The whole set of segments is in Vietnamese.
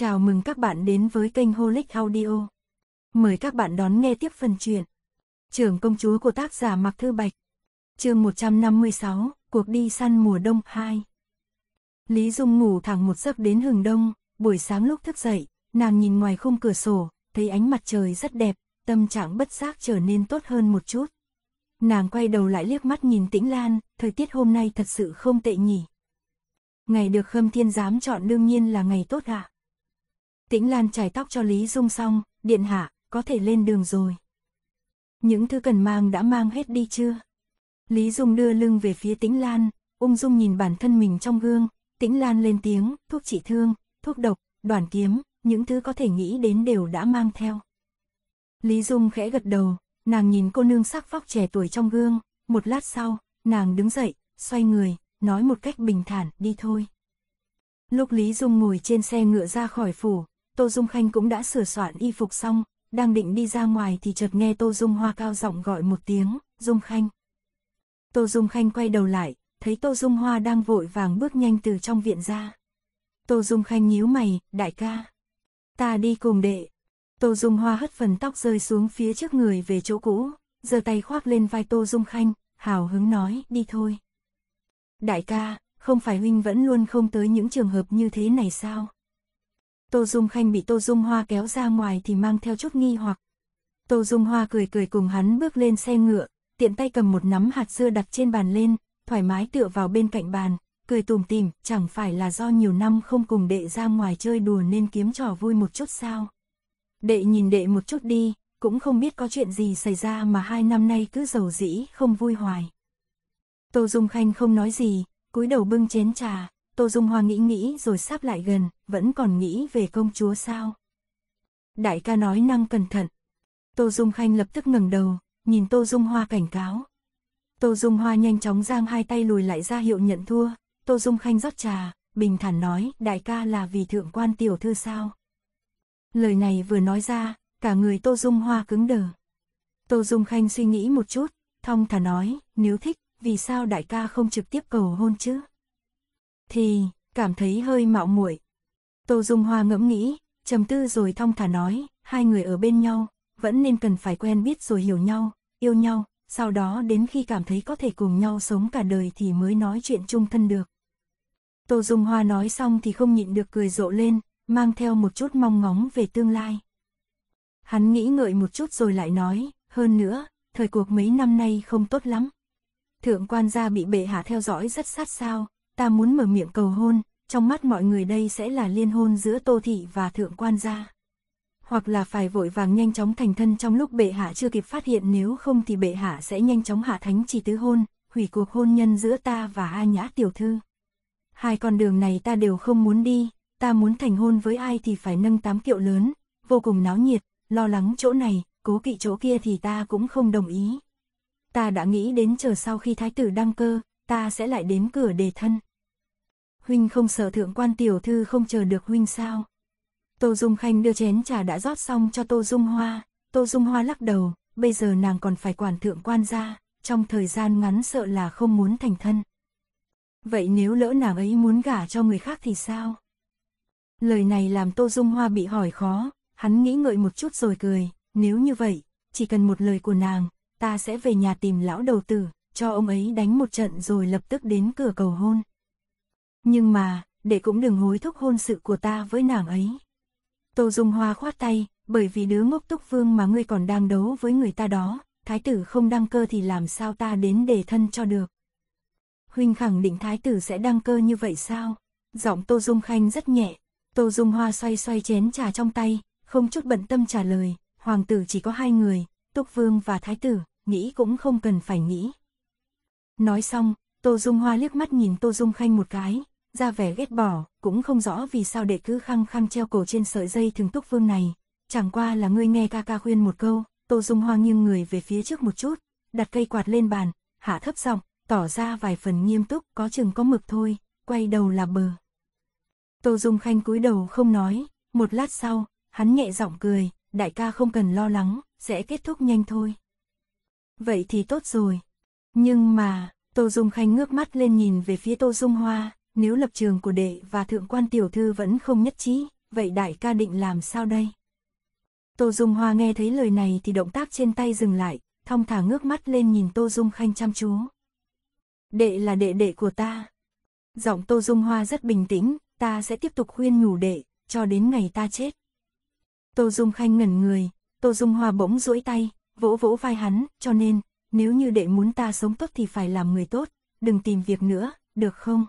Chào mừng các bạn đến với kênh Holic Audio. Mời các bạn đón nghe tiếp phần truyện. Trưởng công chúa của tác giả Mạc Thư Bạch. Chương 156, cuộc đi săn mùa đông 2. Lý Dung ngủ thẳng một giấc đến hừng đông, buổi sáng lúc thức dậy, nàng nhìn ngoài khung cửa sổ, thấy ánh mặt trời rất đẹp, tâm trạng bất giác trở nên tốt hơn một chút. Nàng quay đầu lại liếc mắt nhìn Tĩnh Lan, thời tiết hôm nay thật sự không tệ nhỉ. Ngày được Khâm Thiên giám chọn đương nhiên là ngày tốt ạ. À? Tĩnh Lan chải tóc cho Lý Dung xong, điện hạ, có thể lên đường rồi. Những thứ cần mang đã mang hết đi chưa? Lý Dung đưa lưng về phía Tĩnh Lan, ung dung nhìn bản thân mình trong gương, Tĩnh Lan lên tiếng, thuốc trị thương, thuốc độc, đoàn kiếm, những thứ có thể nghĩ đến đều đã mang theo. Lý Dung khẽ gật đầu, nàng nhìn cô nương sắc vóc trẻ tuổi trong gương, một lát sau, nàng đứng dậy, xoay người, nói một cách bình thản, đi thôi. Lúc Lý Dung ngồi trên xe ngựa ra khỏi phủ, Tô Dung Khanh cũng đã sửa soạn y phục xong, đang định đi ra ngoài thì chợt nghe Tô Dung Hoa cao giọng gọi một tiếng, Dung Khanh. Tô Dung Khanh quay đầu lại, thấy Tô Dung Hoa đang vội vàng bước nhanh từ trong viện ra. Tô Dung Khanh nhíu mày, đại ca. Ta đi cùng đệ. Tô Dung Hoa hất phần tóc rơi xuống phía trước người về chỗ cũ, giơ tay khoác lên vai Tô Dung Khanh, hào hứng nói, đi thôi. Đại ca, không phải huynh vẫn luôn không tới những trường hợp như thế này sao? Tô Dung Khanh bị Tô Dung Hoa kéo ra ngoài thì mang theo chút nghi hoặc. Tô Dung Hoa cười cười cùng hắn bước lên xe ngựa, tiện tay cầm một nắm hạt dưa đặt trên bàn lên, thoải mái tựa vào bên cạnh bàn, cười tùm tìm, chẳng phải là do nhiều năm không cùng đệ ra ngoài chơi đùa nên kiếm trò vui một chút sao. Đệ nhìn đệ một chút đi, cũng không biết có chuyện gì xảy ra mà hai năm nay cứ giàu dĩ, không vui hoài. Tô Dung Khanh không nói gì, cúi đầu bưng chén trà, Tô Dung Hoa nghĩ nghĩ rồi sắp lại gần, vẫn còn nghĩ về công chúa sao. Đại ca nói năng cẩn thận. Tô Dung Khanh lập tức ngẩng đầu, nhìn Tô Dung Hoa cảnh cáo. Tô Dung Hoa nhanh chóng giang hai tay lùi lại ra hiệu nhận thua, Tô Dung Khanh rót trà, bình thản nói, đại ca là vì thượng quan tiểu thư sao. Lời này vừa nói ra, cả người Tô Dung Hoa cứng đờ. Tô Dung Khanh suy nghĩ một chút, thong thả nói, nếu thích, vì sao đại ca không trực tiếp cầu hôn chứ? thì cảm thấy hơi mạo muội. Tô Dung Hoa ngẫm nghĩ, trầm tư rồi thong thả nói, hai người ở bên nhau, vẫn nên cần phải quen biết rồi hiểu nhau, yêu nhau, sau đó đến khi cảm thấy có thể cùng nhau sống cả đời thì mới nói chuyện chung thân được. Tô Dung Hoa nói xong thì không nhịn được cười rộ lên, mang theo một chút mong ngóng về tương lai. Hắn nghĩ ngợi một chút rồi lại nói, hơn nữa, thời cuộc mấy năm nay không tốt lắm. Thượng quan gia bị bệ hạ theo dõi rất sát sao, ta muốn mở miệng cầu hôn, trong mắt mọi người đây sẽ là liên hôn giữa Tô Thị và Thượng Quan gia. Hoặc là phải vội vàng nhanh chóng thành thân trong lúc bệ hạ chưa kịp phát hiện nếu không thì bệ hạ sẽ nhanh chóng hạ thánh chỉ tứ hôn, hủy cuộc hôn nhân giữa ta và A Nhã tiểu thư. Hai con đường này ta đều không muốn đi, ta muốn thành hôn với ai thì phải nâng tám kiệu lớn, vô cùng náo nhiệt, lo lắng chỗ này, cố kỵ chỗ kia thì ta cũng không đồng ý. Ta đã nghĩ đến chờ sau khi thái tử đăng cơ, ta sẽ lại đến cửa đề thân huynh không sợ thượng quan tiểu thư không chờ được huynh sao. Tô Dung Khanh đưa chén trà đã rót xong cho Tô Dung Hoa, Tô Dung Hoa lắc đầu, bây giờ nàng còn phải quản thượng quan ra. trong thời gian ngắn sợ là không muốn thành thân. Vậy nếu lỡ nàng ấy muốn gả cho người khác thì sao? Lời này làm Tô Dung Hoa bị hỏi khó, hắn nghĩ ngợi một chút rồi cười, nếu như vậy, chỉ cần một lời của nàng, ta sẽ về nhà tìm lão đầu tử, cho ông ấy đánh một trận rồi lập tức đến cửa cầu hôn. Nhưng mà, để cũng đừng hối thúc hôn sự của ta với nàng ấy. Tô Dung Hoa khoát tay, bởi vì đứa ngốc túc vương mà ngươi còn đang đấu với người ta đó, thái tử không đăng cơ thì làm sao ta đến đề thân cho được. Huynh khẳng định thái tử sẽ đăng cơ như vậy sao? Giọng Tô Dung Khanh rất nhẹ, Tô Dung Hoa xoay xoay chén trà trong tay, không chút bận tâm trả lời, hoàng tử chỉ có hai người, túc vương và thái tử, nghĩ cũng không cần phải nghĩ. Nói xong, Tô Dung Hoa liếc mắt nhìn Tô Dung Khanh một cái, ra vẻ ghét bỏ, cũng không rõ vì sao đệ cứ khăng khăng treo cổ trên sợi dây thường túc vương này. Chẳng qua là ngươi nghe ca ca khuyên một câu, Tô Dung Hoa nghiêng người về phía trước một chút, đặt cây quạt lên bàn, hạ thấp giọng, tỏ ra vài phần nghiêm túc, có chừng có mực thôi, quay đầu là bờ. Tô Dung Khanh cúi đầu không nói, một lát sau, hắn nhẹ giọng cười, đại ca không cần lo lắng, sẽ kết thúc nhanh thôi. Vậy thì tốt rồi. Nhưng mà, Tô Dung Khanh ngước mắt lên nhìn về phía Tô Dung Hoa, nếu lập trường của đệ và thượng quan tiểu thư vẫn không nhất trí, vậy đại ca định làm sao đây? Tô Dung Hoa nghe thấy lời này thì động tác trên tay dừng lại, thong thả ngước mắt lên nhìn Tô Dung Khanh chăm chú. Đệ là đệ đệ của ta. Giọng Tô Dung Hoa rất bình tĩnh, ta sẽ tiếp tục khuyên nhủ đệ, cho đến ngày ta chết. Tô Dung Khanh ngẩn người, Tô Dung Hoa bỗng duỗi tay, vỗ vỗ vai hắn, cho nên, nếu như đệ muốn ta sống tốt thì phải làm người tốt, đừng tìm việc nữa, được không?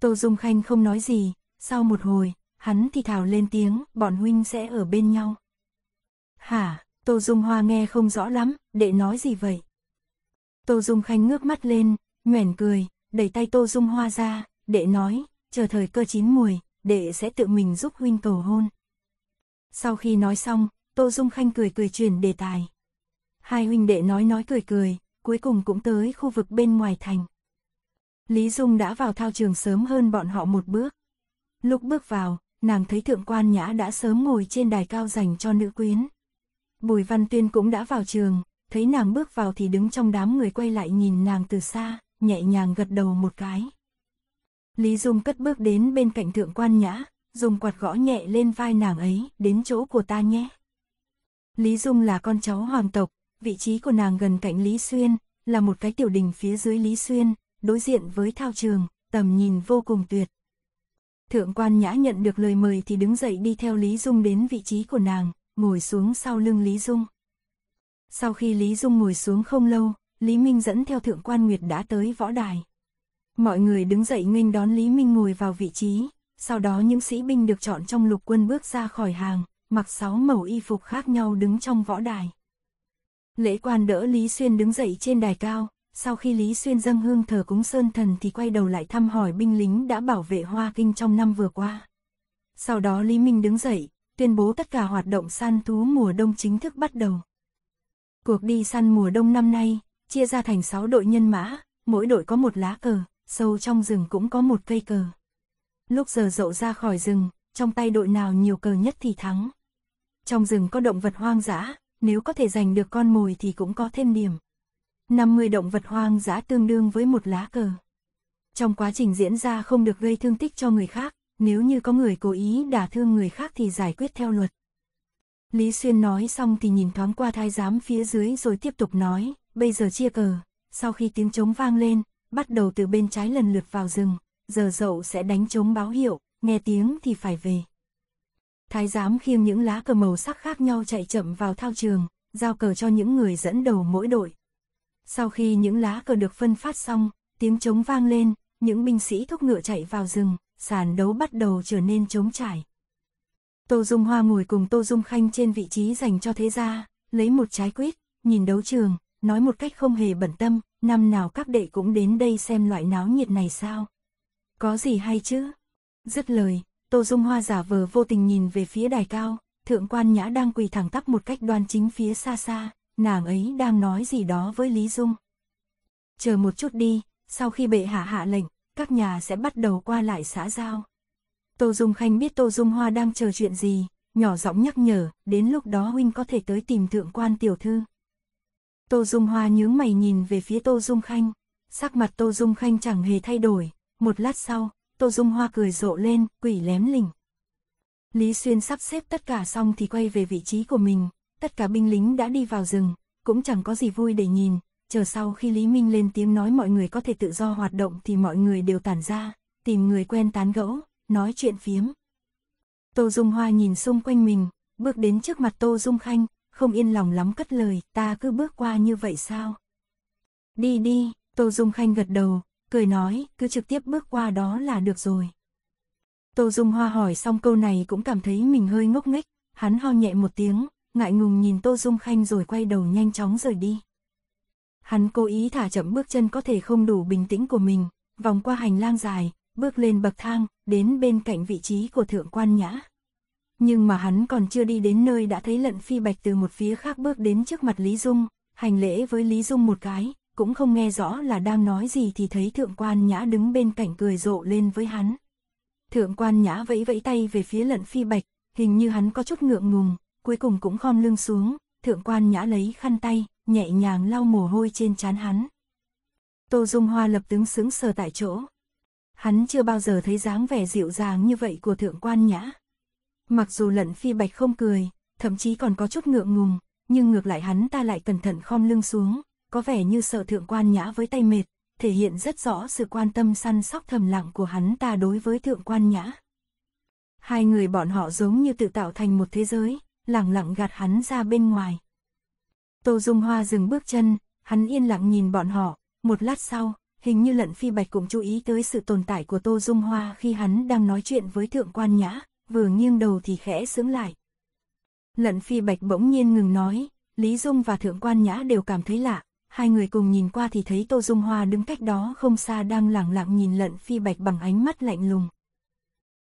Tô Dung Khanh không nói gì, sau một hồi, hắn thì thào lên tiếng, bọn huynh sẽ ở bên nhau. Hả, Tô Dung Hoa nghe không rõ lắm, đệ nói gì vậy? Tô Dung Khanh ngước mắt lên, nhoẻn cười, đẩy tay Tô Dung Hoa ra, đệ nói, chờ thời cơ chín mùi, đệ sẽ tự mình giúp huynh cầu hôn. Sau khi nói xong, Tô Dung Khanh cười cười chuyển đề tài. Hai huynh đệ nói nói cười cười, cuối cùng cũng tới khu vực bên ngoài thành. Lý Dung đã vào thao trường sớm hơn bọn họ một bước. Lúc bước vào, nàng thấy thượng quan nhã đã sớm ngồi trên đài cao dành cho nữ quyến. Bùi Văn Tuyên cũng đã vào trường, thấy nàng bước vào thì đứng trong đám người quay lại nhìn nàng từ xa, nhẹ nhàng gật đầu một cái. Lý Dung cất bước đến bên cạnh thượng quan nhã, dùng quạt gõ nhẹ lên vai nàng ấy, đến chỗ của ta nhé. Lý Dung là con cháu hoàng tộc, vị trí của nàng gần cạnh Lý Xuyên, là một cái tiểu đình phía dưới Lý Xuyên, đối diện với thao trường, tầm nhìn vô cùng tuyệt. Thượng quan nhã nhận được lời mời thì đứng dậy đi theo Lý Dung đến vị trí của nàng, ngồi xuống sau lưng Lý Dung. Sau khi Lý Dung ngồi xuống không lâu, Lý Minh dẫn theo thượng quan Nguyệt đã tới võ đài. Mọi người đứng dậy nghênh đón Lý Minh ngồi vào vị trí, sau đó những sĩ binh được chọn trong lục quân bước ra khỏi hàng, mặc sáu màu y phục khác nhau đứng trong võ đài. Lễ quan đỡ Lý Xuyên đứng dậy trên đài cao, sau khi Lý Xuyên dâng hương thờ cúng sơn thần thì quay đầu lại thăm hỏi binh lính đã bảo vệ Hoa Kinh trong năm vừa qua. Sau đó Lý Minh đứng dậy, tuyên bố tất cả hoạt động săn thú mùa đông chính thức bắt đầu. Cuộc đi săn mùa đông năm nay, chia ra thành 6 đội nhân mã, mỗi đội có một lá cờ, sâu trong rừng cũng có một cây cờ. Lúc giờ dậu ra khỏi rừng, trong tay đội nào nhiều cờ nhất thì thắng. Trong rừng có động vật hoang dã, nếu có thể giành được con mồi thì cũng có thêm điểm. 50 động vật hoang dã tương đương với một lá cờ. Trong quá trình diễn ra không được gây thương tích cho người khác, nếu như có người cố ý đả thương người khác thì giải quyết theo luật. Lý Xuyên nói xong thì nhìn thoáng qua thái giám phía dưới rồi tiếp tục nói, bây giờ chia cờ, sau khi tiếng trống vang lên, bắt đầu từ bên trái lần lượt vào rừng, giờ dậu sẽ đánh trống báo hiệu, nghe tiếng thì phải về. Thái giám khiêng những lá cờ màu sắc khác nhau chạy chậm vào thao trường, giao cờ cho những người dẫn đầu mỗi đội, sau khi những lá cờ được phân phát xong, tiếng trống vang lên, những binh sĩ thúc ngựa chạy vào rừng, sàn đấu bắt đầu trở nên trống trải. Tô Dung Hoa ngồi cùng Tô Dung Khanh trên vị trí dành cho thế gia, lấy một trái quýt, nhìn đấu trường, nói một cách không hề bận tâm, năm nào các đệ cũng đến đây xem loại náo nhiệt này sao. Có gì hay chứ? Dứt lời, Tô Dung Hoa giả vờ vô tình nhìn về phía đài cao, thượng quan nhã đang quỳ thẳng tắp một cách đoan chính phía xa xa, nàng ấy đang nói gì đó với Lý Dung. Chờ một chút đi, sau khi bệ hạ hạ lệnh, các nhà sẽ bắt đầu qua lại xã giao. Tô Dung Khanh biết Tô Dung Hoa đang chờ chuyện gì, nhỏ giọng nhắc nhở, đến lúc đó huynh có thể tới tìm thượng quan tiểu thư. Tô Dung Hoa nhướng mày nhìn về phía Tô Dung Khanh, sắc mặt Tô Dung Khanh chẳng hề thay đổi, một lát sau, Tô Dung Hoa cười rộ lên, quỷ lém lỉnh. Lý Xuyên sắp xếp tất cả xong thì quay về vị trí của mình, tất cả binh lính đã đi vào rừng, cũng chẳng có gì vui để nhìn, chờ sau khi Lý Minh lên tiếng nói mọi người có thể tự do hoạt động thì mọi người đều tản ra, tìm người quen tán gẫu, nói chuyện phiếm. Tô Dung Hoa nhìn xung quanh mình, bước đến trước mặt Tô Dung Khanh, không yên lòng lắm cất lời, ta cứ bước qua như vậy sao? Đi đi, Tô Dung Khanh gật đầu, cười nói, cứ trực tiếp bước qua đó là được rồi. Tô Dung Hoa hỏi xong câu này cũng cảm thấy mình hơi ngốc nghếch, hắn ho nhẹ một tiếng, ngại ngùng nhìn Tô Dung Khanh rồi quay đầu nhanh chóng rời đi. Hắn cố ý thả chậm bước chân có thể không đủ bình tĩnh của mình, vòng qua hành lang dài, bước lên bậc thang, đến bên cạnh vị trí của thượng quan nhã. Nhưng mà hắn còn chưa đi đến nơi đã thấy lận phi bạch từ một phía khác bước đến trước mặt Lý Dung, hành lễ với Lý Dung một cái, cũng không nghe rõ là đang nói gì thì thấy thượng quan nhã đứng bên cạnh cười rộ lên với hắn. Thượng quan nhã vẫy vẫy tay về phía lận phi bạch, hình như hắn có chút ngượng ngùng, cuối cùng cũng khom lưng xuống, thượng quan nhã lấy khăn tay, nhẹ nhàng lau mồ hôi trên trán hắn. Tô Dung Hoa lập tướng sững sờ tại chỗ. Hắn chưa bao giờ thấy dáng vẻ dịu dàng như vậy của thượng quan nhã. Mặc dù lận phi bạch không cười, thậm chí còn có chút ngượng ngùng, nhưng ngược lại hắn ta lại cẩn thận khom lưng xuống, có vẻ như sợ thượng quan nhã với tay mệt, thể hiện rất rõ sự quan tâm săn sóc thầm lặng của hắn ta đối với thượng quan nhã. Hai người bọn họ giống như tự tạo thành một thế giới, lẳng lặng gạt hắn ra bên ngoài. Tô Dung Hoa dừng bước chân, hắn yên lặng nhìn bọn họ, một lát sau, hình như lận phi bạch cũng chú ý tới sự tồn tại của Tô Dung Hoa khi hắn đang nói chuyện với thượng quan nhã, vừa nghiêng đầu thì khẽ sướng lại. Lận phi bạch bỗng nhiên ngừng nói, Lý Dung và thượng quan nhã đều cảm thấy lạ, hai người cùng nhìn qua thì thấy Tô Dung Hoa đứng cách đó không xa đang lẳng lặng nhìn lận phi bạch bằng ánh mắt lạnh lùng.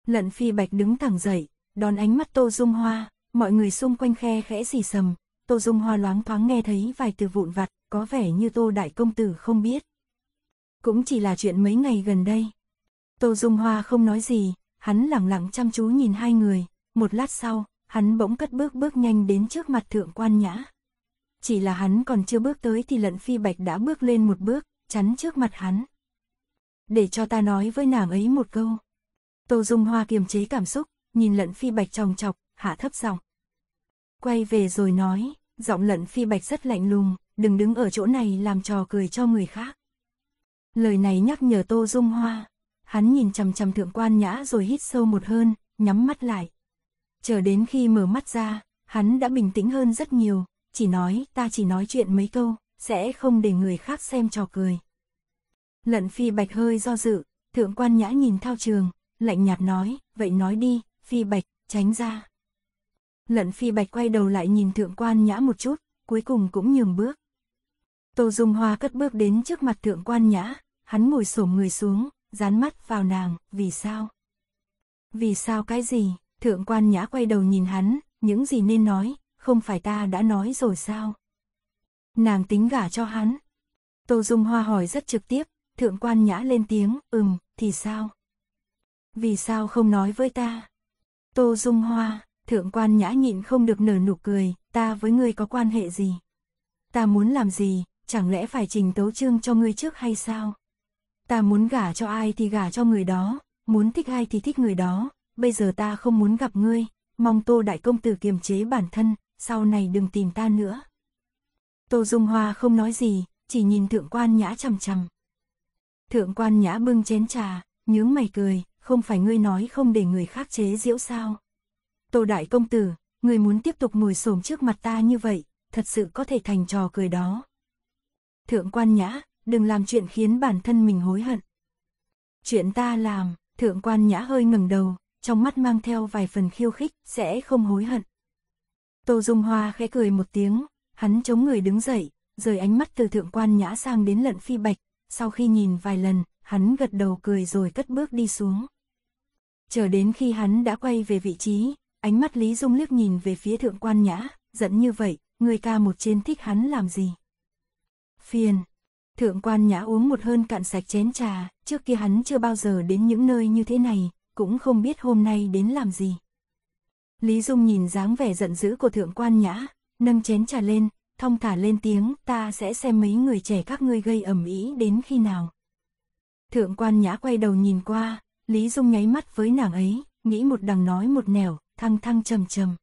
Lận phi bạch đứng thẳng dậy, đón ánh mắt Tô Dung Hoa, Mọi người xung quanh khe khẽ xì sầm, Tô Dung Hoa loáng thoáng nghe thấy vài từ vụn vặt, có vẻ như Tô Đại Công Tử không biết. Cũng chỉ là chuyện mấy ngày gần đây. Tô Dung Hoa không nói gì, hắn lặng lặng chăm chú nhìn hai người, một lát sau, hắn bỗng cất bước bước nhanh đến trước mặt thượng quan nhã. Chỉ là hắn còn chưa bước tới thì lận phi bạch đã bước lên một bước, chắn trước mặt hắn. Để cho ta nói với nàng ấy một câu. Tô Dung Hoa kiềm chế cảm xúc, nhìn lận phi bạch tròng chọc, hạ thấp giọng. Quay về rồi nói, giọng lận phi bạch rất lạnh lùng, đừng đứng ở chỗ này làm trò cười cho người khác. Lời này nhắc nhở Tô Dung Hoa, hắn nhìn chằm chằm thượng quan nhã rồi hít sâu một hơn, nhắm mắt lại. Chờ đến khi mở mắt ra, hắn đã bình tĩnh hơn rất nhiều, chỉ nói ta chỉ nói chuyện mấy câu, sẽ không để người khác xem trò cười. Lận phi bạch hơi do dự, thượng quan nhã nhìn thao trường, lạnh nhạt nói, vậy nói đi, phi bạch, tránh ra. Lận phi bạch quay đầu lại nhìn thượng quan nhã một chút, cuối cùng cũng nhường bước. Tô Dung Hoa cất bước đến trước mặt thượng quan nhã, hắn ngồi xổm người xuống, dán mắt vào nàng, vì sao? Vì sao cái gì? Thượng quan nhã quay đầu nhìn hắn, những gì nên nói, không phải ta đã nói rồi sao? Nàng tính gả cho hắn. Tô Dung Hoa hỏi rất trực tiếp, thượng quan nhã lên tiếng, ừm, thì sao? Vì sao không nói với ta? Tô Dung Hoa, thượng quan nhã nhịn không được nở nụ cười, ta với ngươi có quan hệ gì? Ta muốn làm gì, chẳng lẽ phải trình tấu trương cho ngươi trước hay sao? Ta muốn gả cho ai thì gả cho người đó, muốn thích ai thì thích người đó, bây giờ ta không muốn gặp ngươi, mong tô đại công tử kiềm chế bản thân, sau này đừng tìm ta nữa. Tô Dung Hoa không nói gì, chỉ nhìn thượng quan nhã chằm chằm. Thượng quan nhã bưng chén trà, nhướng mày cười, không phải ngươi nói không để người khác chế diễu sao? Tô Đại Công Tử, người muốn tiếp tục ngồi xổm trước mặt ta như vậy, thật sự có thể thành trò cười đó. Thượng quan nhã, đừng làm chuyện khiến bản thân mình hối hận. Chuyện ta làm, thượng quan nhã hơi ngẩng đầu, trong mắt mang theo vài phần khiêu khích, sẽ không hối hận. Tô Dung Hoa khẽ cười một tiếng, hắn chống người đứng dậy, rời ánh mắt từ thượng quan nhã sang đến lận phi bạch, sau khi nhìn vài lần, hắn gật đầu cười rồi cất bước đi xuống. Chờ đến khi hắn đã quay về vị trí, ánh mắt Lý Dung liếc nhìn về phía thượng quan nhã, giận như vậy, người ca một trên thích hắn làm gì? Phiền! Thượng quan nhã uống một hơn cạn sạch chén trà, trước kia hắn chưa bao giờ đến những nơi như thế này, cũng không biết hôm nay đến làm gì. Lý Dung nhìn dáng vẻ giận dữ của thượng quan nhã, nâng chén trà lên, thong thả lên tiếng, ta sẽ xem mấy người trẻ các ngươi gây ẩm ý đến khi nào. Thượng quan nhã quay đầu nhìn qua, Lý Dung nháy mắt với nàng ấy, nghĩ một đằng nói một nẻo, thăng thăng trầm trầm.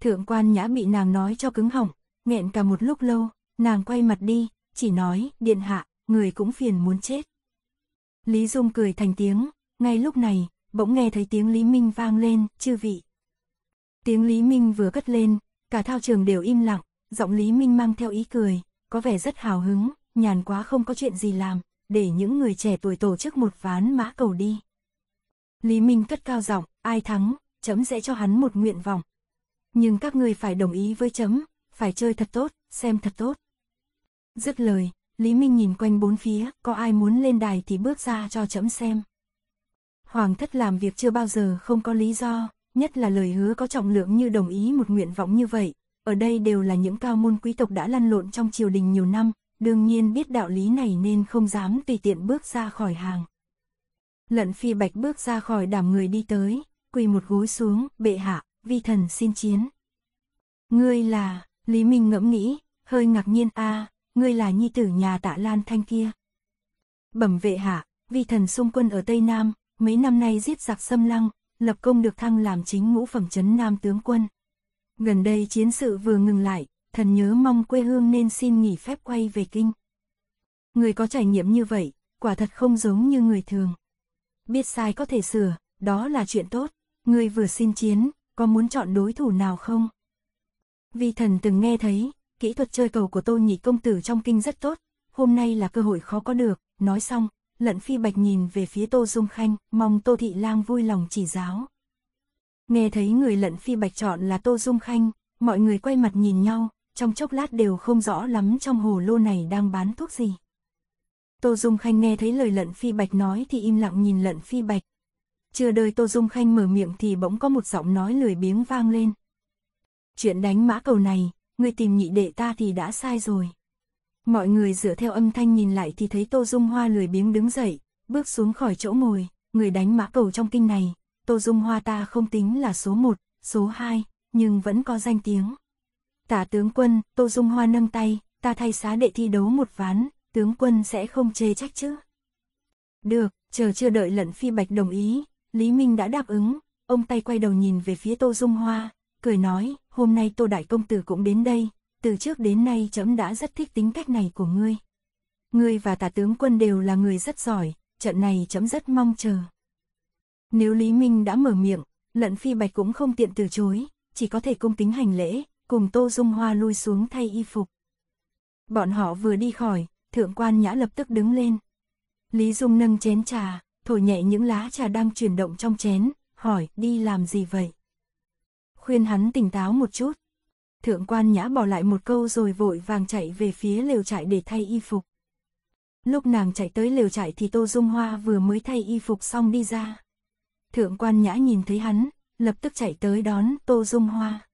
Thượng quan nhã bị nàng nói cho cứng hỏng, nghẹn cả một lúc lâu, nàng quay mặt đi, chỉ nói, điện hạ, người cũng phiền muốn chết. Lý Dung cười thành tiếng, ngay lúc này, bỗng nghe thấy tiếng Lý Minh vang lên, chư vị. Tiếng Lý Minh vừa cất lên, cả thao trường đều im lặng, giọng Lý Minh mang theo ý cười, có vẻ rất hào hứng, nhàn quá không có chuyện gì làm, để những người trẻ tuổi tổ chức một ván mã cầu đi. Lý Minh cất cao giọng, ai thắng, chấm sẽ cho hắn một nguyện vọng. Nhưng các người phải đồng ý với chấm, phải chơi thật tốt, xem thật tốt. Dứt lời, Lý Minh nhìn quanh bốn phía, có ai muốn lên đài thì bước ra cho chấm xem. Hoàng thất làm việc chưa bao giờ không có lý do, nhất là lời hứa có trọng lượng như đồng ý một nguyện vọng như vậy. Ở đây đều là những cao môn quý tộc đã lăn lộn trong triều đình nhiều năm, đương nhiên biết đạo lý này nên không dám tùy tiện bước ra khỏi hàng. Lận phi bạch bước ra khỏi đàm người đi tới, quỳ một gối xuống, bệ hạ, vi thần xin chiến. Ngươi là, Lý Minh ngẫm nghĩ, hơi ngạc nhiên a à, ngươi là nhi tử nhà tạ Lan Thanh kia. Bẩm vệ hạ, vi thần xung quân ở Tây Nam, mấy năm nay giết giặc xâm lăng, lập công được thăng làm chính ngũ phẩm chấn nam tướng quân. Gần đây chiến sự vừa ngừng lại, thần nhớ mong quê hương nên xin nghỉ phép quay về kinh. Người có trải nghiệm như vậy, quả thật không giống như người thường. Biết sai có thể sửa, đó là chuyện tốt. Ngươi vừa xin chiến, có muốn chọn đối thủ nào không? Vi thần từng nghe thấy, kỹ thuật chơi cầu của Tô Nhị Công Tử trong kinh rất tốt, hôm nay là cơ hội khó có được, nói xong, lận phi bạch nhìn về phía Tô Dung Khanh, mong Tô Thị Lang vui lòng chỉ giáo. Nghe thấy người lận phi bạch chọn là Tô Dung Khanh, mọi người quay mặt nhìn nhau, trong chốc lát đều không rõ lắm trong hồ lô này đang bán thuốc gì. Tô Dung Khanh nghe thấy lời lận phi bạch nói thì im lặng nhìn lận phi bạch, chưa đợi Tô Dung Khanh mở miệng thì bỗng có một giọng nói lười biếng vang lên. Chuyện đánh mã cầu này, người tìm nhị đệ ta thì đã sai rồi. Mọi người dựa theo âm thanh nhìn lại thì thấy Tô Dung Hoa lười biếng đứng dậy, bước xuống khỏi chỗ ngồi, người đánh mã cầu trong kinh này, Tô Dung Hoa ta không tính là số 1, số 2, nhưng vẫn có danh tiếng. Tả tướng quân, Tô Dung Hoa nâng tay, ta thay xá đệ thi đấu một ván, tướng quân sẽ không chê trách chứ. Được, chờ chưa đợi lận phi bạch đồng ý, Lý Minh đã đáp ứng, ông tay quay đầu nhìn về phía Tô Dung Hoa, cười nói, hôm nay Tô Đại Công Tử cũng đến đây, từ trước đến nay chấm đã rất thích tính cách này của ngươi. Ngươi và tả tướng quân đều là người rất giỏi, trận này chấm rất mong chờ. Nếu Lý Minh đã mở miệng, lận phi bạch cũng không tiện từ chối, chỉ có thể cung kính hành lễ, cùng Tô Dung Hoa lui xuống thay y phục. Bọn họ vừa đi khỏi, thượng quan nhã lập tức đứng lên. Lý Dung nâng chén trà, thổi nhẹ những lá trà đang chuyển động trong chén, hỏi đi làm gì vậy? Khuyên hắn tỉnh táo một chút. Thượng quan nhã bỏ lại một câu rồi vội vàng chạy về phía lều trại để thay y phục. Lúc nàng chạy tới lều trại thì Tô Dung Hoa vừa mới thay y phục xong đi ra. Thượng quan nhã nhìn thấy hắn, lập tức chạy tới đón Tô Dung Hoa.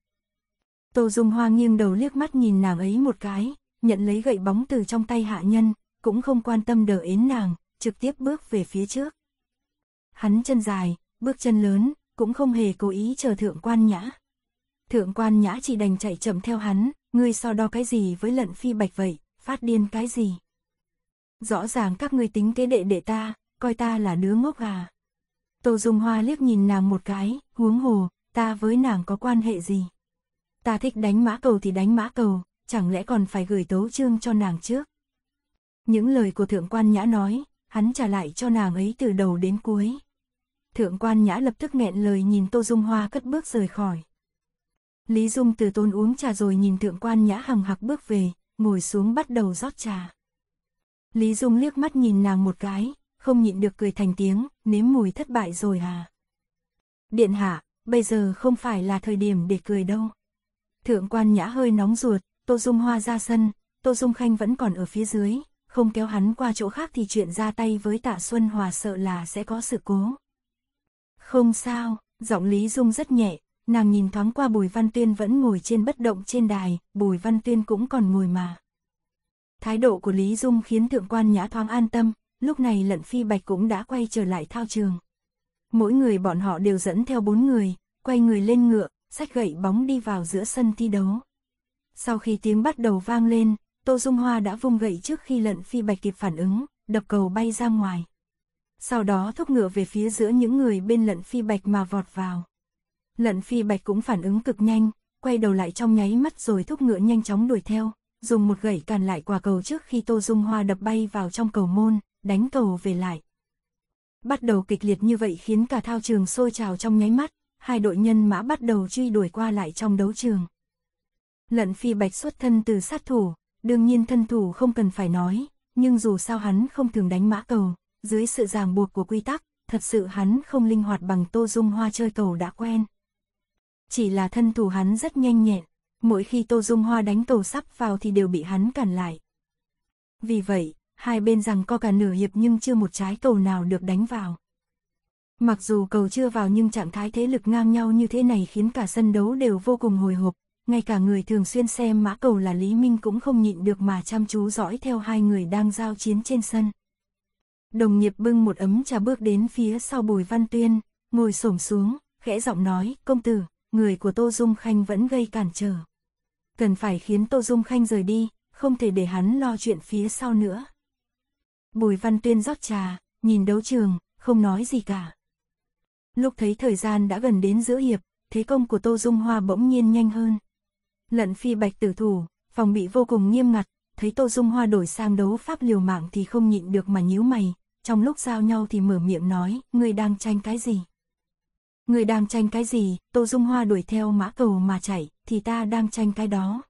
Tô Dung Hoa nghiêng đầu liếc mắt nhìn nàng ấy một cái, nhận lấy gậy bóng từ trong tay hạ nhân, cũng không quan tâm đờ ến nàng, trực tiếp bước về phía trước. Hắn chân dài, bước chân lớn, cũng không hề cố ý chờ thượng quan nhã. Thượng quan nhã chỉ đành chạy chậm theo hắn, ngươi so đo cái gì với lận phi bạch vậy, phát điên cái gì. Rõ ràng các ngươi tính kế đệ đệ ta, coi ta là đứa ngốc gà Tô Dung Hoa liếc nhìn nàng một cái, huống hồ, ta với nàng có quan hệ gì. Ta thích đánh mã cầu thì đánh mã cầu, chẳng lẽ còn phải gửi tấu trương cho nàng trước. Những lời của thượng quan nhã nói, hắn trả lại cho nàng ấy từ đầu đến cuối. Thượng quan nhã lập tức nghẹn lời nhìn Tô Dung Hoa cất bước rời khỏi. Lý Dung từ tôn uống trà rồi nhìn thượng quan nhã hằng hạc bước về, ngồi xuống bắt đầu rót trà. Lý Dung liếc mắt nhìn nàng một cái, không nhịn được cười thành tiếng, nếm mùi thất bại rồi à. Điện hạ, bây giờ không phải là thời điểm để cười đâu. Thượng quan nhã hơi nóng ruột, Tô Dung Hoa ra sân, Tô Dung Khanh vẫn còn ở phía dưới, không kéo hắn qua chỗ khác thì chuyện ra tay với tạ Xuân Hòa sợ là sẽ có sự cố. Không sao, giọng Lý Dung rất nhẹ, nàng nhìn thoáng qua Bùi Văn Tuyên vẫn ngồi trên bất động trên đài, Bùi Văn Tuyên cũng còn ngồi mà. Thái độ của Lý Dung khiến thượng quan nhã thoáng an tâm, lúc này lận phi bạch cũng đã quay trở lại thao trường. Mỗi người bọn họ đều dẫn theo bốn người, quay người lên ngựa, sách gậy bóng đi vào giữa sân thi đấu. Sau khi tiếng bắt đầu vang lên, Tô Dung Hoa đã vung gậy trước khi lận phi bạch kịp phản ứng, đập cầu bay ra ngoài. Sau đó thúc ngựa về phía giữa những người bên lận phi bạch mà vọt vào. Lận phi bạch cũng phản ứng cực nhanh, quay đầu lại trong nháy mắt rồi thúc ngựa nhanh chóng đuổi theo, dùng một gậy càn lại quả cầu trước khi Tô Dung Hoa đập bay vào trong cầu môn, đánh cầu về lại. Bắt đầu kịch liệt như vậy khiến cả thao trường sôi trào trong nháy mắt, hai đội nhân mã bắt đầu truy đuổi qua lại trong đấu trường. Lận phi bạch xuất thân từ sát thủ, Đương nhiên thân thủ không cần phải nói, nhưng dù sao hắn không thường đánh mã cầu, dưới sự ràng buộc của quy tắc, thật sự hắn không linh hoạt bằng Tô Dung Hoa chơi cầu đã quen. Chỉ là thân thủ hắn rất nhanh nhẹn, mỗi khi Tô Dung Hoa đánh cầu sắp vào thì đều bị hắn cản lại. Vì vậy, hai bên rằng co cả nửa hiệp nhưng chưa một trái cầu nào được đánh vào. Mặc dù cầu chưa vào nhưng trạng thái thế lực ngang nhau như thế này khiến cả sân đấu đều vô cùng hồi hộp, ngay cả người thường xuyên xem mã cầu là Lý Minh cũng không nhịn được mà chăm chú dõi theo hai người đang giao chiến trên sân. Đồng nghiệp bưng một ấm trà bước đến phía sau Bùi Văn Tuyên, ngồi xổm xuống, khẽ giọng nói, công tử, người của Tô Dung Khanh vẫn gây cản trở. Cần phải khiến Tô Dung Khanh rời đi, không thể để hắn lo chuyện phía sau nữa. Bùi Văn Tuyên rót trà, nhìn đấu trường, không nói gì cả. Lúc thấy thời gian đã gần đến giữa hiệp, thế công của Tô Dung Hoa bỗng nhiên nhanh hơn lận phi bạch tử thủ, phòng bị vô cùng nghiêm ngặt, thấy Tô Dung Hoa đổi sang đấu pháp liều mạng thì không nhịn được mà nhíu mày, trong lúc giao nhau thì mở miệng nói, người đang tranh cái gì? người đang tranh cái gì, Tô Dung Hoa đuổi theo mã cầu mà chạy, thì ta đang tranh cái đó.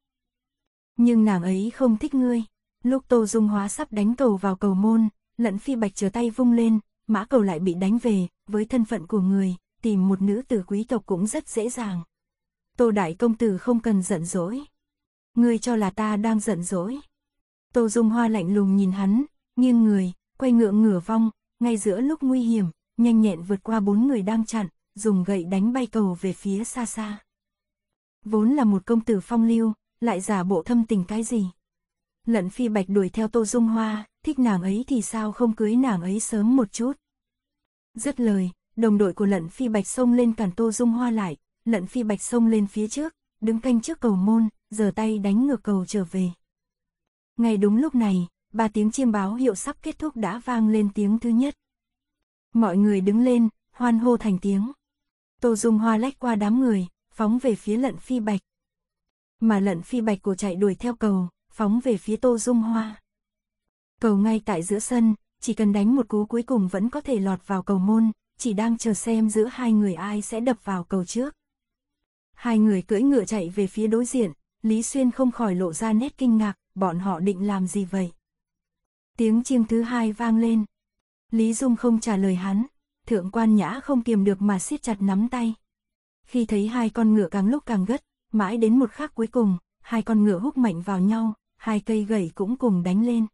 Nhưng nàng ấy không thích ngươi. Lúc Tô Dung Hoa sắp đánh cầu vào cầu môn, lận phi bạch trở tay vung lên, mã cầu lại bị đánh về, với thân phận của người, tìm một nữ tử quý tộc cũng rất dễ dàng. Tô Đại Công Tử không cần giận dỗi. Ngươi cho là ta đang giận dỗi. Tô Dung Hoa lạnh lùng nhìn hắn, nghiêng người, quay ngựa ngửa vong, ngay giữa lúc nguy hiểm, nhanh nhẹn vượt qua bốn người đang chặn, dùng gậy đánh bay cầu về phía xa xa. Vốn là một công tử phong lưu, lại giả bộ thâm tình cái gì. Lận phi bạch đuổi theo Tô Dung Hoa, thích nàng ấy thì sao không cưới nàng ấy sớm một chút. Dứt lời, đồng đội của lận phi bạch xông lên cản Tô Dung Hoa lại, lận phi bạch sông lên phía trước, đứng canh trước cầu môn, giở tay đánh ngược cầu trở về. Ngay đúng lúc này, ba tiếng chiêm báo hiệu sắp kết thúc đã vang lên tiếng thứ nhất. Mọi người đứng lên, hoan hô thành tiếng. Tô Dung Hoa lách qua đám người, phóng về phía lận phi bạch. Mà lận phi bạch của chạy đuổi theo cầu, phóng về phía Tô Dung Hoa. Cầu ngay tại giữa sân, chỉ cần đánh một cú cuối cùng vẫn có thể lọt vào cầu môn, chỉ đang chờ xem giữa hai người ai sẽ đập vào cầu trước. Hai người cưỡi ngựa chạy về phía đối diện, Lý Xuyên không khỏi lộ ra nét kinh ngạc, bọn họ định làm gì vậy? Tiếng chiêng thứ hai vang lên. Lý Dung không trả lời hắn, thượng quan nhã không kiềm được mà siết chặt nắm tay. Khi thấy hai con ngựa càng lúc càng gất, mãi đến một khắc cuối cùng, hai con ngựa húc mạnh vào nhau, hai cây gậy cũng cùng đánh lên.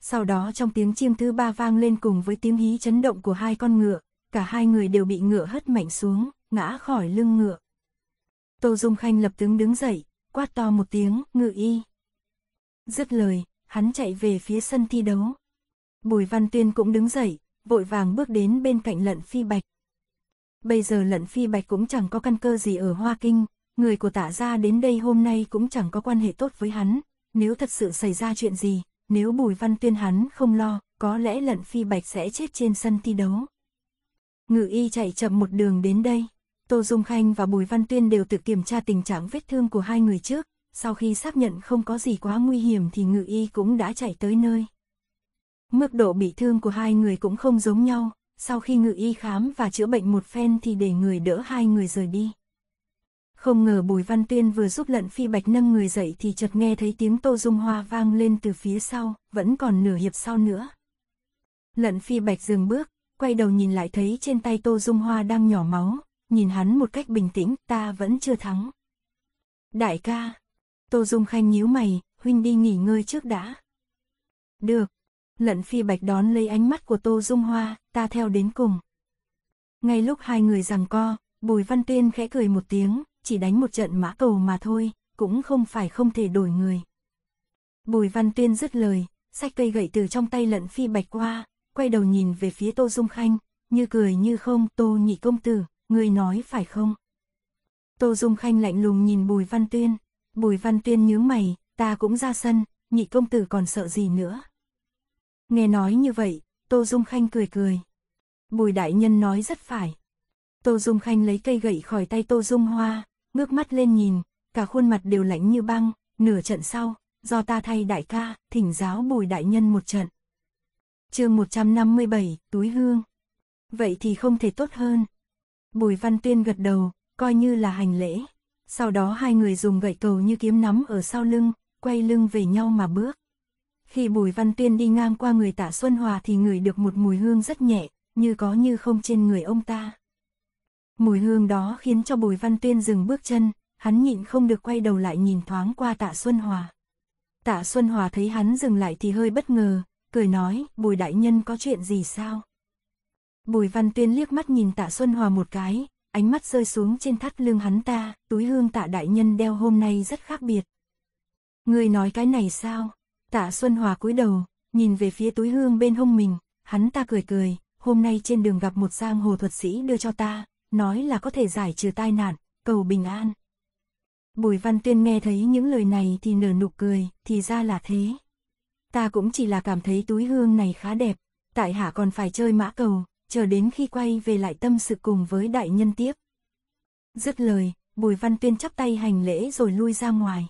Sau đó trong tiếng chiêng thứ ba vang lên cùng với tiếng hí chấn động của hai con ngựa, cả hai người đều bị ngựa hất mạnh xuống, ngã khỏi lưng ngựa. Tô Dung Khanh lập tướng đứng dậy, quát to một tiếng, ngự y. Dứt lời, hắn chạy về phía sân thi đấu. Bùi Văn Tuyên cũng đứng dậy, vội vàng bước đến bên cạnh lận phi bạch. Bây giờ lận phi bạch cũng chẳng có căn cơ gì ở Hoa Kinh, người của tả gia đến đây hôm nay cũng chẳng có quan hệ tốt với hắn, nếu thật sự xảy ra chuyện gì, nếu Bùi Văn Tuyên hắn không lo, có lẽ lận phi bạch sẽ chết trên sân thi đấu. Ngự y chạy chậm một đường đến đây. Tô Dung Khanh và Bùi Văn Tuyên đều tự kiểm tra tình trạng vết thương của hai người trước, sau khi xác nhận không có gì quá nguy hiểm thì ngự y cũng đã chạy tới nơi. Mức độ bị thương của hai người cũng không giống nhau, sau khi ngự y khám và chữa bệnh một phen thì để người đỡ hai người rời đi. Không ngờ Bùi Văn Tuyên vừa giúp lận phi bạch nâng người dậy thì chợt nghe thấy tiếng tô dung hoa vang lên từ phía sau, vẫn còn nửa hiệp sau nữa. Lận phi bạch dừng bước, quay đầu nhìn lại thấy trên tay tô dung hoa đang nhỏ máu, nhìn hắn một cách bình tĩnh, ta vẫn chưa thắng. Đại ca, Tô Dung Khanh nhíu mày, huynh đi nghỉ ngơi trước đã. Được, lận phi bạch đón lấy ánh mắt của Tô Dung Hoa, ta theo đến cùng. Ngay lúc hai người rằng co, Bùi Văn Tuyên khẽ cười một tiếng, chỉ đánh một trận mã cầu mà thôi, cũng không phải không thể đổi người. Bùi Văn Tuyên dứt lời, sách cây gậy từ trong tay lận phi bạch qua, quay đầu nhìn về phía Tô Dung Khanh, như cười như không Tô nhị công tử, ngươi nói phải không? Tô Dung Khanh lạnh lùng nhìn Bùi Văn Tuyên, Bùi Văn Tuyên nhướng mày, ta cũng ra sân, nhị công tử còn sợ gì nữa? Nghe nói như vậy, Tô Dung Khanh cười cười. Bùi Đại Nhân nói rất phải. Tô Dung Khanh lấy cây gậy khỏi tay Tô Dung Hoa, ngước mắt lên nhìn, cả khuôn mặt đều lạnh như băng, nửa trận sau, do ta thay đại ca, thỉnh giáo Bùi Đại Nhân một trận. chương 157, Túi Hương. Vậy thì không thể tốt hơn, Bùi Văn Tuyên gật đầu, coi như là hành lễ. Sau đó hai người dùng gậy cầu như kiếm nắm ở sau lưng, quay lưng về nhau mà bước. Khi Bùi Văn Tuyên đi ngang qua người tạ Xuân Hòa thì ngửi được một mùi hương rất nhẹ, như có như không trên người ông ta. Mùi hương đó khiến cho Bùi Văn Tuyên dừng bước chân, hắn nhịn không được quay đầu lại nhìn thoáng qua tạ Xuân Hòa. Tạ Xuân Hòa thấy hắn dừng lại thì hơi bất ngờ, cười nói, Bùi Đại Nhân có chuyện gì sao? Bùi Văn Tuyên liếc mắt nhìn Tạ Xuân Hòa một cái, ánh mắt rơi xuống trên thắt lưng hắn ta, túi hương Tạ Đại Nhân đeo hôm nay rất khác biệt. Người nói cái này sao? Tạ Xuân Hòa cúi đầu, nhìn về phía túi hương bên hông mình, hắn ta cười cười, hôm nay trên đường gặp một giang hồ thuật sĩ đưa cho ta, nói là có thể giải trừ tai nạn, cầu bình an. Bùi Văn Tuyên nghe thấy những lời này thì nở nụ cười, thì ra là thế. Ta cũng chỉ là cảm thấy túi hương này khá đẹp, tại hạ còn phải chơi mã cầu, chờ đến khi quay về lại tâm sự cùng với đại nhân tiếp. Dứt lời, Bùi Văn Tuyên chắp tay hành lễ rồi lui ra ngoài.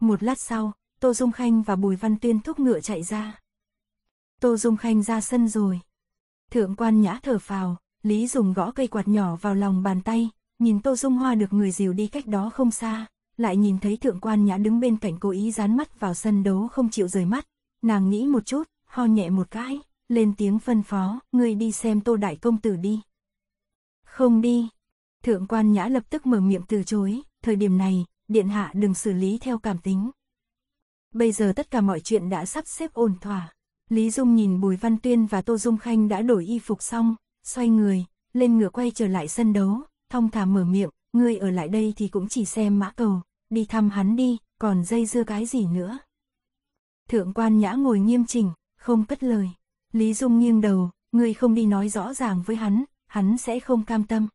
Một lát sau, Tô Dung Khanh và Bùi Văn Tuyên thúc ngựa chạy ra. Tô Dung Khanh ra sân rồi. Thượng quan nhã thở phào, Lý Dùng gõ cây quạt nhỏ vào lòng bàn tay, nhìn Tô Dung Hoa được người dìu đi cách đó không xa, lại nhìn thấy thượng quan nhã đứng bên cạnh cố ý dán mắt vào sân đấu không chịu rời mắt, nàng nghĩ một chút, ho nhẹ một cái lên tiếng phân phó, người đi xem tô đại công tử đi. Không đi. Thượng quan nhã lập tức mở miệng từ chối, thời điểm này, điện hạ đừng xử lý theo cảm tính. Bây giờ tất cả mọi chuyện đã sắp xếp ổn thỏa. Lý Dung nhìn Bùi Văn Tuyên và Tô Dung Khanh đã đổi y phục xong, xoay người, lên ngựa quay trở lại sân đấu, thông thả mở miệng, ngươi ở lại đây thì cũng chỉ xem mã cầu, đi thăm hắn đi, còn dây dưa cái gì nữa. Thượng quan nhã ngồi nghiêm chỉnh, không cất lời. Lý Dung nghiêng đầu, ngươi không đi nói rõ ràng với hắn, hắn sẽ không cam tâm.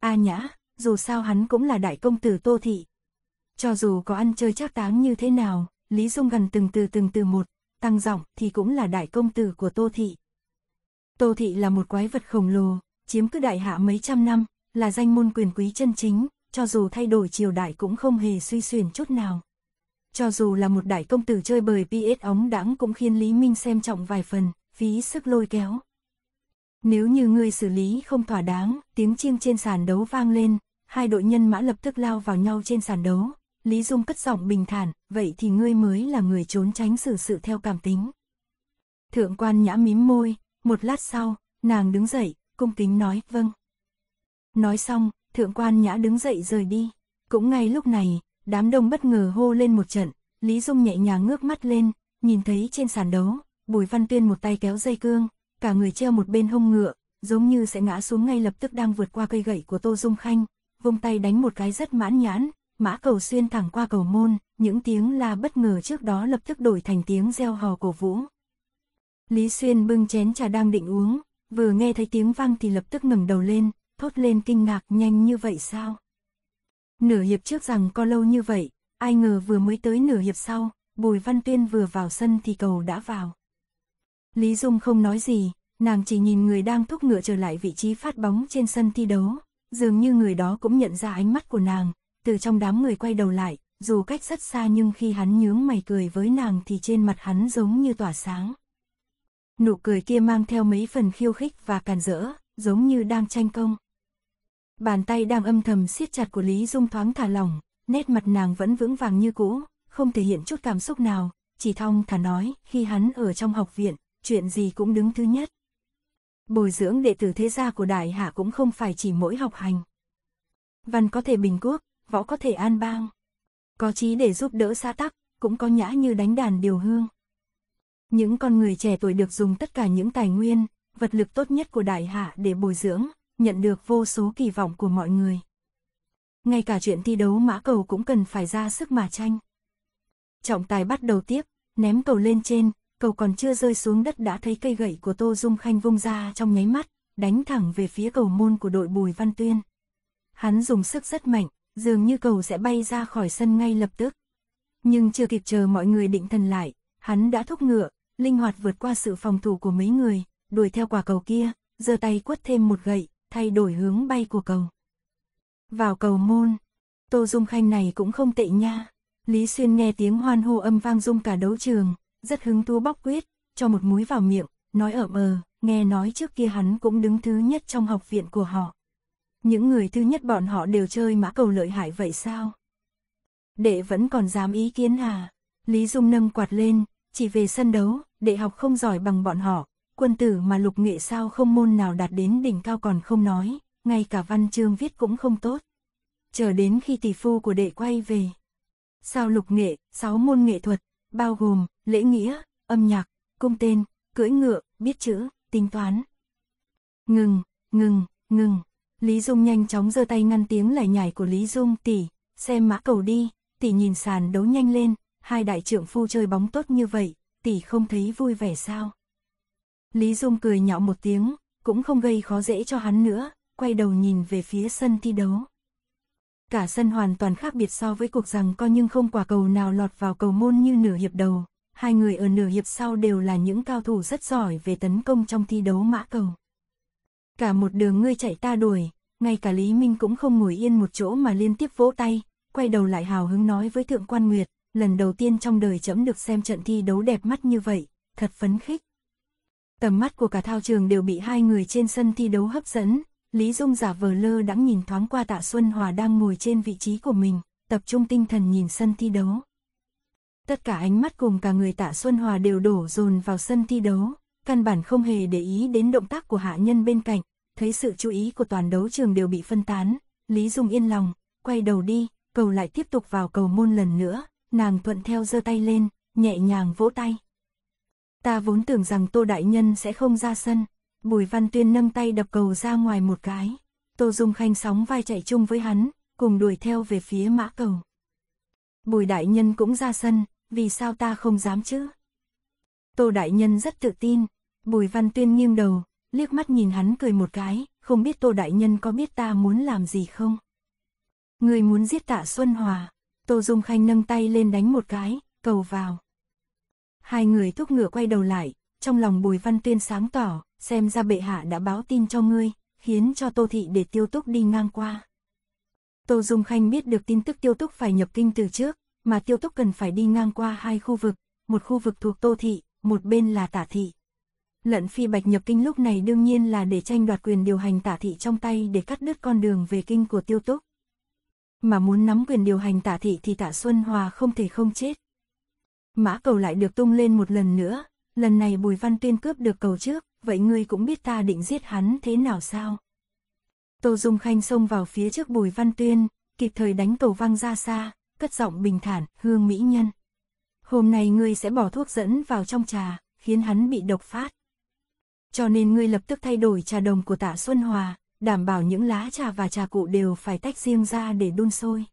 A nhã, dù sao hắn cũng là đại công tử Tô Thị. Cho dù có ăn chơi chắc táng như thế nào, Lý Dung gần từng từ từng từ một, tăng giọng thì cũng là đại công tử của Tô Thị. Tô Thị là một quái vật khổng lồ, chiếm cứ đại hạ mấy trăm năm, là danh môn quyền quý chân chính, cho dù thay đổi triều đại cũng không hề suy xuyển chút nào. Cho dù là một đại công tử chơi bời PS ống đãng cũng khiến Lý Minh xem trọng vài phần, phí sức lôi kéo. Nếu như ngươi xử lý không thỏa đáng, tiếng chiêng trên sàn đấu vang lên, hai đội nhân mã lập tức lao vào nhau trên sàn đấu. Lý Dung cất giọng bình thản, vậy thì ngươi mới là người trốn tránh xử sự theo cảm tính. Thượng quan nhã mím môi, một lát sau, nàng đứng dậy, cung kính nói, vâng. Nói xong, thượng quan nhã đứng dậy rời đi. Cũng ngay lúc này, đám đông bất ngờ hô lên một trận, Lý Dung nhẹ nhàng ngước mắt lên, nhìn thấy trên sàn đấu, Bùi Văn Tuyên một tay kéo dây cương, cả người treo một bên hông ngựa, giống như sẽ ngã xuống ngay lập tức đang vượt qua cây gậy của Tô Dung Khanh, vung tay đánh một cái rất mãn nhãn, mã cầu xuyên thẳng qua cầu môn, những tiếng la bất ngờ trước đó lập tức đổi thành tiếng reo hò cổ vũ. Lý Xuyên bưng chén trà đang định uống, vừa nghe thấy tiếng vang thì lập tức ngẩng đầu lên, thốt lên kinh ngạc nhanh như vậy sao? Nửa hiệp trước rằng có lâu như vậy, ai ngờ vừa mới tới nửa hiệp sau, Bùi Văn Tuyên vừa vào sân thì cầu đã vào. Lý Dung không nói gì, nàng chỉ nhìn người đang thúc ngựa trở lại vị trí phát bóng trên sân thi đấu, dường như người đó cũng nhận ra ánh mắt của nàng, từ trong đám người quay đầu lại, dù cách rất xa nhưng khi hắn nhướng mày cười với nàng thì trên mặt hắn giống như tỏa sáng. Nụ cười kia mang theo mấy phần khiêu khích và càn rỡ, giống như đang tranh công. Bàn tay đang âm thầm siết chặt của Lý Dung thoáng thả lỏng, nét mặt nàng vẫn vững vàng như cũ, không thể hiện chút cảm xúc nào, chỉ thong thả nói, khi hắn ở trong học viện, chuyện gì cũng đứng thứ nhất. Bồi dưỡng đệ tử thế gia của Đại Hạ cũng không phải chỉ mỗi học hành. Văn có thể bình quốc, võ có thể an bang. Có trí để giúp đỡ xã tắc, cũng có nhã như đánh đàn điều hương. Những con người trẻ tuổi được dùng tất cả những tài nguyên, vật lực tốt nhất của Đại Hạ để bồi dưỡng, nhận được vô số kỳ vọng của mọi người. Ngay cả chuyện thi đấu mã cầu cũng cần phải ra sức mà tranh. Trọng tài bắt đầu tiếp, ném cầu lên trên, cầu còn chưa rơi xuống đất đã thấy cây gậy của Tô Dung Khanh vung ra trong nháy mắt, đánh thẳng về phía cầu môn của đội Bùi Văn Tuyên. Hắn dùng sức rất mạnh, dường như cầu sẽ bay ra khỏi sân ngay lập tức. Nhưng chưa kịp chờ mọi người định thần lại, hắn đã thúc ngựa, linh hoạt vượt qua sự phòng thủ của mấy người, đuổi theo quả cầu kia, giơ tay quất thêm một gậy, thay đổi hướng bay của cầu. Vào cầu môn, Tô Dung Khanh này cũng không tệ nha. Lý Xuyên nghe tiếng hoan hô âm vang rung cả đấu trường, rất hứng thú bóc quyết, cho một múi vào miệng, nói ở mờ, nghe nói trước kia hắn cũng đứng thứ nhất trong học viện của họ. Những người thứ nhất bọn họ đều chơi mã cầu lợi hại vậy sao? Đệ vẫn còn dám ý kiến à? Lý Dung nâng quạt lên, chỉ về sân đấu, đệ học không giỏi bằng bọn họ, quân tử mà lục nghệ sao không môn nào đạt đến đỉnh cao còn không nói, ngay cả văn chương viết cũng không tốt. Chờ đến khi tỷ phu của đệ quay về. Sao lục nghệ, sáu môn nghệ thuật, bao gồm lễ nghĩa, âm nhạc, cung tên, cưỡi ngựa, biết chữ, tính toán. Ngừng, ngừng, ngừng. Lý Dung nhanh chóng giơ tay ngăn tiếng lải nhải của Lý Dung tỷ, xem mã cầu đi, tỷ nhìn sàn đấu nhanh lên, hai đại trưởng phu chơi bóng tốt như vậy, tỷ không thấy vui vẻ sao. Lý Dung cười nhạo một tiếng, cũng không gây khó dễ cho hắn nữa, quay đầu nhìn về phía sân thi đấu cả sân hoàn toàn khác biệt so với cuộc rằng co nhưng không quả cầu nào lọt vào cầu môn như nửa hiệp đầu. Hai người ở nửa hiệp sau đều là những cao thủ rất giỏi về tấn công trong thi đấu mã cầu. Cả một đường ngươi chạy ta đuổi, ngay cả Lý Minh cũng không ngồi yên một chỗ mà liên tiếp vỗ tay, quay đầu lại hào hứng nói với Thượng Quan Nguyệt, lần đầu tiên trong đời chấm được xem trận thi đấu đẹp mắt như vậy, thật phấn khích. Tầm mắt của cả thao trường đều bị hai người trên sân thi đấu hấp dẫn, Lý Dung giả vờ lơ đãng nhìn thoáng qua Tạ Xuân Hòa đang ngồi trên vị trí của mình, tập trung tinh thần nhìn sân thi đấu. Tất cả ánh mắt cùng cả người Tạ Xuân Hòa đều đổ dồn vào sân thi đấu, căn bản không hề để ý đến động tác của hạ nhân bên cạnh, thấy sự chú ý của toàn đấu trường đều bị phân tán, Lý Dung yên lòng, quay đầu đi, cầu lại tiếp tục vào cầu môn lần nữa, nàng thuận theo giơ tay lên, nhẹ nhàng vỗ tay. Ta vốn tưởng rằng Tô Đại Nhân sẽ không ra sân, Bùi Văn Tuyên nâng tay đập cầu ra ngoài một cái. Tô Dung Khanh sóng vai chạy chung với hắn, cùng đuổi theo về phía mã cầu. Bùi Đại Nhân cũng ra sân, vì sao ta không dám chứ? Tô Đại Nhân rất tự tin, Bùi Văn Tuyên nghiêng đầu, liếc mắt nhìn hắn cười một cái, không biết Tô Đại Nhân có biết ta muốn làm gì không? Người muốn giết tạ Xuân Hòa, Tô Dung Khanh nâng tay lên đánh một cái, cầu vào. Hai người thúc ngựa quay đầu lại, trong lòng Bùi Văn Tuyên sáng tỏ, xem ra bệ hạ đã báo tin cho ngươi, khiến cho Tô Thị để tiêu túc đi ngang qua. Tô Dung Khanh biết được tin tức tiêu túc phải nhập kinh từ trước, mà tiêu túc cần phải đi ngang qua hai khu vực, một khu vực thuộc Tô Thị, một bên là Tả Thị. Lận phi bạch nhập kinh lúc này đương nhiên là để tranh đoạt quyền điều hành tả thị trong tay để cắt đứt con đường về kinh của tiêu túc. Mà muốn nắm quyền điều hành tả thị thì tả Xuân Hòa không thể không chết. Mã cầu lại được tung lên một lần nữa, lần này Bùi Văn Tuyên cướp được cầu trước, vậy ngươi cũng biết ta định giết hắn thế nào sao? Tô Dung Khanh xông vào phía trước Bùi Văn Tuyên, kịp thời đánh tổ văng ra xa, cất giọng bình thản, hương mỹ nhân. Hôm nay ngươi sẽ bỏ thuốc dẫn vào trong trà, khiến hắn bị độc phát. Cho nên ngươi lập tức thay đổi trà đồng của tạ Xuân Hòa, đảm bảo những lá trà và trà cụ đều phải tách riêng ra để đun sôi.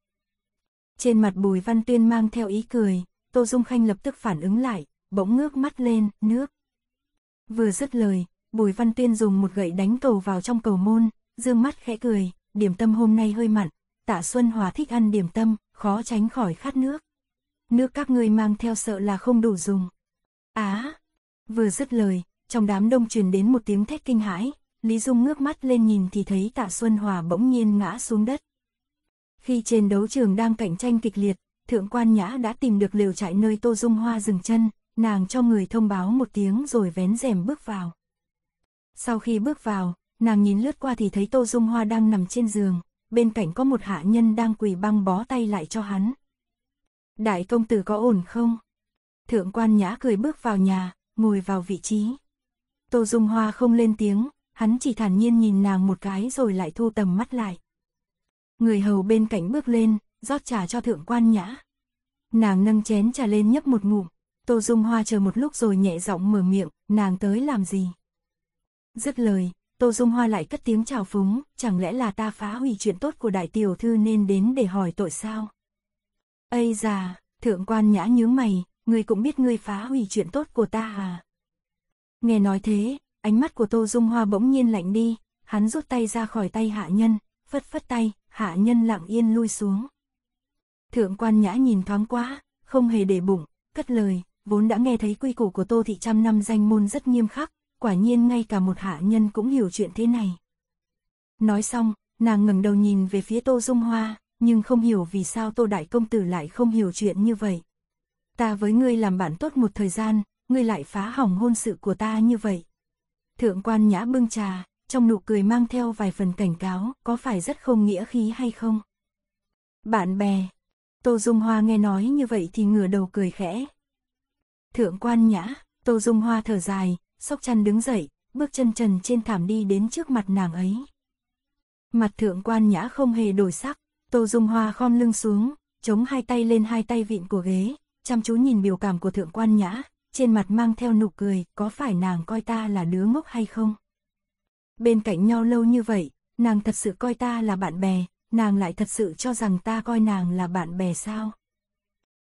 Trên mặt Bùi Văn Tuyên mang theo ý cười, Tô Dung Khanh lập tức phản ứng lại, bỗng ngước mắt lên, nước. Vừa dứt lời, Bùi Văn Tuyên dùng một gậy đánh cầu vào trong cầu môn, dương mắt khẽ cười, điểm tâm hôm nay hơi mặn, tạ Xuân Hòa thích ăn điểm tâm, khó tránh khỏi khát nước. Nước các ngươi mang theo sợ là không đủ dùng. Á! vừa dứt lời, trong đám đông truyền đến một tiếng thét kinh hãi, Lý Dung ngước mắt lên nhìn thì thấy tạ Xuân Hòa bỗng nhiên ngã xuống đất. Khi trên đấu trường đang cạnh tranh kịch liệt, Thượng quan Nhã đã tìm được liều trại nơi Tô Dung Hoa dừng chân, nàng cho người thông báo một tiếng rồi vén rèm bước vào. Sau khi bước vào, nàng nhìn lướt qua thì thấy Tô Dung Hoa đang nằm trên giường, bên cạnh có một hạ nhân đang quỳ băng bó tay lại cho hắn. Đại công tử có ổn không? Thượng quan nhã cười bước vào nhà, ngồi vào vị trí. Tô Dung Hoa không lên tiếng, hắn chỉ thản nhiên nhìn nàng một cái rồi lại thu tầm mắt lại. Người hầu bên cạnh bước lên, rót trà cho thượng quan nhã. Nàng nâng chén trà lên nhấp một ngụm, Tô Dung Hoa chờ một lúc rồi nhẹ giọng mở miệng, nàng tới làm gì? Dứt lời, Tô Dung Hoa lại cất tiếng chào phúng, chẳng lẽ là ta phá hủy chuyện tốt của đại tiểu thư nên đến để hỏi tội sao? Ây già, thượng quan nhã nhướng mày, ngươi cũng biết ngươi phá hủy chuyện tốt của ta à? Nghe nói thế, ánh mắt của Tô Dung Hoa bỗng nhiên lạnh đi, hắn rút tay ra khỏi tay hạ nhân, phất phất tay, hạ nhân lặng yên lui xuống. Thượng quan nhã nhìn thoáng quá, không hề để bụng, cất lời, vốn đã nghe thấy quy củ của Tô Thị trăm năm danh môn rất nghiêm khắc, quả nhiên ngay cả một hạ nhân cũng hiểu chuyện thế này. Nói xong, nàng ngừng đầu nhìn về phía Tô Dung Hoa, nhưng không hiểu vì sao Tô Đại Công Tử lại không hiểu chuyện như vậy. Ta với ngươi làm bạn tốt một thời gian, ngươi lại phá hỏng hôn sự của ta như vậy. Thượng quan nhã bưng trà, trong nụ cười mang theo vài phần cảnh cáo, có phải rất không nghĩa khí hay không? Bạn bè, Tô Dung Hoa nghe nói như vậy thì ngửa đầu cười khẽ, Thượng quan nhã, Tô Dung Hoa thở dài, sóc chăn đứng dậy, bước chân trần trên thảm đi đến trước mặt nàng ấy. Mặt thượng quan nhã không hề đổi sắc, Tô Dung Hoa khom lưng xuống, chống hai tay lên hai tay vịn của ghế, chăm chú nhìn biểu cảm của thượng quan nhã, trên mặt mang theo nụ cười, có phải nàng coi ta là đứa ngốc hay không? Bên cạnh nhau lâu như vậy, nàng thật sự coi ta là bạn bè, nàng lại thật sự cho rằng ta coi nàng là bạn bè sao?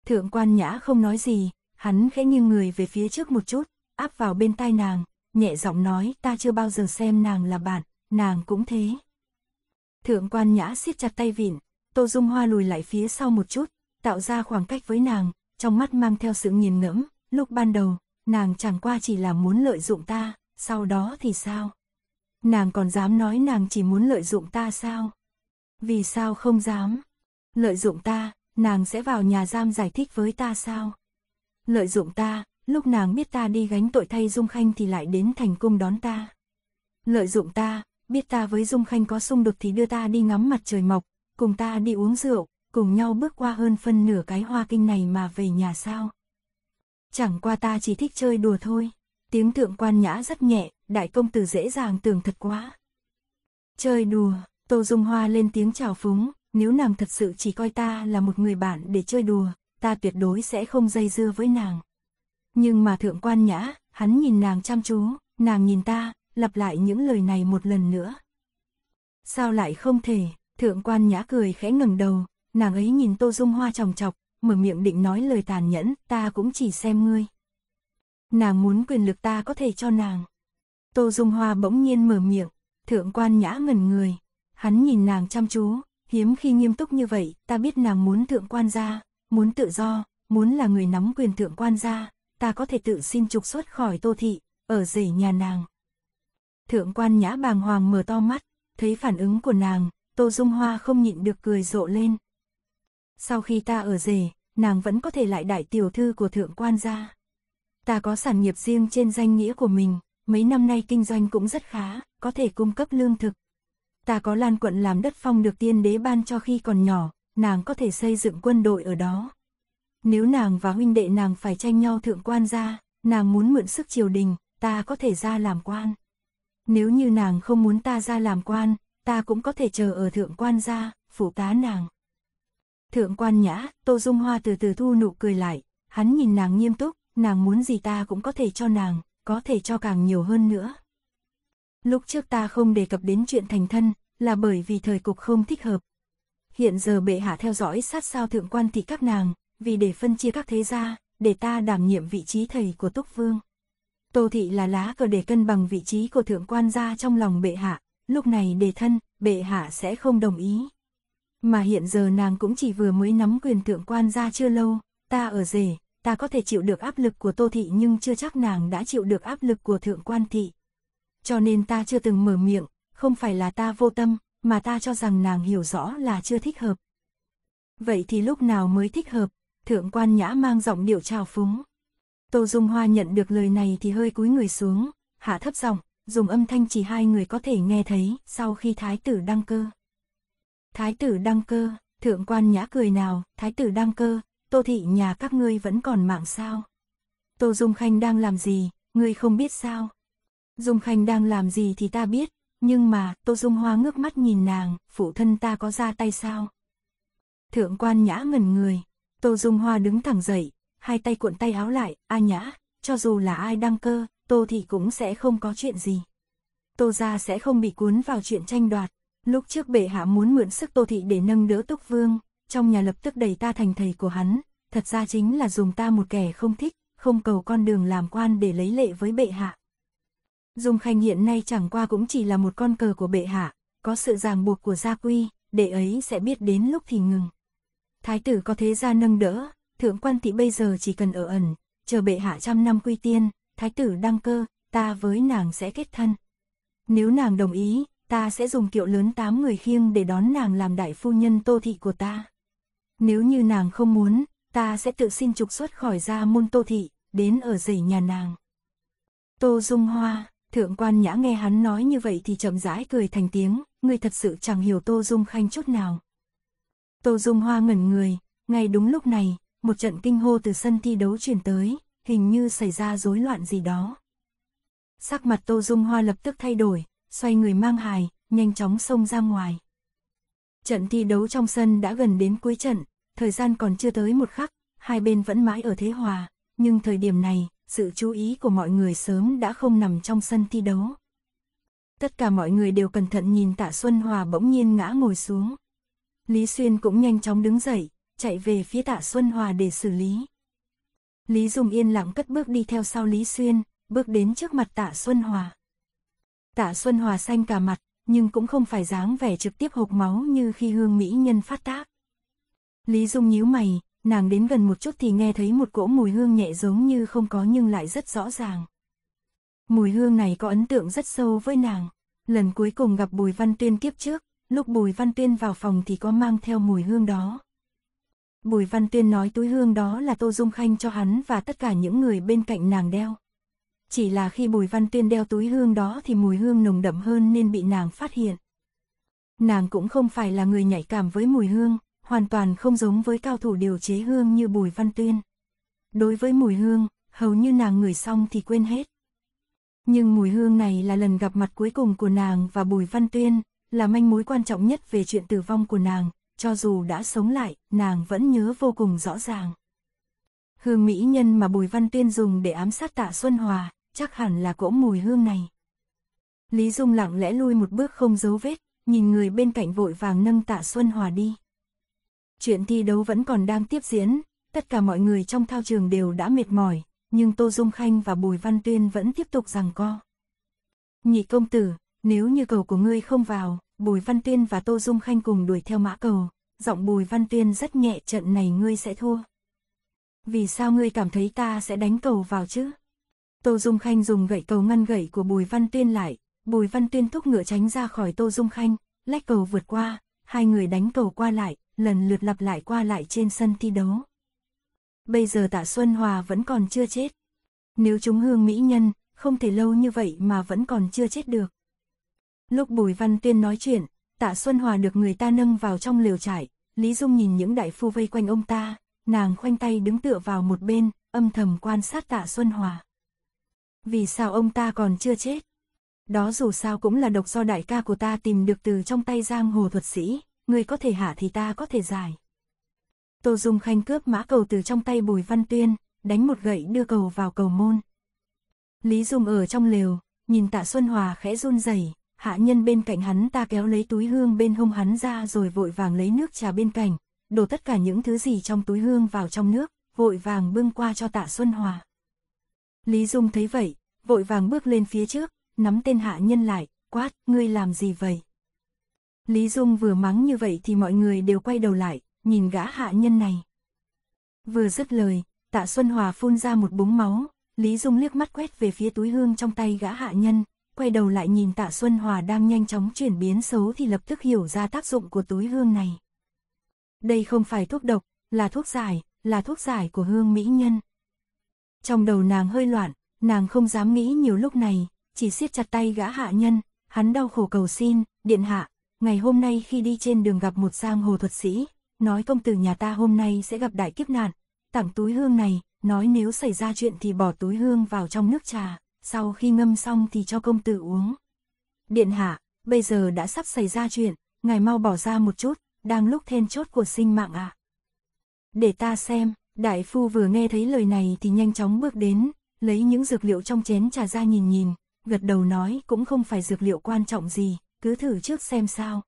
Thượng quan nhã không nói gì, hắn khẽ nghiêng người về phía trước một chút, áp vào bên tai nàng, nhẹ giọng nói ta chưa bao giờ xem nàng là bạn, nàng cũng thế. Thượng quan nhã siết chặt tay vịn, Tô Dung Hoa lùi lại phía sau một chút, tạo ra khoảng cách với nàng, trong mắt mang theo sự nghiền ngẫm, lúc ban đầu, nàng chẳng qua chỉ là muốn lợi dụng ta, sau đó thì sao? Nàng còn dám nói nàng chỉ muốn lợi dụng ta sao? Vì sao không dám? Lợi dụng ta, nàng sẽ vào nhà giam giải thích với ta sao? lợi dụng ta, lúc nàng biết ta đi gánh tội thay Dung Khanh thì lại đến thành cung đón ta. Lợi dụng ta, biết ta với Dung Khanh có xung đột thì đưa ta đi ngắm mặt trời mọc, cùng ta đi uống rượu, cùng nhau bước qua hơn phân nửa cái hoa kinh này mà về nhà sao. Chẳng qua ta chỉ thích chơi đùa thôi, tiếng thượng quan nhã rất nhẹ, đại công tử dễ dàng tưởng thật quá. Chơi đùa, Tô Dung Hoa lên tiếng chào phúng, nếu nàng thật sự chỉ coi ta là một người bạn để chơi đùa, ta tuyệt đối sẽ không dây dưa với nàng. Nhưng mà thượng quan nhã, hắn nhìn nàng chăm chú, nàng nhìn ta, lặp lại những lời này một lần nữa. Sao lại không thể, thượng quan nhã cười khẽ ngẩng đầu, nàng ấy nhìn tô dung hoa tròng chọc, mở miệng định nói lời tàn nhẫn, ta cũng chỉ xem ngươi. Nàng muốn quyền lực ta có thể cho nàng. Tô dung hoa bỗng nhiên mở miệng, thượng quan nhã ngẩn người, hắn nhìn nàng chăm chú, hiếm khi nghiêm túc như vậy, ta biết nàng muốn thượng quan ra, muốn tự do, muốn là người nắm quyền thượng quan gia, ta có thể tự xin trục xuất khỏi tô thị, ở rể nhà nàng. Thượng quan nhã bàng hoàng mở to mắt, thấy phản ứng của nàng, tô dung hoa không nhịn được cười rộ lên. Sau khi ta ở rể, nàng vẫn có thể lại đại tiểu thư của thượng quan gia. Ta có sản nghiệp riêng trên danh nghĩa của mình, mấy năm nay kinh doanh cũng rất khá, có thể cung cấp lương thực. Ta có lan quận làm đất phong được tiên đế ban cho khi còn nhỏ, nàng có thể xây dựng quân đội ở đó. Nếu nàng và huynh đệ nàng phải tranh nhau thượng quan ra, nàng muốn mượn sức triều đình, ta có thể ra làm quan. Nếu như nàng không muốn ta ra làm quan, ta cũng có thể chờ ở thượng quan ra, phủ tá nàng. Thượng quan nhã, Tô Dung Hoa từ từ thu nụ cười lại, hắn nhìn nàng nghiêm túc, nàng muốn gì ta cũng có thể cho nàng, có thể cho càng nhiều hơn nữa. Lúc trước ta không đề cập đến chuyện thành thân, là bởi vì thời cục không thích hợp, hiện giờ bệ hạ theo dõi sát sao thượng quan tỷ các nàng, vì để phân chia các thế gia, để ta đảm nhiệm vị trí thầy của Túc Vương. Tô thị là lá cờ để cân bằng vị trí của thượng quan gia trong lòng bệ hạ, lúc này đề thân, bệ hạ sẽ không đồng ý. Mà hiện giờ nàng cũng chỉ vừa mới nắm quyền thượng quan gia chưa lâu, ta ở rể, ta có thể chịu được áp lực của tô thị nhưng chưa chắc nàng đã chịu được áp lực của thượng quan thị. Cho nên ta chưa từng mở miệng, không phải là ta vô tâm, mà ta cho rằng nàng hiểu rõ là chưa thích hợp. Vậy thì lúc nào mới thích hợp? Thượng quan nhã mang giọng điệu trào phúng. Tô Dung Hoa nhận được lời này thì hơi cúi người xuống, hạ thấp giọng, dùng âm thanh chỉ hai người có thể nghe thấy sau khi thái tử đăng cơ. Thái tử đăng cơ, thượng quan nhã cười nào, thái tử đăng cơ, tô thị nhà các ngươi vẫn còn mạng sao. Tô Dung Khanh đang làm gì, ngươi không biết sao. Dung Khanh đang làm gì thì ta biết, nhưng mà, Tô Dung Hoa ngước mắt nhìn nàng, phụ thân ta có ra tay sao? Thượng quan nhã ngẩn người, Tô Dung Hoa đứng thẳng dậy, hai tay cuộn tay áo lại, a nhã, cho dù là ai đăng cơ, Tô thì cũng sẽ không có chuyện gì. Tô gia sẽ không bị cuốn vào chuyện tranh đoạt. Lúc trước bệ hạ muốn mượn sức Tô thị để nâng đỡ Túc Vương, trong nhà lập tức đẩy ta thành thầy của hắn, thật ra chính là dùng ta một kẻ không thích, không cầu con đường làm quan để lấy lệ với bệ hạ. Dung Khanh hiện nay chẳng qua cũng chỉ là một con cờ của bệ hạ, có sự ràng buộc của gia quy, đệ ấy sẽ biết đến lúc thì ngừng. Thái tử có thế gia nâng đỡ, thượng quan thị bây giờ chỉ cần ở ẩn, chờ bệ hạ trăm năm quy tiên, thái tử đăng cơ, ta với nàng sẽ kết thân. Nếu nàng đồng ý, ta sẽ dùng kiệu lớn tám người khiêng để đón nàng làm đại phu nhân tô thị của ta. Nếu như nàng không muốn, ta sẽ tự xin trục xuất khỏi gia môn tô thị, đến ở dãy nhà nàng. Tô Dung Hoa Thượng quan nhã nghe hắn nói như vậy thì chậm rãi cười thành tiếng, ngươi thật sự chẳng hiểu Tô Dung Khanh chút nào. Tô Dung Hoa ngẩn người, ngay đúng lúc này, một trận kinh hô từ sân thi đấu truyền tới, hình như xảy ra rối loạn gì đó. Sắc mặt Tô Dung Hoa lập tức thay đổi, xoay người mang hài, nhanh chóng xông ra ngoài. Trận thi đấu trong sân đã gần đến cuối trận, thời gian còn chưa tới một khắc, hai bên vẫn mãi ở thế hòa, nhưng thời điểm này, sự chú ý của mọi người sớm đã không nằm trong sân thi đấu. Tất cả mọi người đều cẩn thận nhìn Tạ Xuân Hòa bỗng nhiên ngã ngồi xuống. Lý Xuyên cũng nhanh chóng đứng dậy, chạy về phía Tạ Xuân Hòa để xử lý. Lý Dung yên lặng cất bước đi theo sau Lý Xuyên, bước đến trước mặt Tạ Xuân Hòa. Tạ Xuân Hòa xanh cả mặt, nhưng cũng không phải dáng vẻ trực tiếp hộc máu như khi hương mỹ nhân phát tác. Lý Dung nhíu mày, nàng đến gần một chút thì nghe thấy một cỗ mùi hương nhẹ giống như không có nhưng lại rất rõ ràng. Mùi hương này có ấn tượng rất sâu với nàng. Lần cuối cùng gặp Bùi Văn Tuyên kiếp trước, lúc Bùi Văn Tuyên vào phòng thì có mang theo mùi hương đó. Bùi Văn Tuyên nói túi hương đó là Tô Dung Khanh cho hắn và tất cả những người bên cạnh nàng đeo. Chỉ là khi Bùi Văn Tuyên đeo túi hương đó thì mùi hương nồng đậm hơn nên bị nàng phát hiện. Nàng cũng không phải là người nhạy cảm với mùi hương, hoàn toàn không giống với cao thủ điều chế hương như Bùi Văn Tuyên. Đối với mùi hương, hầu như nàng ngửi xong thì quên hết. Nhưng mùi hương này là lần gặp mặt cuối cùng của nàng và Bùi Văn Tuyên, là manh mối quan trọng nhất về chuyện tử vong của nàng, cho dù đã sống lại, nàng vẫn nhớ vô cùng rõ ràng. Hương mỹ nhân mà Bùi Văn Tuyên dùng để ám sát tạ Xuân Hòa, chắc hẳn là cỗ mùi hương này. Lý Dung lặng lẽ lui một bước không dấu vết, nhìn người bên cạnh vội vàng nâng tạ Xuân Hòa đi. Chuyện thi đấu vẫn còn đang tiếp diễn, tất cả mọi người trong thao trường đều đã mệt mỏi, nhưng Tô Dung Khanh và Bùi Văn Tuyên vẫn tiếp tục rằng co. Nhị công tử, nếu như cầu của ngươi không vào, Bùi Văn Tuyên và Tô Dung Khanh cùng đuổi theo mã cầu, giọng Bùi Văn Tuyên rất nhẹ trận này ngươi sẽ thua. Vì sao ngươi cảm thấy ta sẽ đánh cầu vào chứ? Tô Dung Khanh dùng gậy cầu ngăn gậy của Bùi Văn Tuyên lại, Bùi Văn Tuyên thúc ngựa tránh ra khỏi Tô Dung Khanh, lách cầu vượt qua, hai người đánh cầu qua lại, lần lượt lặp lại qua lại trên sân thi đấu. Bây giờ tạ Xuân Hòa vẫn còn chưa chết. Nếu chúng hương mỹ nhân, không thể lâu như vậy mà vẫn còn chưa chết được. Lúc Bùi Văn Tuyên nói chuyện, tạ Xuân Hòa được người ta nâng vào trong liều trải, Lý Dung nhìn những đại phu vây quanh ông ta, nàng khoanh tay đứng tựa vào một bên, âm thầm quan sát tạ Xuân Hòa. Vì sao ông ta còn chưa chết? Đó dù sao cũng là độc do đại ca của ta tìm được từ trong tay giang hồ thuật sĩ ngươi có thể hạ thì ta có thể giải. Tô Dung Khanh cướp mã cầu từ trong tay Bùi Văn Tuyên, đánh một gậy đưa cầu vào cầu môn. Lý Dung ở trong lều, nhìn tạ Xuân Hòa khẽ run rẩy hạ nhân bên cạnh hắn ta kéo lấy túi hương bên hông hắn ra rồi vội vàng lấy nước trà bên cạnh, đổ tất cả những thứ gì trong túi hương vào trong nước, vội vàng bưng qua cho tạ Xuân Hòa. Lý Dung thấy vậy, vội vàng bước lên phía trước, nắm tên hạ nhân lại, quát, ngươi làm gì vậy? Lý Dung vừa mắng như vậy thì mọi người đều quay đầu lại, nhìn gã hạ nhân này. Vừa dứt lời, tạ Xuân Hòa phun ra một búng máu, Lý Dung liếc mắt quét về phía túi hương trong tay gã hạ nhân, quay đầu lại nhìn tạ Xuân Hòa đang nhanh chóng chuyển biến xấu thì lập tức hiểu ra tác dụng của túi hương này. Đây không phải thuốc độc, là thuốc giải, là thuốc giải của hương mỹ nhân. Trong đầu nàng hơi loạn, nàng không dám nghĩ nhiều lúc này, chỉ siết chặt tay gã hạ nhân, hắn đau khổ cầu xin, điện hạ, ngày hôm nay khi đi trên đường gặp một giang hồ thuật sĩ, nói công tử nhà ta hôm nay sẽ gặp đại kiếp nạn, tặng túi hương này, nói nếu xảy ra chuyện thì bỏ túi hương vào trong nước trà, sau khi ngâm xong thì cho công tử uống. Điện hạ, bây giờ đã sắp xảy ra chuyện, ngài mau bỏ ra một chút, đang lúc then chốt của sinh mạng ạ. À. Để ta xem, đại phu vừa nghe thấy lời này thì nhanh chóng bước đến, lấy những dược liệu trong chén trà ra nhìn nhìn, gật đầu nói cũng không phải dược liệu quan trọng gì, cứ thử trước xem sao.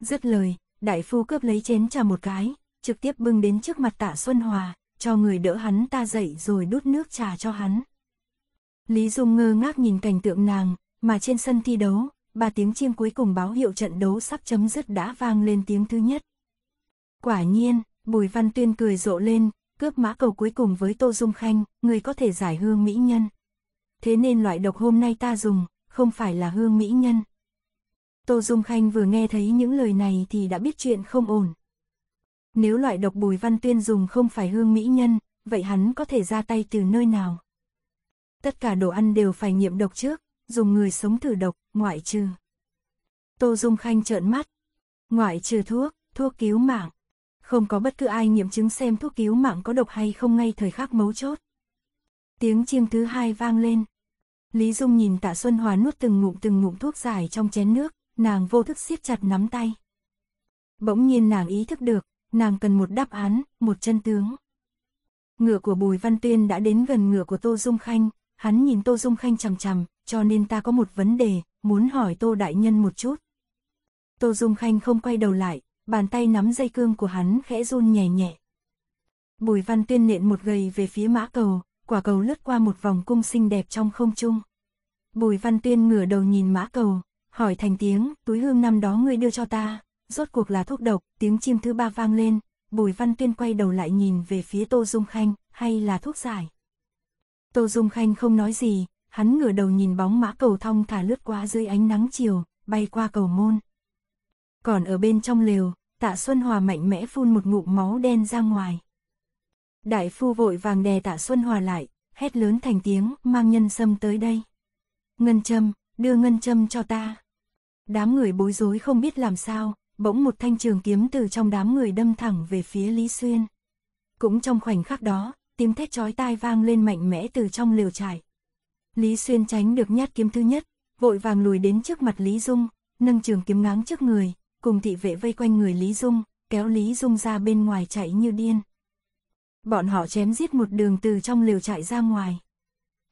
Dứt lời, đại phu cướp lấy chén trà một cái, trực tiếp bưng đến trước mặt tạ Xuân Hòa, cho người đỡ hắn ta dậy rồi đút nước trà cho hắn. Lý Dung ngơ ngác nhìn cảnh tượng nàng, mà trên sân thi đấu, ba tiếng chiêm cuối cùng báo hiệu trận đấu sắp chấm dứt đã vang lên tiếng thứ nhất. Quả nhiên, Bùi Văn Tuyên cười rộ lên, cướp mã cầu cuối cùng với Tô Dung Khanh, người có thể giải hương mỹ nhân. Thế nên loại độc hôm nay ta dùng, không phải là hương mỹ nhân. Tô Dung Khanh vừa nghe thấy những lời này thì đã biết chuyện không ổn. Nếu loại độc Bùi Văn Tuyên dùng không phải hương mỹ nhân, vậy hắn có thể ra tay từ nơi nào? Tất cả đồ ăn đều phải nghiệm độc trước, dùng người sống thử độc, ngoại trừ. Tô Dung Khanh trợn mắt. Ngoại trừ thuốc, thuốc cứu mạng. Không có bất cứ ai nghiệm chứng xem thuốc cứu mạng có độc hay không ngay thời khắc mấu chốt. Tiếng chiêm thứ hai vang lên. Lý Dung nhìn Tạ Xuân Hòa nuốt từng ngụm từng ngụm thuốc dài trong chén nước, nàng vô thức siết chặt nắm tay. Bỗng nhiên nàng ý thức được, nàng cần một đáp án, một chân tướng. Ngựa của Bùi Văn Tuyên đã đến gần ngựa của Tô Dung Khanh, hắn nhìn Tô Dung Khanh chằm chằm, cho nên ta có một vấn đề, muốn hỏi Tô Đại Nhân một chút. Tô Dung Khanh không quay đầu lại, bàn tay nắm dây cương của hắn khẽ run nhẹ nhẹ. Bùi Văn Tuyên nện một gầy về phía mã cầu, quả cầu lướt qua một vòng cung xinh đẹp trong không trung. Bùi Văn Tuyên ngửa đầu nhìn mã cầu, hỏi thành tiếng, túi hương năm đó ngươi đưa cho ta, rốt cuộc là thuốc độc, tiếng chim thứ ba vang lên, Bùi Văn Tuyên quay đầu lại nhìn về phía Tô Dung Khanh, hay là thuốc giải. Tô Dung Khanh không nói gì, hắn ngửa đầu nhìn bóng mã cầu thong thả lướt qua dưới ánh nắng chiều, bay qua cầu môn. Còn ở bên trong lều, tạ Xuân Hòa mạnh mẽ phun một ngụm máu đen ra ngoài. Đại phu vội vàng đè tạ Xuân Hòa lại, hét lớn thành tiếng, mang nhân sâm tới đây. Ngân châm, đưa ngân châm cho ta. Đám người bối rối không biết làm sao, bỗng một thanh trường kiếm từ trong đám người đâm thẳng về phía Lý Xuyên. Cũng trong khoảnh khắc đó, tiếng thét chói tai vang lên mạnh mẽ từ trong liều trải. Lý Xuyên tránh được nhát kiếm thứ nhất, vội vàng lùi đến trước mặt Lý Dung, nâng trường kiếm ngáng trước người, cùng thị vệ vây quanh người Lý Dung, kéo Lý Dung ra bên ngoài chạy như điên. Bọn họ chém giết một đường từ trong liều trại ra ngoài.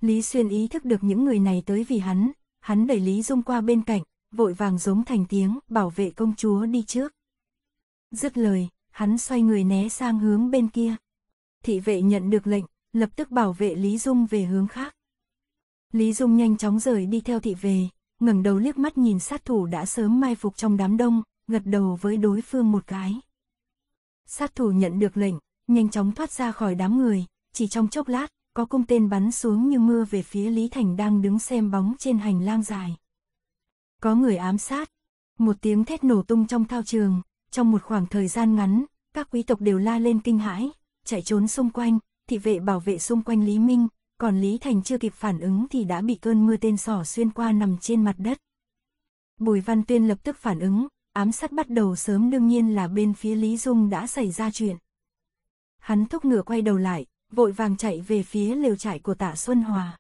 Lý Xuyên ý thức được những người này tới vì hắn, hắn đẩy Lý Dung qua bên cạnh, vội vàng giống thành tiếng, bảo vệ công chúa đi trước. Dứt lời, hắn xoay người né sang hướng bên kia. Thị vệ nhận được lệnh, lập tức bảo vệ Lý Dung về hướng khác. Lý Dung nhanh chóng rời đi theo thị về, ngẩng đầu liếc mắt nhìn sát thủ đã sớm mai phục trong đám đông, gật đầu với đối phương một cái. Sát thủ nhận được lệnh, nhanh chóng thoát ra khỏi đám người, chỉ trong chốc lát, có cung tên bắn xuống như mưa về phía Lý Thành đang đứng xem bóng trên hành lang dài. Có người ám sát. Một tiếng thét nổ tung trong thao trường, trong một khoảng thời gian ngắn, các quý tộc đều la lên kinh hãi, chạy trốn xung quanh, thị vệ bảo vệ xung quanh Lý Minh, còn Lý Thành chưa kịp phản ứng thì đã bị cơn mưa tên sỏ xuyên qua nằm trên mặt đất. Bùi Văn Tuyên lập tức phản ứng, ám sát bắt đầu sớm đương nhiên là bên phía Lý Dung đã xảy ra chuyện. Hắn thúc ngựa quay đầu lại, vội vàng chạy về phía lều trại của tạ Xuân Hòa.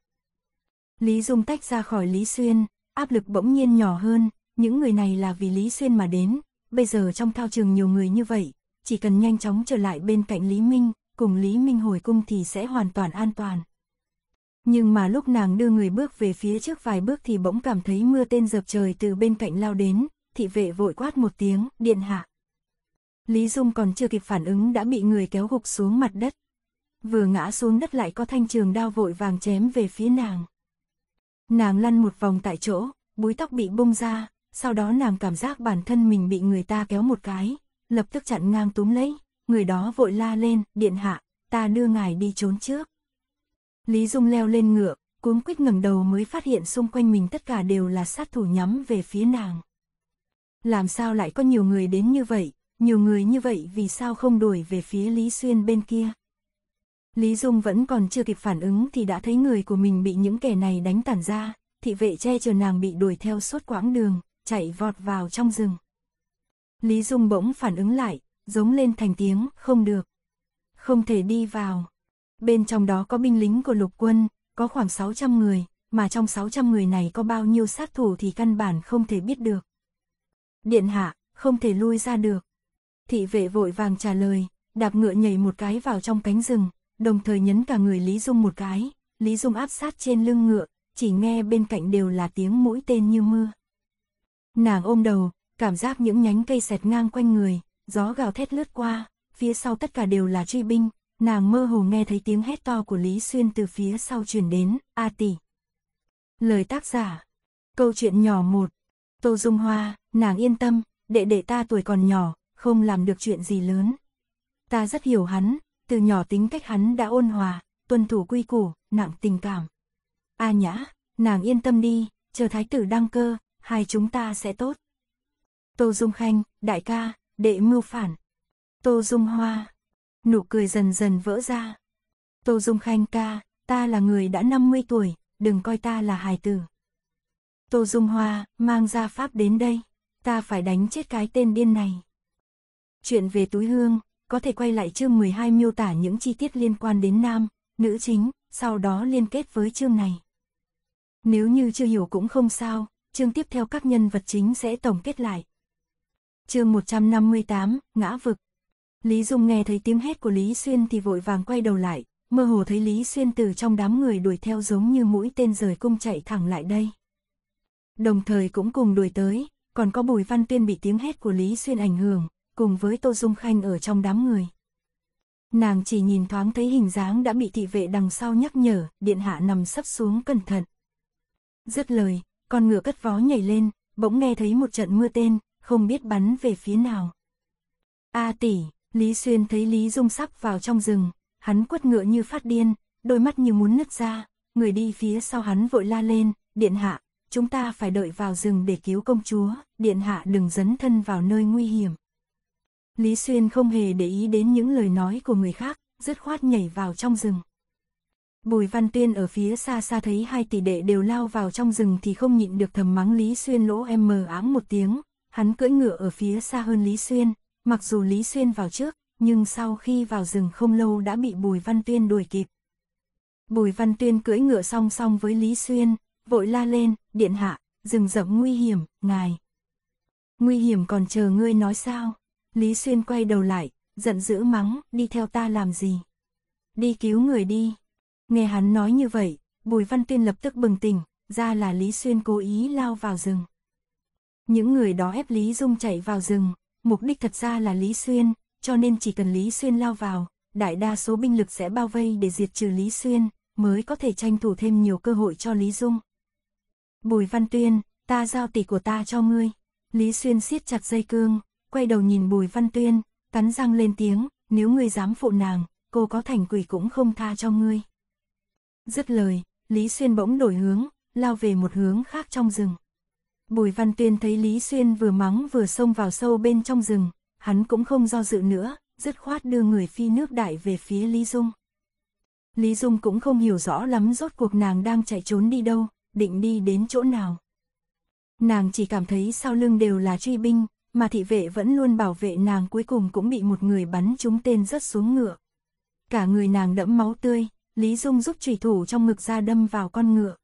Lý Dung tách ra khỏi Lý Xuyên, áp lực bỗng nhiên nhỏ hơn, những người này là vì Lý Xuyên mà đến, bây giờ trong thao trường nhiều người như vậy, chỉ cần nhanh chóng trở lại bên cạnh Lý Minh, cùng Lý Minh hồi cung thì sẽ hoàn toàn an toàn. Nhưng mà lúc nàng đưa người bước về phía trước vài bước thì bỗng cảm thấy mưa tên dập trời từ bên cạnh lao đến, thị vệ vội quát một tiếng, điện hạ. Lý Dung còn chưa kịp phản ứng đã bị người kéo gục xuống mặt đất. Vừa ngã xuống đất lại có thanh trường đao vội vàng chém về phía nàng. Nàng lăn một vòng tại chỗ, búi tóc bị bung ra, sau đó nàng cảm giác bản thân mình bị người ta kéo một cái, lập tức chặn ngang túm lấy, người đó vội la lên, điện hạ, ta đưa ngài đi trốn trước. Lý Dung leo lên ngựa, cuống quýt ngẩng đầu mới phát hiện xung quanh mình tất cả đều là sát thủ nhắm về phía nàng. Làm sao lại có nhiều người đến như vậy, nhiều người như vậy vì sao không đuổi về phía Lý Xuyên bên kia? Lý Dung vẫn còn chưa kịp phản ứng thì đã thấy người của mình bị những kẻ này đánh tản ra, thị vệ che chở nàng bị đuổi theo suốt quãng đường, chạy vọt vào trong rừng. Lý Dung bỗng phản ứng lại, giống lên thành tiếng, không được. Không thể đi vào. Bên trong đó có binh lính của lục quân, có khoảng 600 người, mà trong 600 người này có bao nhiêu sát thủ thì căn bản không thể biết được. Điện hạ, không thể lui ra được. Thị vệ vội vàng trả lời, đạp ngựa nhảy một cái vào trong cánh rừng, đồng thời nhấn cả người Lý Dung một cái, Lý Dung áp sát trên lưng ngựa, chỉ nghe bên cạnh đều là tiếng mũi tên như mưa. Nàng ôm đầu, cảm giác những nhánh cây xẹt ngang quanh người, gió gào thét lướt qua, phía sau tất cả đều là truy binh, nàng mơ hồ nghe thấy tiếng hét to của Lý Xuyên từ phía sau truyền đến, A tỷ. Lời tác giả. Câu chuyện nhỏ một. Tô Dung Hoa, nàng yên tâm, đệ đệ ta tuổi còn nhỏ, không làm được chuyện gì lớn. Ta rất hiểu hắn, từ nhỏ tính cách hắn đã ôn hòa, tuân thủ quy củ, nặng tình cảm. A nhã, nàng yên tâm đi, chờ thái tử đăng cơ, hai chúng ta sẽ tốt. Tô Dung Khanh, đại ca, đệ mưu phản. Tô Dung Hoa, nụ cười dần dần vỡ ra. Tô Dung Khanh ca, ta là người đã 50 tuổi, đừng coi ta là hài tử. Tô Dung Hoa, mang ra pháp đến đây, ta phải đánh chết cái tên điên này. Chuyện về túi hương, có thể quay lại chương 12 miêu tả những chi tiết liên quan đến nam, nữ chính, sau đó liên kết với chương này. Nếu như chưa hiểu cũng không sao, chương tiếp theo các nhân vật chính sẽ tổng kết lại. Chương 158, ngã vực. Lý Dung nghe thấy tiếng hét của Lý Xuyên thì vội vàng quay đầu lại, mơ hồ thấy Lý Xuyên từ trong đám người đuổi theo giống như mũi tên rời cung chạy thẳng lại đây. Đồng thời cũng cùng đuổi tới, còn có Bùi Văn Tuyên bị tiếng hét của Lý Xuyên ảnh hưởng, cùng với Tô Dung Khanh ở trong đám người. Nàng chỉ nhìn thoáng thấy hình dáng đã bị thị vệ đằng sau nhắc nhở, điện hạ nằm sấp xuống cẩn thận. Dứt lời, con ngựa cất vó nhảy lên, bỗng nghe thấy một trận mưa tên, không biết bắn về phía nào. A à tỷ, Lý Xuyên thấy Lý Dung sắp vào trong rừng, hắn quất ngựa như phát điên, đôi mắt như muốn nứt ra, người đi phía sau hắn vội la lên, điện hạ, chúng ta phải đợi vào rừng để cứu công chúa, điện hạ đừng dấn thân vào nơi nguy hiểm. Lý Xuyên không hề để ý đến những lời nói của người khác, dứt khoát nhảy vào trong rừng. Bùi Văn Tuyên ở phía xa xa thấy hai tỷ đệ đều lao vào trong rừng thì không nhịn được thầm mắng Lý Xuyên lỗ em mờ áng một tiếng, hắn cưỡi ngựa ở phía xa hơn Lý Xuyên, mặc dù Lý Xuyên vào trước, nhưng sau khi vào rừng không lâu đã bị Bùi Văn Tuyên đuổi kịp. Bùi Văn Tuyên cưỡi ngựa song song với Lý Xuyên, vội la lên, điện hạ, rừng rậm nguy hiểm, ngài. Nguy hiểm còn chờ ngươi nói sao? Lý Xuyên quay đầu lại, giận dữ mắng, đi theo ta làm gì? Đi cứu người đi. Nghe hắn nói như vậy, Bùi Văn Tuyên lập tức bừng tỉnh, ra là Lý Xuyên cố ý lao vào rừng. Những người đó ép Lý Dung chạy vào rừng, mục đích thật ra là Lý Xuyên, cho nên chỉ cần Lý Xuyên lao vào, đại đa số binh lực sẽ bao vây để diệt trừ Lý Xuyên, mới có thể tranh thủ thêm nhiều cơ hội cho Lý Dung. Bùi Văn Tuyên, ta giao tỷ của ta cho ngươi. Lý Xuyên siết chặt dây cương, quay đầu nhìn Bùi Văn Tuyên, cắn răng lên tiếng, nếu ngươi dám phụ nàng, cô có thành quỷ cũng không tha cho ngươi. Dứt lời, Lý Xuyên bỗng đổi hướng, lao về một hướng khác trong rừng. Bùi Văn Tuyên thấy Lý Xuyên vừa mắng vừa xông vào sâu bên trong rừng, hắn cũng không do dự nữa, dứt khoát đưa người phi nước đại về phía Lý Dung. Lý Dung cũng không hiểu rõ lắm rốt cuộc nàng đang chạy trốn đi đâu, định đi đến chỗ nào. Nàng chỉ cảm thấy sau lưng đều là truy binh, mà thị vệ vẫn luôn bảo vệ nàng cuối cùng cũng bị một người bắn trúng tên rớt xuống ngựa. Cả người nàng đẫm máu tươi, Lý Dung giúp trùy thủ trong ngực ra đâm vào con ngựa.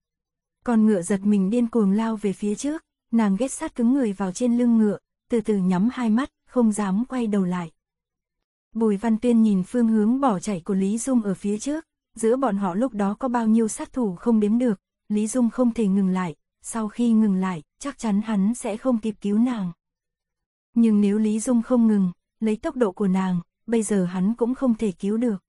Con ngựa giật mình điên cuồng lao về phía trước, nàng ghét sát cứng người vào trên lưng ngựa, từ từ nhắm hai mắt, không dám quay đầu lại. Bùi Văn Tuyên nhìn phương hướng bỏ chạy của Lý Dung ở phía trước, giữa bọn họ lúc đó có bao nhiêu sát thủ không đếm được, Lý Dung không thể ngừng lại, sau khi ngừng lại, chắc chắn hắn sẽ không kịp cứu nàng. Nhưng nếu Lý Dung không ngừng, lấy tốc độ của nàng, bây giờ hắn cũng không thể cứu được.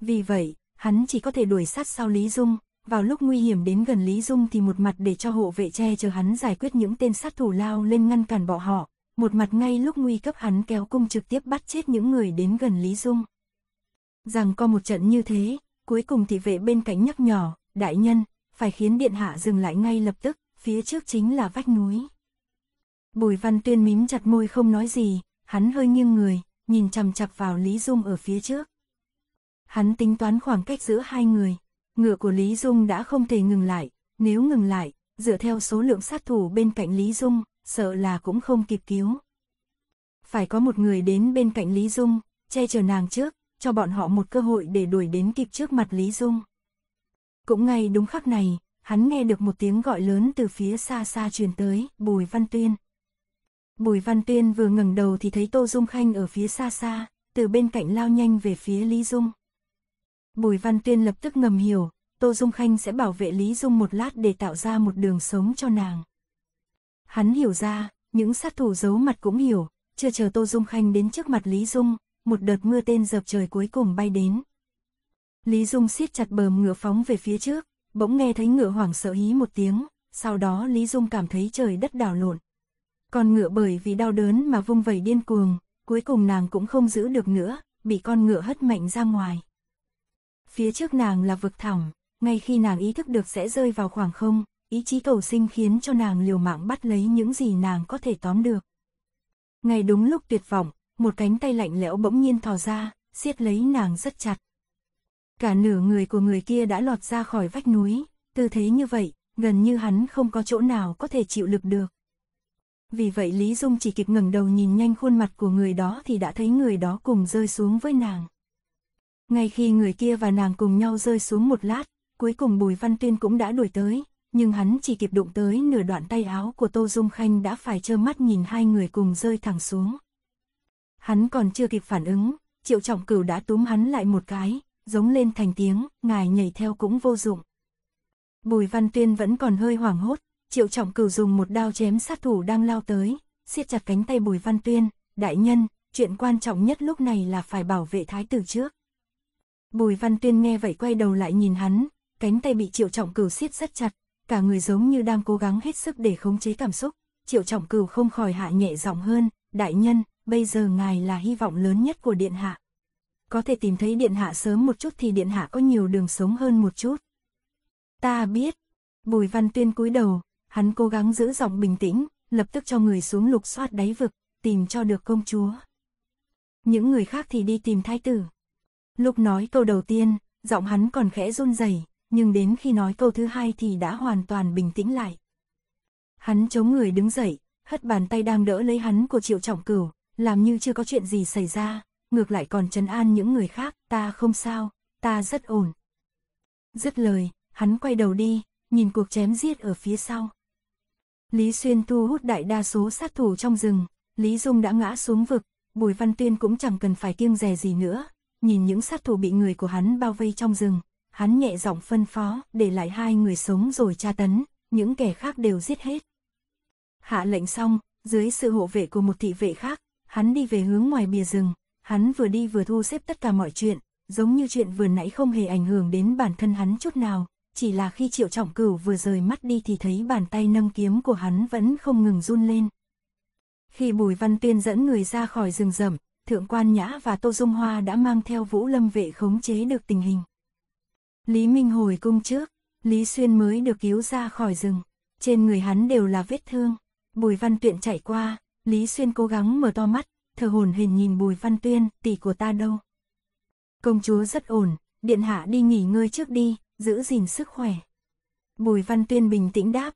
Vì vậy, hắn chỉ có thể đuổi sát sau Lý Dung, vào lúc nguy hiểm đến gần Lý Dung thì một mặt để cho hộ vệ che chờ hắn giải quyết những tên sát thủ lao lên ngăn cản bỏ họ, một mặt ngay lúc nguy cấp hắn kéo cung trực tiếp bắt chết những người đến gần Lý Dung. Rằng có một trận như thế, cuối cùng thị vệ bên cạnh nhắc nhỏ, đại nhân, phải khiến điện hạ dừng lại ngay lập tức, phía trước chính là vách núi. Bùi Văn Tuyên mím chặt môi không nói gì, hắn hơi nghiêng người, nhìn chằm chặp vào Lý Dung ở phía trước. Hắn tính toán khoảng cách giữa hai người, ngựa của Lý Dung đã không thể ngừng lại, nếu ngừng lại, dựa theo số lượng sát thủ bên cạnh Lý Dung, sợ là cũng không kịp cứu. Phải có một người đến bên cạnh Lý Dung, che chở nàng trước, cho bọn họ một cơ hội để đuổi đến kịp trước mặt Lý Dung. Cũng ngay đúng khắc này, hắn nghe được một tiếng gọi lớn từ phía xa xa truyền tới, Bùi Văn Tuyên, Bùi Văn Tiên vừa ngẩng đầu thì thấy Tô Dung Khanh ở phía xa xa, từ bên cạnh lao nhanh về phía Lý Dung. Bùi Văn Tiên lập tức ngầm hiểu, Tô Dung Khanh sẽ bảo vệ Lý Dung một lát để tạo ra một đường sống cho nàng. Hắn hiểu ra, những sát thủ giấu mặt cũng hiểu, chưa chờ Tô Dung Khanh đến trước mặt Lý Dung, một đợt mưa tên dập trời cuối cùng bay đến. Lý Dung siết chặt bờm ngựa phóng về phía trước, bỗng nghe thấy ngựa hoảng sợ hí một tiếng, sau đó Lý Dung cảm thấy trời đất đảo lộn, con ngựa bởi vì đau đớn mà vung vẩy điên cuồng, cuối cùng nàng cũng không giữ được nữa, bị con ngựa hất mạnh ra ngoài. Phía trước nàng là vực thẳm, ngay khi nàng ý thức được sẽ rơi vào khoảng không, ý chí cầu sinh khiến cho nàng liều mạng bắt lấy những gì nàng có thể tóm được. Ngay đúng lúc tuyệt vọng, một cánh tay lạnh lẽo bỗng nhiên thò ra, siết lấy nàng rất chặt. Cả nửa người của người kia đã lọt ra khỏi vách núi, tư thế như vậy, gần như hắn không có chỗ nào có thể chịu lực được. Vì vậy Lý Dung chỉ kịp ngẩng đầu nhìn nhanh khuôn mặt của người đó thì đã thấy người đó cùng rơi xuống với nàng. Ngay khi người kia và nàng cùng nhau rơi xuống một lát, cuối cùng Bùi Văn Tuyên cũng đã đuổi tới, nhưng hắn chỉ kịp đụng tới nửa đoạn tay áo của Tô Dung Khanh đã phải trơ mắt nhìn hai người cùng rơi thẳng xuống. Hắn còn chưa kịp phản ứng, Triệu Trọng Cửu đã túm hắn lại một cái, giống lên thành tiếng, ngài nhảy theo cũng vô dụng. Bùi Văn Tuyên vẫn còn hơi hoảng hốt, Triệu Trọng Cửu dùng một đao chém sát thủ đang lao tới, siết chặt cánh tay Bùi Văn Tuyên, đại nhân, chuyện quan trọng nhất lúc này là phải bảo vệ thái tử trước. Bùi Văn Tuyên nghe vậy quay đầu lại nhìn hắn, cánh tay bị Triệu Trọng Cửu siết rất chặt, cả người giống như đang cố gắng hết sức để khống chế cảm xúc, Triệu Trọng Cửu không khỏi hạ nhẹ giọng hơn, đại nhân, bây giờ ngài là hy vọng lớn nhất của điện hạ. Có thể tìm thấy điện hạ sớm một chút thì điện hạ có nhiều đường sống hơn một chút. Ta biết. Bùi Văn Tuyên cúi đầu, hắn cố gắng giữ giọng bình tĩnh, lập tức cho người xuống lục soát đáy vực, tìm cho được công chúa. Những người khác thì đi tìm thái tử. Lúc nói câu đầu tiên, giọng hắn còn khẽ run rẩy, nhưng đến khi nói câu thứ hai thì đã hoàn toàn bình tĩnh lại. Hắn chống người đứng dậy, hất bàn tay đang đỡ lấy hắn của triệu trọng cửu, làm như chưa có chuyện gì xảy ra, ngược lại còn trấn an những người khác, ta không sao, ta rất ổn. Dứt lời, hắn quay đầu đi, nhìn cuộc chém giết ở phía sau. Lý Xuyên thu hút đại đa số sát thủ trong rừng, Lý Dung đã ngã xuống vực, Bùi Văn Tuyên cũng chẳng cần phải kiêng rè gì nữa, nhìn những sát thủ bị người của hắn bao vây trong rừng, hắn nhẹ giọng phân phó, để lại hai người sống rồi tra tấn, những kẻ khác đều giết hết. Hạ lệnh xong, dưới sự hộ vệ của một thị vệ khác, hắn đi về hướng ngoài bìa rừng, hắn vừa đi vừa thu xếp tất cả mọi chuyện, giống như chuyện vừa nãy không hề ảnh hưởng đến bản thân hắn chút nào chỉ là khi triệu trọng cửu vừa rời mắt đi thì thấy bàn tay nâng kiếm của hắn vẫn không ngừng run lên. Khi Bùi Văn Tuyên dẫn người ra khỏi rừng rậm, Thượng Quan Nhã và Tô Dung Hoa đã mang theo Vũ Lâm Vệ khống chế được tình hình. Lý Minh hồi cung trước, Lý Xuyên mới được cứu ra khỏi rừng, trên người hắn đều là vết thương. Bùi Văn tuyên chạy qua, Lý Xuyên cố gắng mở to mắt, thờ hồn hình nhìn Bùi Văn Tuyên, tỷ của ta đâu. Công chúa rất ổn, điện hạ đi nghỉ ngơi trước đi, giữ gìn sức khỏe. Bùi Văn Tuyên bình tĩnh đáp.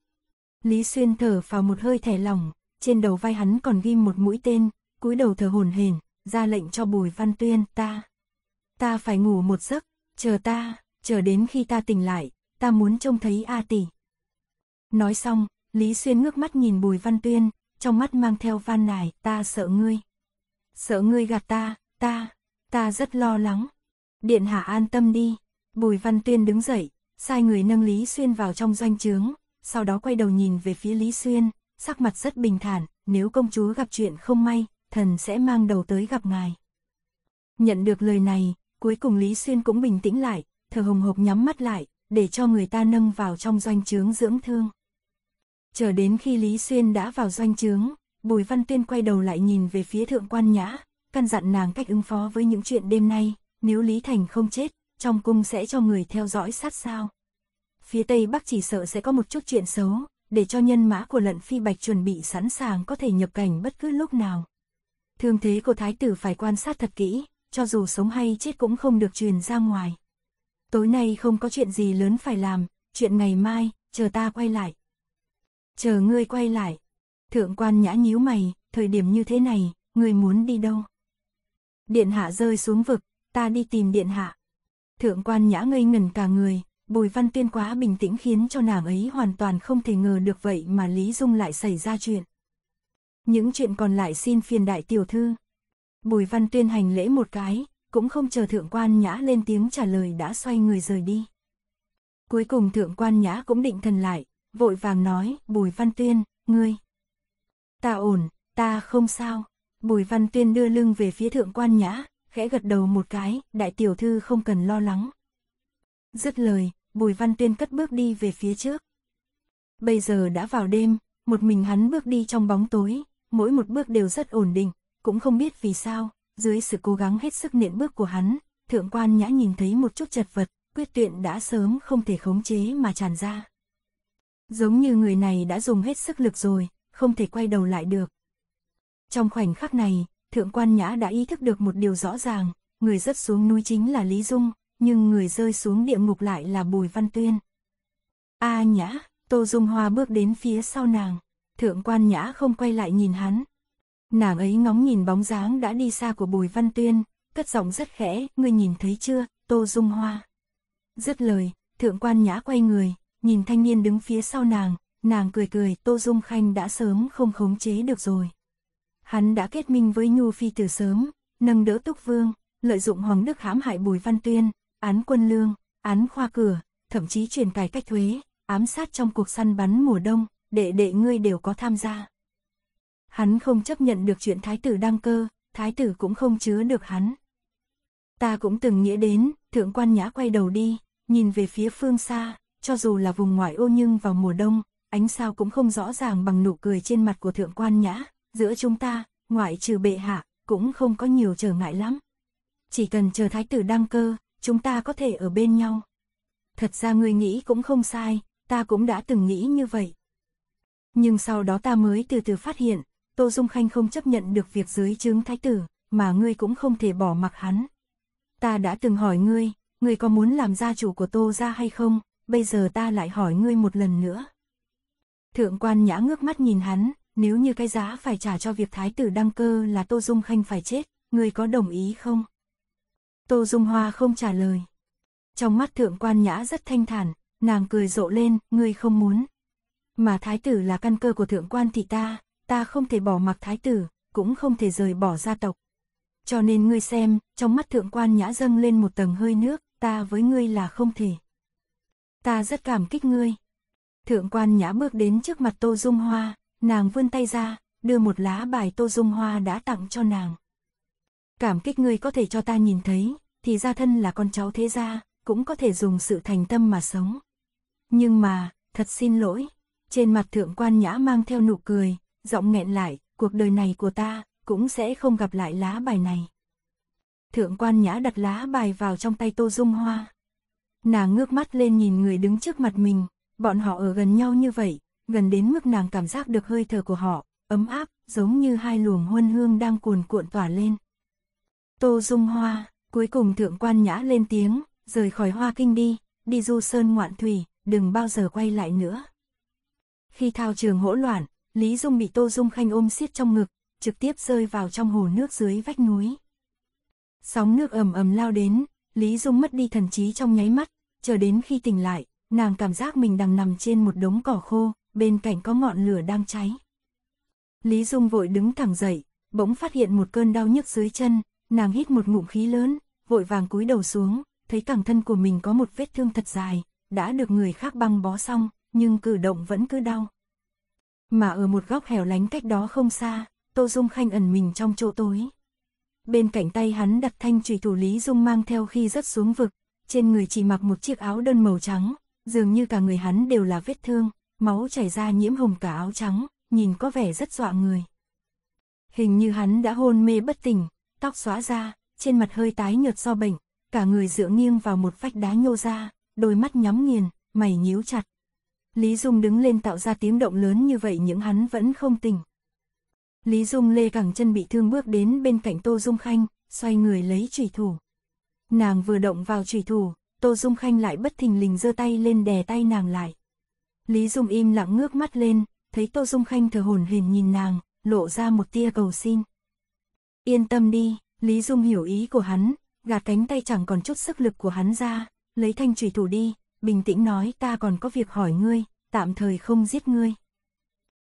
Lý Xuyên thở vào một hơi thẻ lòng. trên đầu vai hắn còn ghim một mũi tên, cúi đầu thở hổn hển, ra lệnh cho Bùi Văn Tuyên ta. Ta phải ngủ một giấc, chờ ta, chờ đến khi ta tỉnh lại, ta muốn trông thấy A tỷ. Nói xong, Lý Xuyên ngước mắt nhìn Bùi Văn Tuyên, trong mắt mang theo van nài, ta sợ ngươi. Sợ ngươi gạt ta, ta, ta rất lo lắng. Điện hạ an tâm đi, Bùi Văn Tuyên đứng dậy, sai người nâng Lý Xuyên vào trong doanh trướng, sau đó quay đầu nhìn về phía Lý Xuyên, sắc mặt rất bình thản, nếu công chúa gặp chuyện không may, thần sẽ mang đầu tới gặp ngài. Nhận được lời này, cuối cùng Lý Xuyên cũng bình tĩnh lại, thở hồng hộc nhắm mắt lại, để cho người ta nâng vào trong doanh trướng dưỡng thương. Chờ đến khi Lý Xuyên đã vào doanh trướng, Bùi Văn Tuyên quay đầu lại nhìn về phía thượng quan nhã, căn dặn nàng cách ứng phó với những chuyện đêm nay, nếu Lý Thành không chết, trong cung sẽ cho người theo dõi sát sao. Phía Tây Bắc chỉ sợ sẽ có một chút chuyện xấu, để cho nhân mã của lận phi bạch chuẩn bị sẵn sàng có thể nhập cảnh bất cứ lúc nào. Thương thế của thái tử phải quan sát thật kỹ, cho dù sống hay chết cũng không được truyền ra ngoài. Tối nay không có chuyện gì lớn phải làm, chuyện ngày mai, chờ ta quay lại. Chờ ngươi quay lại. Thượng quan nhã nhíu mày, thời điểm như thế này, ngươi muốn đi đâu? Điện hạ rơi xuống vực, ta đi tìm điện hạ. Thượng quan nhã ngây ngần cả người, bùi văn tiên quá bình tĩnh khiến cho nàng ấy hoàn toàn không thể ngờ được vậy mà Lý Dung lại xảy ra chuyện. Những chuyện còn lại xin phiền đại tiểu thư. Bùi văn tuyên hành lễ một cái, cũng không chờ thượng quan nhã lên tiếng trả lời đã xoay người rời đi. Cuối cùng thượng quan nhã cũng định thần lại, vội vàng nói, bùi văn tuyên, ngươi. Ta ổn, ta không sao. Bùi văn tuyên đưa lưng về phía thượng quan nhã, khẽ gật đầu một cái, đại tiểu thư không cần lo lắng. Dứt lời, Bùi Văn Tuyên cất bước đi về phía trước. Bây giờ đã vào đêm, một mình hắn bước đi trong bóng tối, mỗi một bước đều rất ổn định, cũng không biết vì sao, dưới sự cố gắng hết sức nện bước của hắn, thượng quan nhã nhìn thấy một chút chật vật, quyết tuyện đã sớm không thể khống chế mà tràn ra. Giống như người này đã dùng hết sức lực rồi, không thể quay đầu lại được. Trong khoảnh khắc này, Thượng quan nhã đã ý thức được một điều rõ ràng, người rất xuống núi chính là Lý Dung, nhưng người rơi xuống địa ngục lại là Bùi Văn Tuyên. A nhã, Tô Dung Hoa bước đến phía sau nàng, thượng quan nhã không quay lại nhìn hắn. Nàng ấy ngóng nhìn bóng dáng đã đi xa của Bùi Văn Tuyên, cất giọng rất khẽ, ngươi nhìn thấy chưa, Tô Dung Hoa. Dứt lời, thượng quan nhã quay người, nhìn thanh niên đứng phía sau nàng, nàng cười cười, Tô Dung Khanh đã sớm không khống chế được rồi. Hắn đã kết minh với Nhu Phi từ sớm, nâng đỡ Túc Vương, lợi dụng Hoàng Đức hãm hại Bùi Văn Tuyên, án quân lương, án khoa cửa, thậm chí truyền cải cách thuế, ám sát trong cuộc săn bắn mùa đông, đệ đệ ngươi đều có tham gia. Hắn không chấp nhận được chuyện thái tử đăng cơ, thái tử cũng không chứa được hắn. Ta cũng từng nghĩa đến, thượng quan nhã quay đầu đi, nhìn về phía phương xa, cho dù là vùng ngoại ô nhưng vào mùa đông, ánh sao cũng không rõ ràng bằng nụ cười trên mặt của thượng quan nhã, giữa chúng ta, ngoại trừ bệ hạ, cũng không có nhiều trở ngại lắm. Chỉ cần chờ thái tử đăng cơ, chúng ta có thể ở bên nhau. Thật ra ngươi nghĩ cũng không sai, ta cũng đã từng nghĩ như vậy. Nhưng sau đó ta mới từ từ phát hiện, Tô Dung Khanh không chấp nhận được việc dưới chứng thái tử, mà ngươi cũng không thể bỏ mặc hắn. Ta đã từng hỏi ngươi, ngươi có muốn làm gia chủ của Tô ra hay không, bây giờ ta lại hỏi ngươi một lần nữa. Thượng quan nhã ngước mắt nhìn hắn, nếu như cái giá phải trả cho việc thái tử đăng cơ là Tô Dung Khanh phải chết, người có đồng ý không? Tô Dung Hoa không trả lời. Trong mắt thượng quan nhã rất thanh thản, nàng cười rộ lên, người không muốn. Mà thái tử là căn cơ của thượng quan thị ta, ta không thể bỏ mặc thái tử, cũng không thể rời bỏ gia tộc. Cho nên ngươi xem, trong mắt thượng quan nhã dâng lên một tầng hơi nước, ta với ngươi là không thể. Ta rất cảm kích ngươi. Thượng quan nhã bước đến trước mặt Tô Dung Hoa, Nàng vươn tay ra, đưa một lá bài tô dung hoa đã tặng cho nàng. Cảm kích ngươi có thể cho ta nhìn thấy, thì ra thân là con cháu thế gia, cũng có thể dùng sự thành tâm mà sống. Nhưng mà, thật xin lỗi, trên mặt thượng quan nhã mang theo nụ cười, giọng nghẹn lại, cuộc đời này của ta, cũng sẽ không gặp lại lá bài này. Thượng quan nhã đặt lá bài vào trong tay tô dung hoa. Nàng ngước mắt lên nhìn người đứng trước mặt mình, bọn họ ở gần nhau như vậy, gần đến mức nàng cảm giác được hơi thở của họ, ấm áp, giống như hai luồng huân hương đang cuồn cuộn tỏa lên. Tô Dung Hoa, cuối cùng thượng quan nhã lên tiếng, rời khỏi Hoa Kinh đi, đi du sơn ngoạn thủy, đừng bao giờ quay lại nữa. Khi thao trường hỗn loạn, Lý Dung bị Tô Dung Khanh ôm siết trong ngực, trực tiếp rơi vào trong hồ nước dưới vách núi. Sóng nước ầm ầm lao đến, Lý Dung mất đi thần trí trong nháy mắt, chờ đến khi tỉnh lại, nàng cảm giác mình đang nằm trên một đống cỏ khô, bên cạnh có ngọn lửa đang cháy. Lý Dung vội đứng thẳng dậy, bỗng phát hiện một cơn đau nhức dưới chân, nàng hít một ngụm khí lớn, vội vàng cúi đầu xuống, thấy cẳng thân của mình có một vết thương thật dài, đã được người khác băng bó xong, nhưng cử động vẫn cứ đau. Mà ở một góc hẻo lánh cách đó không xa, Tô Dung Khanh ẩn mình trong chỗ tối. Bên cạnh tay hắn đặt thanh trùy thủ Lý Dung mang theo khi rất xuống vực, trên người chỉ mặc một chiếc áo đơn màu trắng, dường như cả người hắn đều là vết thương, máu chảy ra nhiễm hồng cả áo trắng, nhìn có vẻ rất dọa người. Hình như hắn đã hôn mê bất tỉnh, tóc xóa ra, trên mặt hơi tái nhợt do bệnh, cả người dựa nghiêng vào một vách đá nhô ra, đôi mắt nhắm nghiền, mày nhíu chặt. Lý Dung đứng lên tạo ra tiếng động lớn như vậy nhưng hắn vẫn không tỉnh. Lý Dung lê cẳng chân bị thương bước đến bên cạnh Tô Dung Khanh, xoay người lấy trùy thủ. Nàng vừa động vào trùy thủ, Tô Dung Khanh lại bất thình lình giơ tay lên đè tay nàng lại. Lý Dung im lặng ngước mắt lên, thấy Tô Dung Khanh thờ hồn hển nhìn nàng, lộ ra một tia cầu xin. Yên tâm đi, Lý Dung hiểu ý của hắn, gạt cánh tay chẳng còn chút sức lực của hắn ra, lấy thanh trùy thủ đi, bình tĩnh nói ta còn có việc hỏi ngươi, tạm thời không giết ngươi.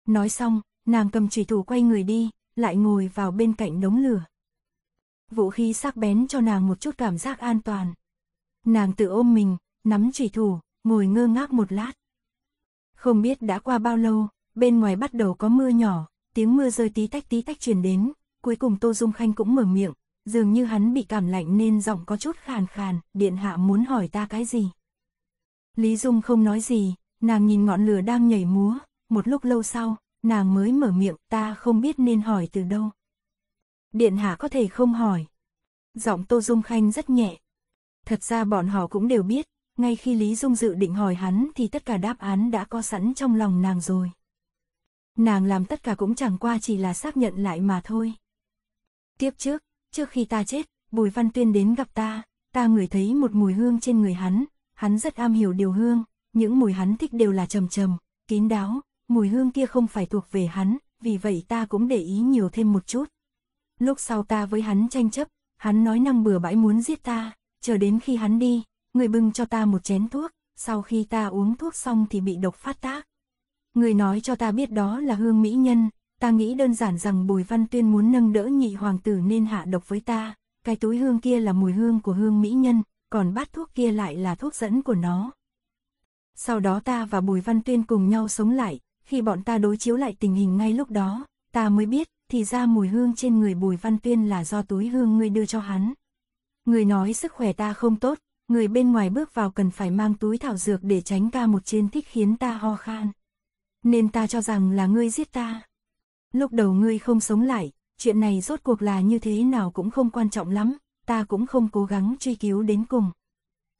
Nói xong, nàng cầm trùy thủ quay người đi, lại ngồi vào bên cạnh đống lửa. Vũ khí sắc bén cho nàng một chút cảm giác an toàn. Nàng tự ôm mình, nắm trùy thủ, ngồi ngơ ngác một lát. Không biết đã qua bao lâu, bên ngoài bắt đầu có mưa nhỏ, tiếng mưa rơi tí tách tí tách truyền đến, cuối cùng Tô Dung Khanh cũng mở miệng, dường như hắn bị cảm lạnh nên giọng có chút khàn khàn, điện hạ muốn hỏi ta cái gì. Lý Dung không nói gì, nàng nhìn ngọn lửa đang nhảy múa, một lúc lâu sau, nàng mới mở miệng ta không biết nên hỏi từ đâu. Điện hạ có thể không hỏi. Giọng Tô Dung Khanh rất nhẹ. Thật ra bọn họ cũng đều biết, ngay khi Lý Dung dự định hỏi hắn thì tất cả đáp án đã có sẵn trong lòng nàng rồi. Nàng làm tất cả cũng chẳng qua chỉ là xác nhận lại mà thôi. Tiếp trước, trước khi ta chết, Bùi Văn Tuyên đến gặp ta, ta ngửi thấy một mùi hương trên người hắn, hắn rất am hiểu điều hương, những mùi hắn thích đều là trầm trầm, kín đáo, mùi hương kia không phải thuộc về hắn, vì vậy ta cũng để ý nhiều thêm một chút. Lúc sau ta với hắn tranh chấp, hắn nói năng bừa bãi muốn giết ta, chờ đến khi hắn đi, người bưng cho ta một chén thuốc, sau khi ta uống thuốc xong thì bị độc phát tác. Người nói cho ta biết đó là hương mỹ nhân, ta nghĩ đơn giản rằng Bùi Văn Tuyên muốn nâng đỡ nhị hoàng tử nên hạ độc với ta, cái túi hương kia là mùi hương của hương mỹ nhân, còn bát thuốc kia lại là thuốc dẫn của nó. Sau đó ta và Bùi Văn Tuyên cùng nhau sống lại, khi bọn ta đối chiếu lại tình hình ngay lúc đó, ta mới biết, thì ra mùi hương trên người Bùi Văn Tuyên là do túi hương ngươi đưa cho hắn. Người nói sức khỏe ta không tốt, người bên ngoài bước vào cần phải mang túi thảo dược để tránh ca một chiến thích khiến ta ho khan. Nên ta cho rằng là ngươi giết ta. Lúc đầu ngươi không sống lại, chuyện này rốt cuộc là như thế nào cũng không quan trọng lắm, ta cũng không cố gắng truy cứu đến cùng.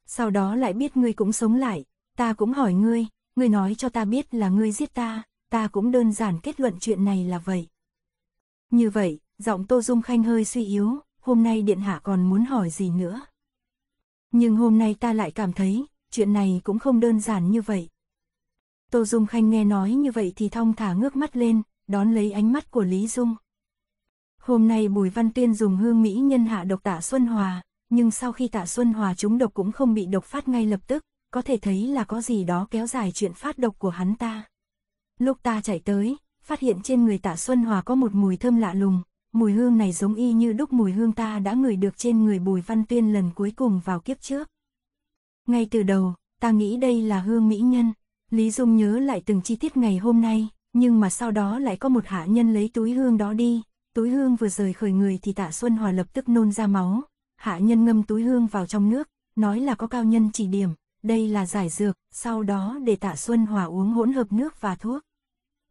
Sau đó lại biết ngươi cũng sống lại, ta cũng hỏi ngươi, ngươi nói cho ta biết là ngươi giết ta, ta cũng đơn giản kết luận chuyện này là vậy. Như vậy, giọng Tô Dung Khanh hơi suy yếu, hôm nay Điện Hạ còn muốn hỏi gì nữa? Nhưng hôm nay ta lại cảm thấy, chuyện này cũng không đơn giản như vậy. Tô Dung Khanh nghe nói như vậy thì thong thả ngước mắt lên, đón lấy ánh mắt của Lý Dung. Hôm nay Bùi Văn Tuyên dùng hương Mỹ nhân hạ độc tạ Xuân Hòa, nhưng sau khi tạ Xuân Hòa chúng độc cũng không bị độc phát ngay lập tức, có thể thấy là có gì đó kéo dài chuyện phát độc của hắn ta. Lúc ta chạy tới, phát hiện trên người tạ Xuân Hòa có một mùi thơm lạ lùng, mùi hương này giống y như đúc mùi hương ta đã ngửi được trên người Bùi Văn Tuyên lần cuối cùng vào kiếp trước. Ngay từ đầu, ta nghĩ đây là hương mỹ nhân, Lý Dung nhớ lại từng chi tiết ngày hôm nay, nhưng mà sau đó lại có một hạ nhân lấy túi hương đó đi, túi hương vừa rời khỏi người thì tạ Xuân Hòa lập tức nôn ra máu, hạ nhân ngâm túi hương vào trong nước, nói là có cao nhân chỉ điểm, đây là giải dược, sau đó để tạ Xuân Hòa uống hỗn hợp nước và thuốc.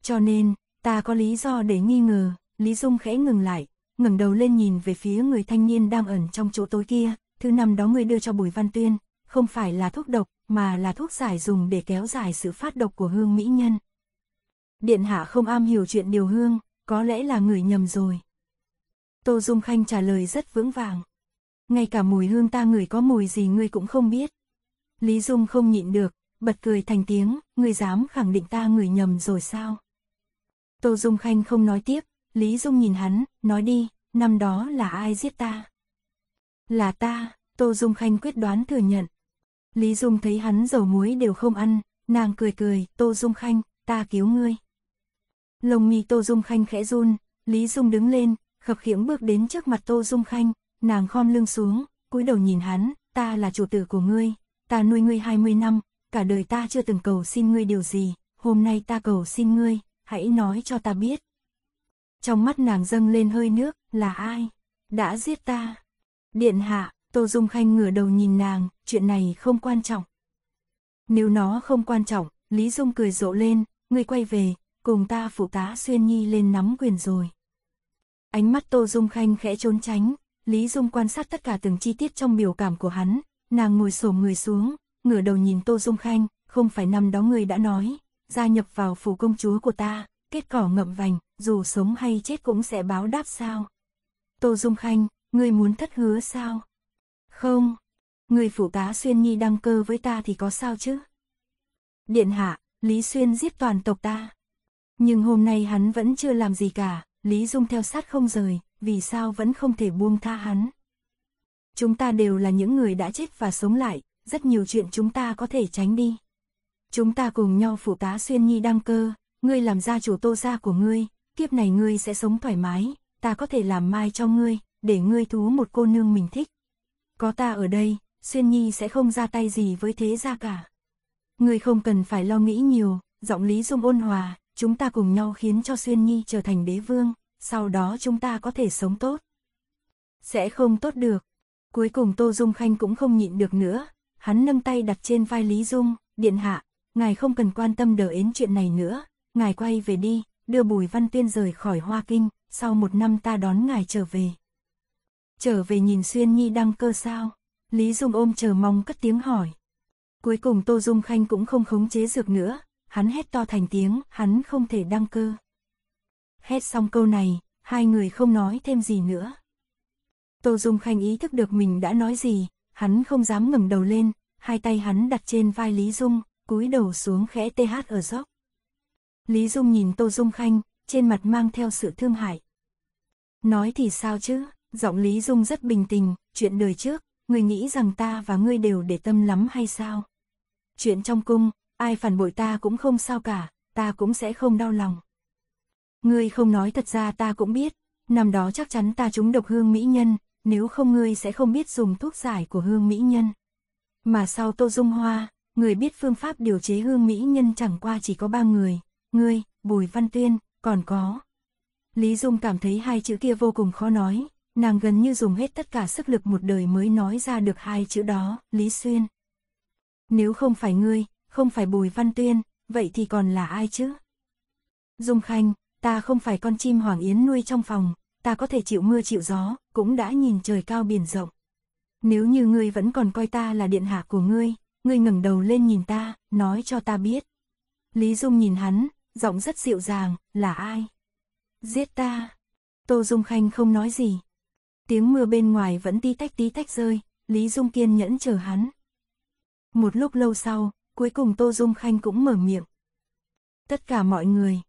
Cho nên, ta có lý do để nghi ngờ, Lý Dung khẽ ngừng lại, ngẩng đầu lên nhìn về phía người thanh niên đang ẩn trong chỗ tối kia, thứ năm đó người đưa cho Bùi Văn Tuyên, không phải là thuốc độc, mà là thuốc giải dùng để kéo dài sự phát độc của hương mỹ nhân. Điện hạ không am hiểu chuyện điều hương, có lẽ là người nhầm rồi. Tô Dung Khanh trả lời rất vững vàng. Ngay cả mùi hương ta người có mùi gì ngươi cũng không biết. Lý Dung không nhịn được, bật cười thành tiếng, ngươi dám khẳng định ta người nhầm rồi sao? Tô Dung Khanh không nói tiếp, Lý Dung nhìn hắn, nói đi, năm đó là ai giết ta? Là ta, Tô Dung Khanh quyết đoán thừa nhận. Lý Dung thấy hắn dầu muối đều không ăn, nàng cười cười, Tô Dung Khanh, ta cứu ngươi. Lồng mi Tô Dung Khanh khẽ run, Lý Dung đứng lên, khập khiễng bước đến trước mặt Tô Dung Khanh, nàng khom lưng xuống, cúi đầu nhìn hắn, ta là chủ tử của ngươi, ta nuôi ngươi 20 năm, cả đời ta chưa từng cầu xin ngươi điều gì, hôm nay ta cầu xin ngươi, hãy nói cho ta biết, trong mắt nàng dâng lên hơi nước, là ai? Đã giết ta. Điện hạ, Tô Dung Khanh ngửa đầu nhìn nàng, chuyện này không quan trọng. Nếu nó không quan trọng, Lý Dung cười rộ lên, ngươi quay về, cùng ta phụ tá xuyên nhi lên nắm quyền rồi. Ánh mắt Tô Dung Khanh khẽ trốn tránh, Lý Dung quan sát tất cả từng chi tiết trong biểu cảm của hắn, nàng ngồi xổm người xuống, ngửa đầu nhìn Tô Dung Khanh, không phải năm đó người đã nói, gia nhập vào phủ công chúa của ta, kết cỏ ngậm vành, dù sống hay chết cũng sẽ báo đáp sao. Tô Dung Khanh, ngươi muốn thất hứa sao? Không, người phủ tá Xuyên Nhi đăng cơ với ta thì có sao chứ? Điện hạ, Lý Xuyên giết toàn tộc ta. Nhưng hôm nay hắn vẫn chưa làm gì cả, Lý Dung theo sát không rời, vì sao vẫn không thể buông tha hắn? Chúng ta đều là những người đã chết và sống lại, rất nhiều chuyện chúng ta có thể tránh đi. Chúng ta cùng nhau phủ tá Xuyên Nhi đăng cơ, ngươi làm gia chủ tô gia của ngươi, kiếp này ngươi sẽ sống thoải mái, ta có thể làm mai cho ngươi, để ngươi thú một cô nương mình thích. Có ta ở đây, Xuyên Nhi sẽ không ra tay gì với thế gia cả. Ngươi không cần phải lo nghĩ nhiều, giọng Lý Dung ôn hòa, chúng ta cùng nhau khiến cho Xuyên Nhi trở thành đế vương, sau đó chúng ta có thể sống tốt. Sẽ không tốt được. Cuối cùng Tô Dung Khanh cũng không nhịn được nữa, hắn nâng tay đặt trên vai Lý Dung, điện hạ, ngài không cần quan tâm đỡ ến chuyện này nữa, ngài quay về đi, đưa Bùi Văn Tiên rời khỏi Hoa Kinh, sau một năm ta đón ngài trở về. Trở về nhìn Xuyên Nhi đăng cơ sao? Lý Dung ôm chờ mong cất tiếng hỏi. Cuối cùng Tô Dung Khanh cũng không khống chế dược nữa, hắn hét to thành tiếng, hắn không thể đăng cơ. Hét xong câu này, hai người không nói thêm gì nữa. Tô Dung Khanh ý thức được mình đã nói gì, hắn không dám ngẩng đầu lên, hai tay hắn đặt trên vai Lý Dung, cúi đầu xuống khẽ tê hát ở dốc. Lý Dung nhìn Tô Dung Khanh, trên mặt mang theo sự thương hại. Nói thì sao chứ, giọng Lý Dung rất bình tình, chuyện đời trước, người nghĩ rằng ta và ngươi đều để tâm lắm hay sao? Chuyện trong cung, ai phản bội ta cũng không sao cả, ta cũng sẽ không đau lòng. Ngươi không nói thật ra ta cũng biết, năm đó chắc chắn ta trúng độc hương mỹ nhân, nếu không ngươi sẽ không biết dùng thuốc giải của hương mỹ nhân. Mà sau Tô Dung Hoa, người biết phương pháp điều chế hương mỹ nhân chẳng qua chỉ có ba người, ngươi, Bùi Văn Tuyên, còn có. Lý Dung cảm thấy hai chữ kia vô cùng khó nói, nàng gần như dùng hết tất cả sức lực một đời mới nói ra được hai chữ đó, Lý Xuyên. Nếu không phải ngươi, không phải Bùi Văn Tuyên, vậy thì còn là ai chứ? Dung Khanh, ta không phải con chim Hoàng Yến nuôi trong phòng, ta có thể chịu mưa chịu gió, cũng đã nhìn trời cao biển rộng. Nếu như ngươi vẫn còn coi ta là điện hạ của ngươi, ngươi ngẩng đầu lên nhìn ta, nói cho ta biết. Lý Dung nhìn hắn, giọng rất dịu dàng, là ai? Giết ta. Tô Dung Khanh không nói gì. Tiếng mưa bên ngoài vẫn tí tách tí tách rơi, Lý Dung kiên nhẫn chờ hắn. Một lúc lâu sau, cuối cùng Tô Dung Khanh cũng mở miệng. Tất cả mọi người.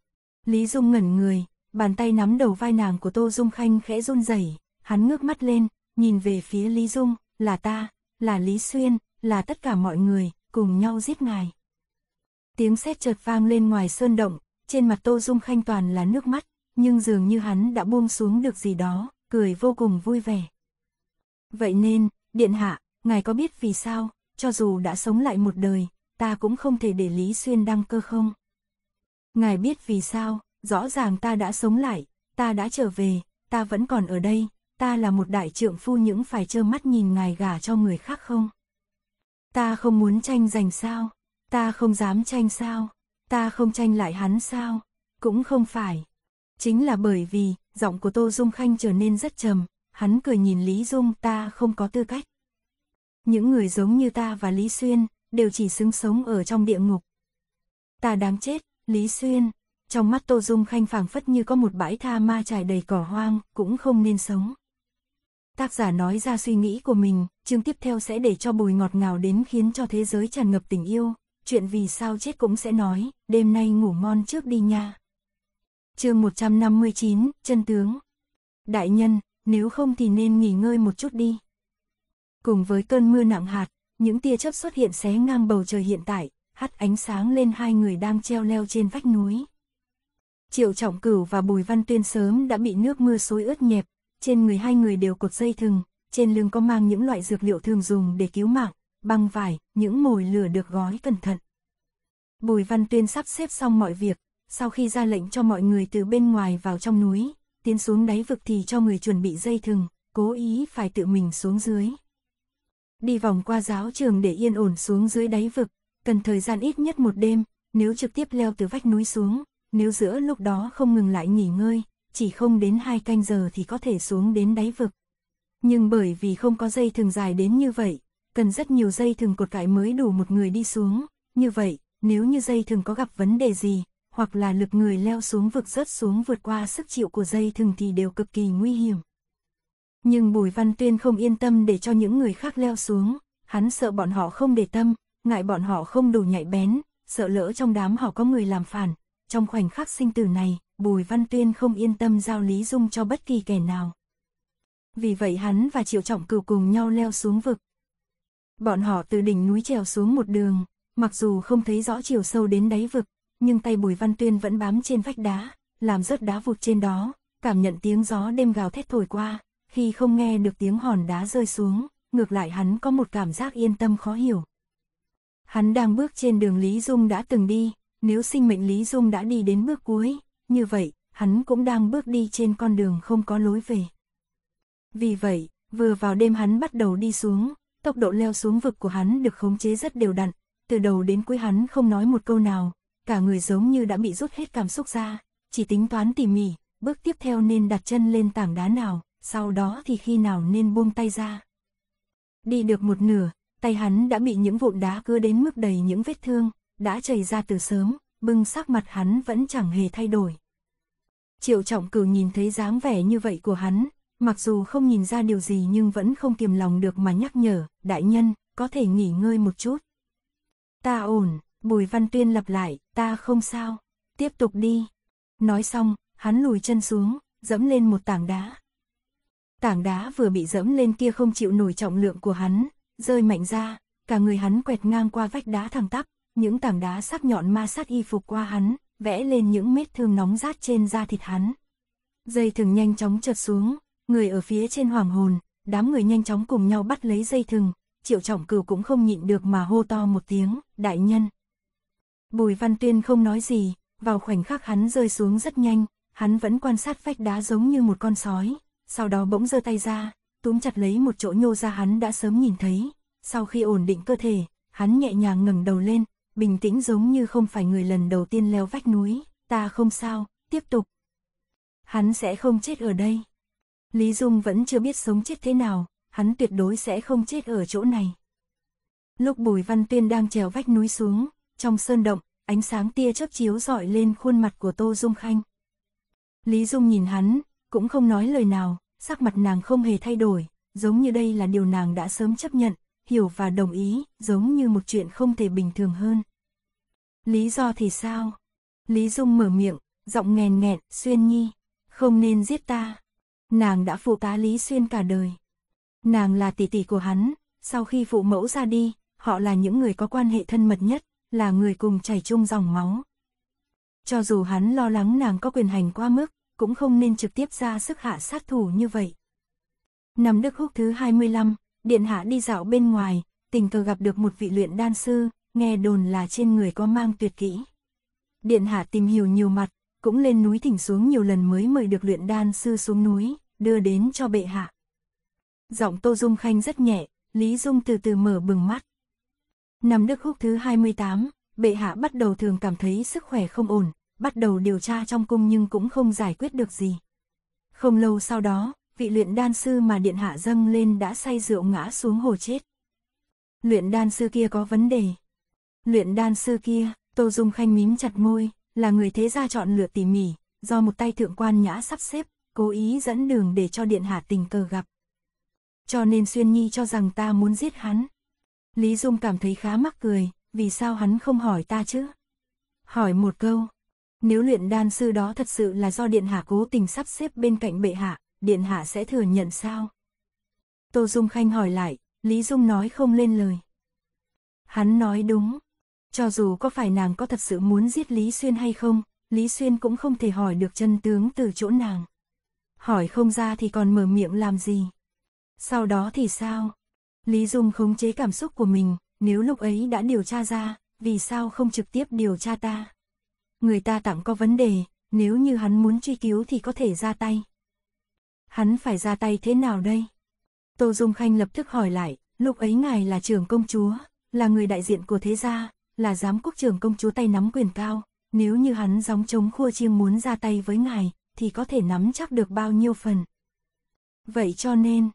Lý Dung ngẩn người, bàn tay nắm đầu vai nàng của Tô Dung Khanh khẽ run rẩy, hắn ngước mắt lên, nhìn về phía Lý Dung, là ta, là Lý Xuyên, là tất cả mọi người, cùng nhau giết ngài. Tiếng sét chợt vang lên ngoài sơn động, trên mặt Tô Dung Khanh toàn là nước mắt, nhưng dường như hắn đã buông xuống được gì đó, cười vô cùng vui vẻ. Vậy nên, Điện Hạ, ngài có biết vì sao, cho dù đã sống lại một đời, ta cũng không thể để Lý Xuyên đăng cơ không? Ngài biết vì sao, rõ ràng ta đã sống lại, ta đã trở về, ta vẫn còn ở đây, ta là một đại trượng phu những phải trơ mắt nhìn ngài gả cho người khác không? Ta không muốn tranh giành sao? Ta không dám tranh sao? Ta không tranh lại hắn sao? Cũng không phải. Chính là bởi vì, giọng của Tô Dung Khanh trở nên rất trầm, hắn cười nhìn Lý Dung ta không có tư cách. Những người giống như ta và Lý Xuyên, đều chỉ xứng sống ở trong địa ngục. Ta đáng chết, Lý Xuyên. Trong mắt Tô Dung Khanh phảng phất như có một bãi tha ma trải đầy cỏ hoang, cũng không nên sống. Tác giả nói ra suy nghĩ của mình, chương tiếp theo sẽ để cho bùi ngọt ngào đến khiến cho thế giới tràn ngập tình yêu, chuyện vì sao chết cũng sẽ nói, đêm nay ngủ ngon trước đi nha. chương 159, chân tướng. Đại nhân, nếu không thì nên nghỉ ngơi một chút đi. Cùng với cơn mưa nặng hạt, những tia chớp xuất hiện xé ngang bầu trời hiện tại, hắt ánh sáng lên hai người đang treo leo trên vách núi. Triệu Trọng Cửu và Bùi Văn Tuyên sớm đã bị nước mưa xối ướt nhẹp, trên người hai người đều cột dây thừng, trên lưng có mang những loại dược liệu thường dùng để cứu mạng, băng vải, những mồi lửa được gói cẩn thận. Bùi Văn Tuyên sắp xếp xong mọi việc, sau khi ra lệnh cho mọi người từ bên ngoài vào trong núi, tiến xuống đáy vực thì cho người chuẩn bị dây thừng, cố ý phải tự mình xuống dưới. Đi vòng qua giáo trường để yên ổn xuống dưới đáy vực, cần thời gian ít nhất một đêm, nếu trực tiếp leo từ vách núi xuống, nếu giữa lúc đó không ngừng lại nghỉ ngơi, chỉ không đến hai canh giờ thì có thể xuống đến đáy vực. Nhưng bởi vì không có dây thừng dài đến như vậy, cần rất nhiều dây thường cột cãi mới đủ một người đi xuống, như vậy, nếu như dây thường có gặp vấn đề gì, hoặc là lực người leo xuống vực rớt xuống vượt qua sức chịu của dây thường thì đều cực kỳ nguy hiểm. Nhưng Bùi Văn Tuyên không yên tâm để cho những người khác leo xuống, hắn sợ bọn họ không để tâm, ngại bọn họ không đủ nhạy bén, sợ lỡ trong đám họ có người làm phản. Trong khoảnh khắc sinh tử này, Bùi Văn Tuyên không yên tâm giao Lý Dung cho bất kỳ kẻ nào. Vì vậy hắn và Triệu Trọng Cửu cùng nhau leo xuống vực, bọn họ từ đỉnh núi trèo xuống một đường, mặc dù không thấy rõ chiều sâu đến đáy vực, nhưng tay Bùi Văn Tuyên vẫn bám trên vách đá, làm rớt đá vụt trên đó, cảm nhận tiếng gió đêm gào thét thổi qua, khi không nghe được tiếng hòn đá rơi xuống, ngược lại hắn có một cảm giác yên tâm khó hiểu. Hắn đang bước trên đường Lý Dung đã từng đi, nếu sinh mệnh Lý Dung đã đi đến bước cuối, như vậy, hắn cũng đang bước đi trên con đường không có lối về. Vì vậy, vừa vào đêm hắn bắt đầu đi xuống, tốc độ leo xuống vực của hắn được khống chế rất đều đặn, từ đầu đến cuối hắn không nói một câu nào, cả người giống như đã bị rút hết cảm xúc ra, chỉ tính toán tỉ mỉ, bước tiếp theo nên đặt chân lên tảng đá nào, sau đó thì khi nào nên buông tay ra. Đi được một nửa, tay hắn đã bị những vụn đá cưa đến mức đầy những vết thương, đã chảy ra từ sớm, bưng sắc mặt hắn vẫn chẳng hề thay đổi. Triệu trọng cử nhìn thấy dáng vẻ như vậy của hắn, Mặc dù không nhìn ra điều gì nhưng vẫn không kiềm lòng được mà nhắc nhở, đại nhân, có thể nghỉ ngơi một chút. Ta ổn, Bùi Văn Tuyên lặp lại, ta không sao, tiếp tục đi. Nói xong, hắn lùi chân xuống, dẫm lên một tảng đá. Tảng đá vừa bị dẫm lên kia không chịu nổi trọng lượng của hắn, rơi mạnh ra, cả người hắn quẹt ngang qua vách đá thẳng tắp, những tảng đá sắc nhọn ma sát y phục qua hắn, vẽ lên những vết thương nóng rát trên da thịt hắn. Dây thường nhanh chóng trượt xuống, người ở phía trên hoàng hồn, đám người nhanh chóng cùng nhau bắt lấy dây thừng, triệu trọng cửu cũng không nhịn được mà hô to một tiếng, đại nhân. Bùi Văn Tuyên không nói gì, vào khoảnh khắc hắn rơi xuống rất nhanh, hắn vẫn quan sát vách đá giống như một con sói, sau đó bỗng giơ tay ra, túm chặt lấy một chỗ nhô ra hắn đã sớm nhìn thấy, sau khi ổn định cơ thể, hắn nhẹ nhàng ngẩng đầu lên, bình tĩnh giống như không phải người lần đầu tiên leo vách núi, ta không sao, tiếp tục. Hắn sẽ không chết ở đây. Lý Dung vẫn chưa biết sống chết thế nào, hắn tuyệt đối sẽ không chết ở chỗ này. Lúc Bùi Văn Tuyên đang trèo vách núi xuống, trong sơn động, ánh sáng tia chớp chiếu rọi lên khuôn mặt của Tô Dung Khanh. Lý Dung nhìn hắn, cũng không nói lời nào, sắc mặt nàng không hề thay đổi, giống như đây là điều nàng đã sớm chấp nhận, hiểu và đồng ý, giống như một chuyện không thể bình thường hơn. Lý do thì sao? Lý Dung mở miệng, giọng nghèn nghẹn, xuyên nhi, không nên giết ta nàng đã phụ tá Lý Xuyên cả đời. Nàng là tỷ tỷ của hắn, sau khi phụ mẫu ra đi, họ là những người có quan hệ thân mật nhất, là người cùng chảy chung dòng máu. Cho dù hắn lo lắng nàng có quyền hành quá mức, cũng không nên trực tiếp ra sức hạ sát thủ như vậy. Năm Đức Húc thứ 25, Điện Hạ đi dạo bên ngoài, tình cờ gặp được một vị luyện đan sư, nghe đồn là trên người có mang tuyệt kỹ. Điện Hạ tìm hiểu nhiều mặt, cũng lên núi thỉnh xuống nhiều lần mới mời được luyện đan sư xuống núi, đưa đến cho bệ hạ. Giọng Tô Dung Khanh rất nhẹ, Lý Dung từ từ mở bừng mắt. Năm Đức Húc thứ 28, bệ hạ bắt đầu thường cảm thấy sức khỏe không ổn, bắt đầu điều tra trong cung nhưng cũng không giải quyết được gì. Không lâu sau đó, vị luyện đan sư mà điện hạ dâng lên đã say rượu ngã xuống hồ chết. Luyện đan sư kia có vấn đề. Luyện đan sư kia, Tô Dung Khanh mím chặt môi, là người thế gia chọn lựa tỉ mỉ, do một tay thượng quan nhã sắp xếp, cố ý dẫn đường để cho điện hạ tình cờ gặp. Cho nên Xuyên Nhi cho rằng ta muốn giết hắn. Lý Dung cảm thấy khá mắc cười, vì sao hắn không hỏi ta chứ? Hỏi một câu, nếu luyện đan sư đó thật sự là do điện hạ cố tình sắp xếp bên cạnh bệ hạ, điện hạ sẽ thừa nhận sao? Tô Dung Khanh hỏi lại, Lý Dung nói không lên lời. Hắn nói đúng, cho dù có phải nàng có thật sự muốn giết Lý Xuyên hay không, Lý Xuyên cũng không thể hỏi được chân tướng từ chỗ nàng. Hỏi không ra thì còn mở miệng làm gì. Sau đó thì sao? Lý Dung khống chế cảm xúc của mình, nếu lúc ấy đã điều tra ra, vì sao không trực tiếp điều tra ta? Người ta tặng có vấn đề, nếu như hắn muốn truy cứu thì có thể ra tay. Hắn phải ra tay thế nào đây? Tô Dung Khanh lập tức hỏi lại, lúc ấy ngài là trưởng công chúa, là người đại diện của thế gia, là giám quốc trưởng công chúa tay nắm quyền cao, nếu như hắn gióng chống khua chiêng muốn ra tay với ngài, thì có thể nắm chắc được bao nhiêu phần. Vậy cho nên,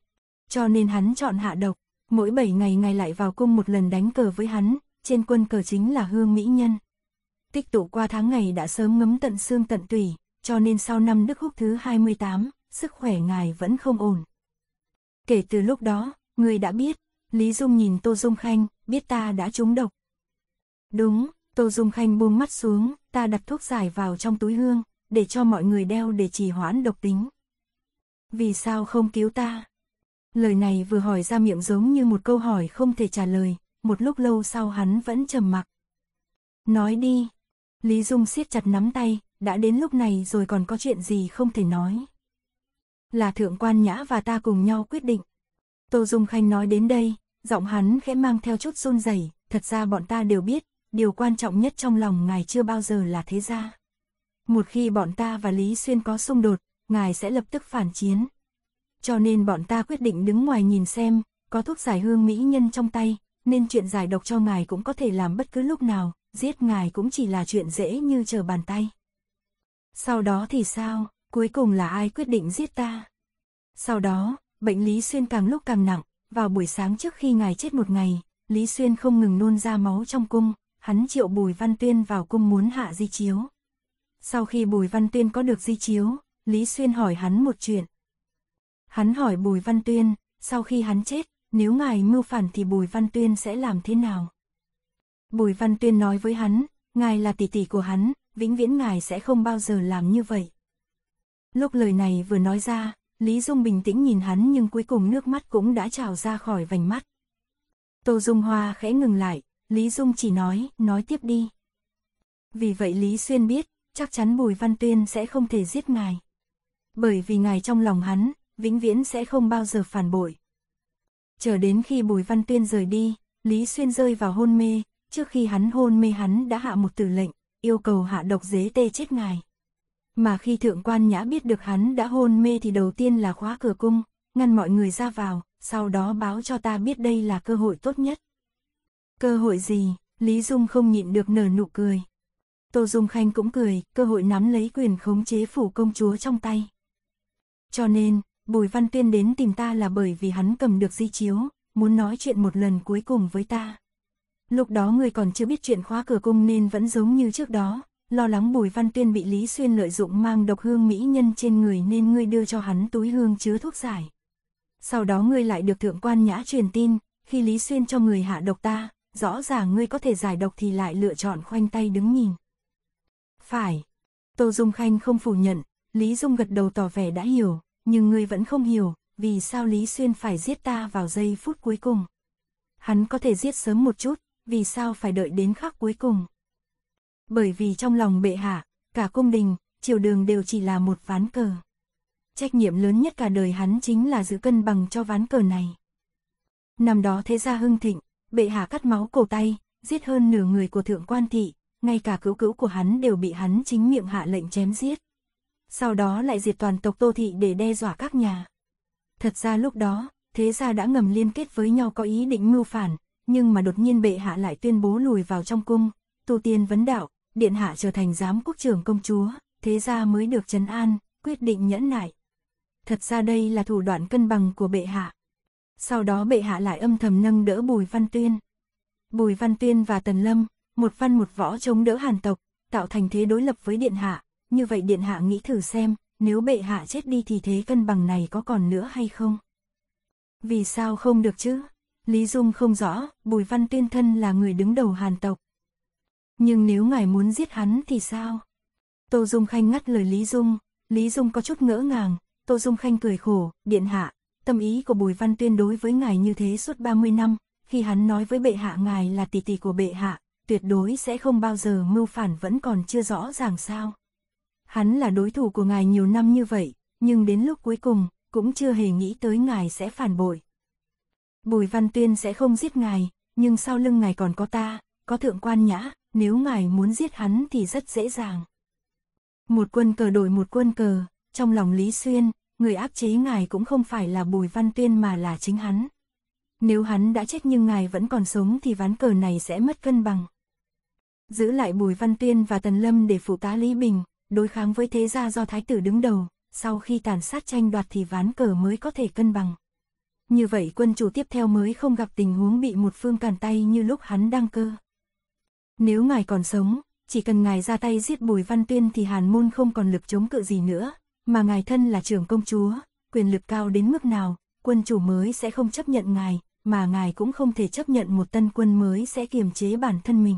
cho nên hắn chọn hạ độc, mỗi bảy ngày ngài lại vào cung một lần đánh cờ với hắn, trên quân cờ chính là hương mỹ nhân. Tích tụ qua tháng ngày đã sớm ngấm tận xương tận tủy, cho nên sau năm Đức Húc thứ 28, sức khỏe ngài vẫn không ổn. Kể từ lúc đó, người đã biết, Lý Dung nhìn Tô Dung Khanh, biết ta đã trúng độc, Đúng, Tô Dung Khanh buông mắt xuống, ta đặt thuốc giải vào trong túi hương, để cho mọi người đeo để trì hoãn độc tính. Vì sao không cứu ta? Lời này vừa hỏi ra miệng giống như một câu hỏi không thể trả lời, một lúc lâu sau hắn vẫn trầm mặc. Nói đi. Lý Dung siết chặt nắm tay, đã đến lúc này rồi còn có chuyện gì không thể nói. Là thượng quan nhã và ta cùng nhau quyết định. Tô Dung Khanh nói đến đây, giọng hắn khẽ mang theo chút run rẩy, thật ra bọn ta đều biết, điều quan trọng nhất trong lòng ngài chưa bao giờ là thế gia. Một khi bọn ta và Lý Xuyên có xung đột, ngài sẽ lập tức phản chiến. Cho nên bọn ta quyết định đứng ngoài nhìn xem, có thuốc giải hương mỹ nhân trong tay, nên chuyện giải độc cho ngài cũng có thể làm bất cứ lúc nào, giết ngài cũng chỉ là chuyện dễ như chờ bàn tay. Sau đó thì sao, cuối cùng là ai quyết định giết ta? Sau đó, bệnh Lý Xuyên càng lúc càng nặng, vào buổi sáng trước khi ngài chết một ngày, Lý Xuyên không ngừng nôn ra máu trong cung, hắn triệu Bùi Văn Tuyên vào cung muốn hạ di chiếu. Sau khi Bùi Văn Tuyên có được di chiếu, Lý Xuyên hỏi hắn một chuyện. Hắn hỏi Bùi Văn Tuyên, sau khi hắn chết, nếu ngài mưu phản thì Bùi Văn Tuyên sẽ làm thế nào? Bùi Văn Tuyên nói với hắn, ngài là tỷ tỷ của hắn, vĩnh viễn ngài sẽ không bao giờ làm như vậy. Lúc lời này vừa nói ra, Lý Dung bình tĩnh nhìn hắn nhưng cuối cùng nước mắt cũng đã trào ra khỏi vành mắt. Tô Dung Hoa khẽ ngừng lại, Lý Dung chỉ nói, nói tiếp đi. Vì vậy Lý Xuyên biết, chắc chắn Bùi Văn Tuyên sẽ không thể giết ngài. Bởi vì ngài trong lòng hắn, vĩnh viễn sẽ không bao giờ phản bội. Chờ đến khi Bùi Văn Tuyên rời đi, Lý Xuyên rơi vào hôn mê, trước khi hắn hôn mê hắn đã hạ một tử lệnh, yêu cầu hạ độc dế tê chết ngài. Mà khi thượng quan nhã biết được hắn đã hôn mê thì đầu tiên là khóa cửa cung, ngăn mọi người ra vào, sau đó báo cho ta biết đây là cơ hội tốt nhất. Cơ hội gì? Lý Dung không nhịn được nở nụ cười. Tô Dung Khanh cũng cười, cơ hội nắm lấy quyền khống chế phủ công chúa trong tay. Cho nên, Bùi Văn Tuyên đến tìm ta là bởi vì hắn cầm được di chiếu, muốn nói chuyện một lần cuối cùng với ta. Lúc đó người còn chưa biết chuyện khóa cửa cung nên vẫn giống như trước đó, lo lắng Bùi Văn Tuyên bị Lý Xuyên lợi dụng mang độc hương mỹ nhân trên người nên ngươi đưa cho hắn túi hương chứa thuốc giải. Sau đó ngươi lại được thượng quan nhã truyền tin, khi Lý Xuyên cho người hạ độc ta, rõ ràng ngươi có thể giải độc thì lại lựa chọn khoanh tay đứng nhìn. Phải. Tô Dung Khanh không phủ nhận, Lý Dung gật đầu tỏ vẻ đã hiểu, nhưng ngươi vẫn không hiểu, vì sao Lý Xuyên phải giết ta vào giây phút cuối cùng. Hắn có thể giết sớm một chút, vì sao phải đợi đến khắc cuối cùng. Bởi vì trong lòng bệ hạ, cả cung đình, triều đường đều chỉ là một ván cờ. Trách nhiệm lớn nhất cả đời hắn chính là giữ cân bằng cho ván cờ này. Năm đó thế gia hưng thịnh, bệ hạ cắt máu cổ tay, giết hơn nửa người của thượng quan thị, ngay cả cứu cứu của hắn đều bị hắn chính miệng hạ lệnh chém giết. Sau đó lại diệt toàn tộc Tô Thị để đe dọa các nhà. Thật ra lúc đó, thế gia đã ngầm liên kết với nhau có ý định mưu phản, nhưng mà đột nhiên bệ hạ lại tuyên bố lùi vào trong cung, tu tiên vấn đạo, điện hạ trở thành giám quốc trưởng công chúa, thế gia mới được trấn an, quyết định nhẫn nại. Thật ra đây là thủ đoạn cân bằng của bệ hạ. Sau đó bệ hạ lại âm thầm nâng đỡ Bùi Văn Tuyên. Bùi Văn Tuyên và Tần Lâm, một văn một võ chống đỡ Hàn tộc, tạo thành thế đối lập với Điện Hạ, như vậy Điện Hạ nghĩ thử xem, nếu bệ hạ chết đi thì thế cân bằng này có còn nữa hay không? Vì sao không được chứ? Lý Dung không rõ, Bùi Văn Tuyên thân là người đứng đầu Hàn tộc. Nhưng nếu ngài muốn giết hắn thì sao? Tô Dung Khanh ngắt lời Lý Dung, Lý Dung có chút ngỡ ngàng, Tô Dung Khanh cười khổ, điện hạ, Tâm ý của Bùi Văn Tuyên đối với ngài như thế suốt 30 năm, khi hắn nói với bệ hạ ngài là tỷ tỷ của bệ hạ, tuyệt đối sẽ không bao giờ mưu phản vẫn còn chưa rõ ràng sao. Hắn là đối thủ của ngài nhiều năm như vậy, nhưng đến lúc cuối cùng, cũng chưa hề nghĩ tới ngài sẽ phản bội. Bùi Văn Tuyên sẽ không giết ngài, nhưng sau lưng ngài còn có ta, có thượng quan nhã, nếu ngài muốn giết hắn thì rất dễ dàng. Một quân cờ đổi một quân cờ, trong lòng Lý Xuyên, người áp chế ngài cũng không phải là Bùi Văn Tuyên mà là chính hắn. Nếu hắn đã chết nhưng ngài vẫn còn sống thì ván cờ này sẽ mất cân bằng. Giữ lại Bùi Văn Tuyên và Tần Lâm để phụ tá Lý Bình, đối kháng với thế gia do thái tử đứng đầu, sau khi tàn sát tranh đoạt thì ván cờ mới có thể cân bằng. Như vậy quân chủ tiếp theo mới không gặp tình huống bị một phương cản tay như lúc hắn đang cơ. Nếu ngài còn sống, chỉ cần ngài ra tay giết Bùi Văn Tuyên thì Hàn Môn không còn lực chống cự gì nữa, mà ngài thân là trưởng công chúa, quyền lực cao đến mức nào, quân chủ mới sẽ không chấp nhận ngài, mà ngài cũng không thể chấp nhận một tân quân mới sẽ kiềm chế bản thân mình.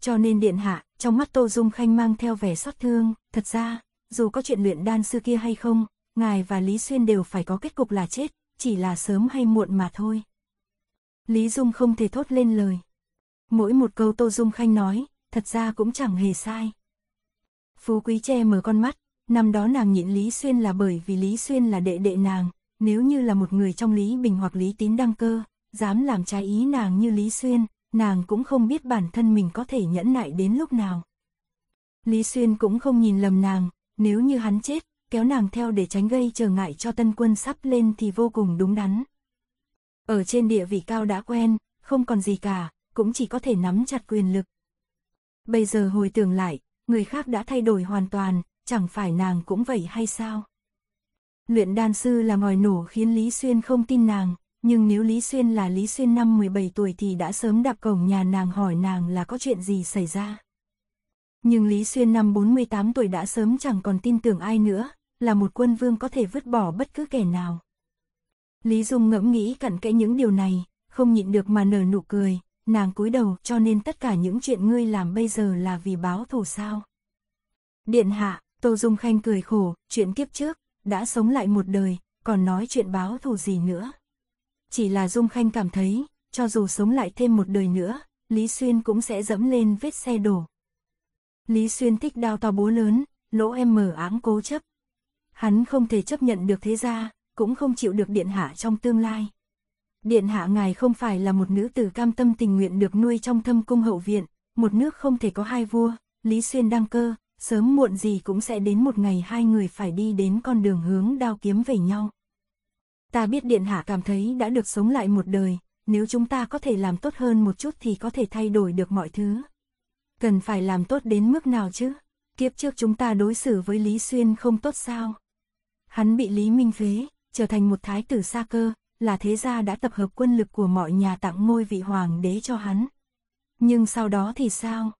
Cho nên điện hạ, trong mắt Tô Dung Khanh mang theo vẻ xót thương, thật ra, dù có chuyện luyện đan sư kia hay không, ngài và Lý Xuyên đều phải có kết cục là chết, chỉ là sớm hay muộn mà thôi. Lý Dung không thể thốt lên lời. Mỗi một câu Tô Dung Khanh nói, thật ra cũng chẳng hề sai. Phú Quý che mở con mắt, Năm đó nàng nhịn Lý Xuyên là bởi vì Lý Xuyên là đệ đệ nàng, nếu như là một người trong Lý Bình hoặc Lý Tín đăng cơ, dám làm trái ý nàng như Lý Xuyên, nàng cũng không biết bản thân mình có thể nhẫn nại đến lúc nào. Lý Xuyên cũng không nhìn lầm nàng, nếu như hắn chết, kéo nàng theo để tránh gây trở ngại cho tân quân sắp lên thì vô cùng đúng đắn. Ở trên địa vị cao đã quen, không còn gì cả, cũng chỉ có thể nắm chặt quyền lực. Bây giờ hồi tưởng lại, người khác đã thay đổi hoàn toàn, chẳng phải nàng cũng vậy hay sao? Luyện đan sư là ngòi nổ khiến Lý Xuyên không tin nàng, nhưng nếu Lý Xuyên là Lý Xuyên năm 17 tuổi thì đã sớm đạp cổng nhà nàng hỏi nàng là có chuyện gì xảy ra. Nhưng Lý Xuyên năm 48 tuổi đã sớm chẳng còn tin tưởng ai nữa, là một quân vương có thể vứt bỏ bất cứ kẻ nào. Lý Dung ngẫm nghĩ cặn kẽ những điều này, không nhịn được mà nở nụ cười, nàng cúi đầu cho nên tất cả những chuyện ngươi làm bây giờ là vì báo thù sao. Điện hạ, Tô Dung Khanh cười khổ, chuyện kiếp trước, đã sống lại một đời, còn nói chuyện báo thù gì nữa. Chỉ là Dung Khanh cảm thấy, cho dù sống lại thêm một đời nữa, Lý Xuyên cũng sẽ dẫm lên vết xe đổ. Lý Xuyên thích đao to bố lớn, lỗ em mở áng cố chấp. Hắn không thể chấp nhận được thế gia, cũng không chịu được điện hạ trong tương lai. Điện hạ ngài không phải là một nữ tử cam tâm tình nguyện được nuôi trong thâm cung hậu viện, một nước không thể có hai vua, Lý Xuyên đăng cơ, sớm muộn gì cũng sẽ đến một ngày hai người phải đi đến con đường hướng đao kiếm về nhau. Ta biết Điện Hạ cảm thấy đã được sống lại một đời, nếu chúng ta có thể làm tốt hơn một chút thì có thể thay đổi được mọi thứ. Cần phải làm tốt đến mức nào chứ? Kiếp trước chúng ta đối xử với Lý Xuyên không tốt sao? Hắn bị Lý Minh phế, trở thành một thái tử xa cơ, là thế gia đã tập hợp quân lực của mọi nhà tặng ngôi vị hoàng đế cho hắn. Nhưng sau đó thì sao?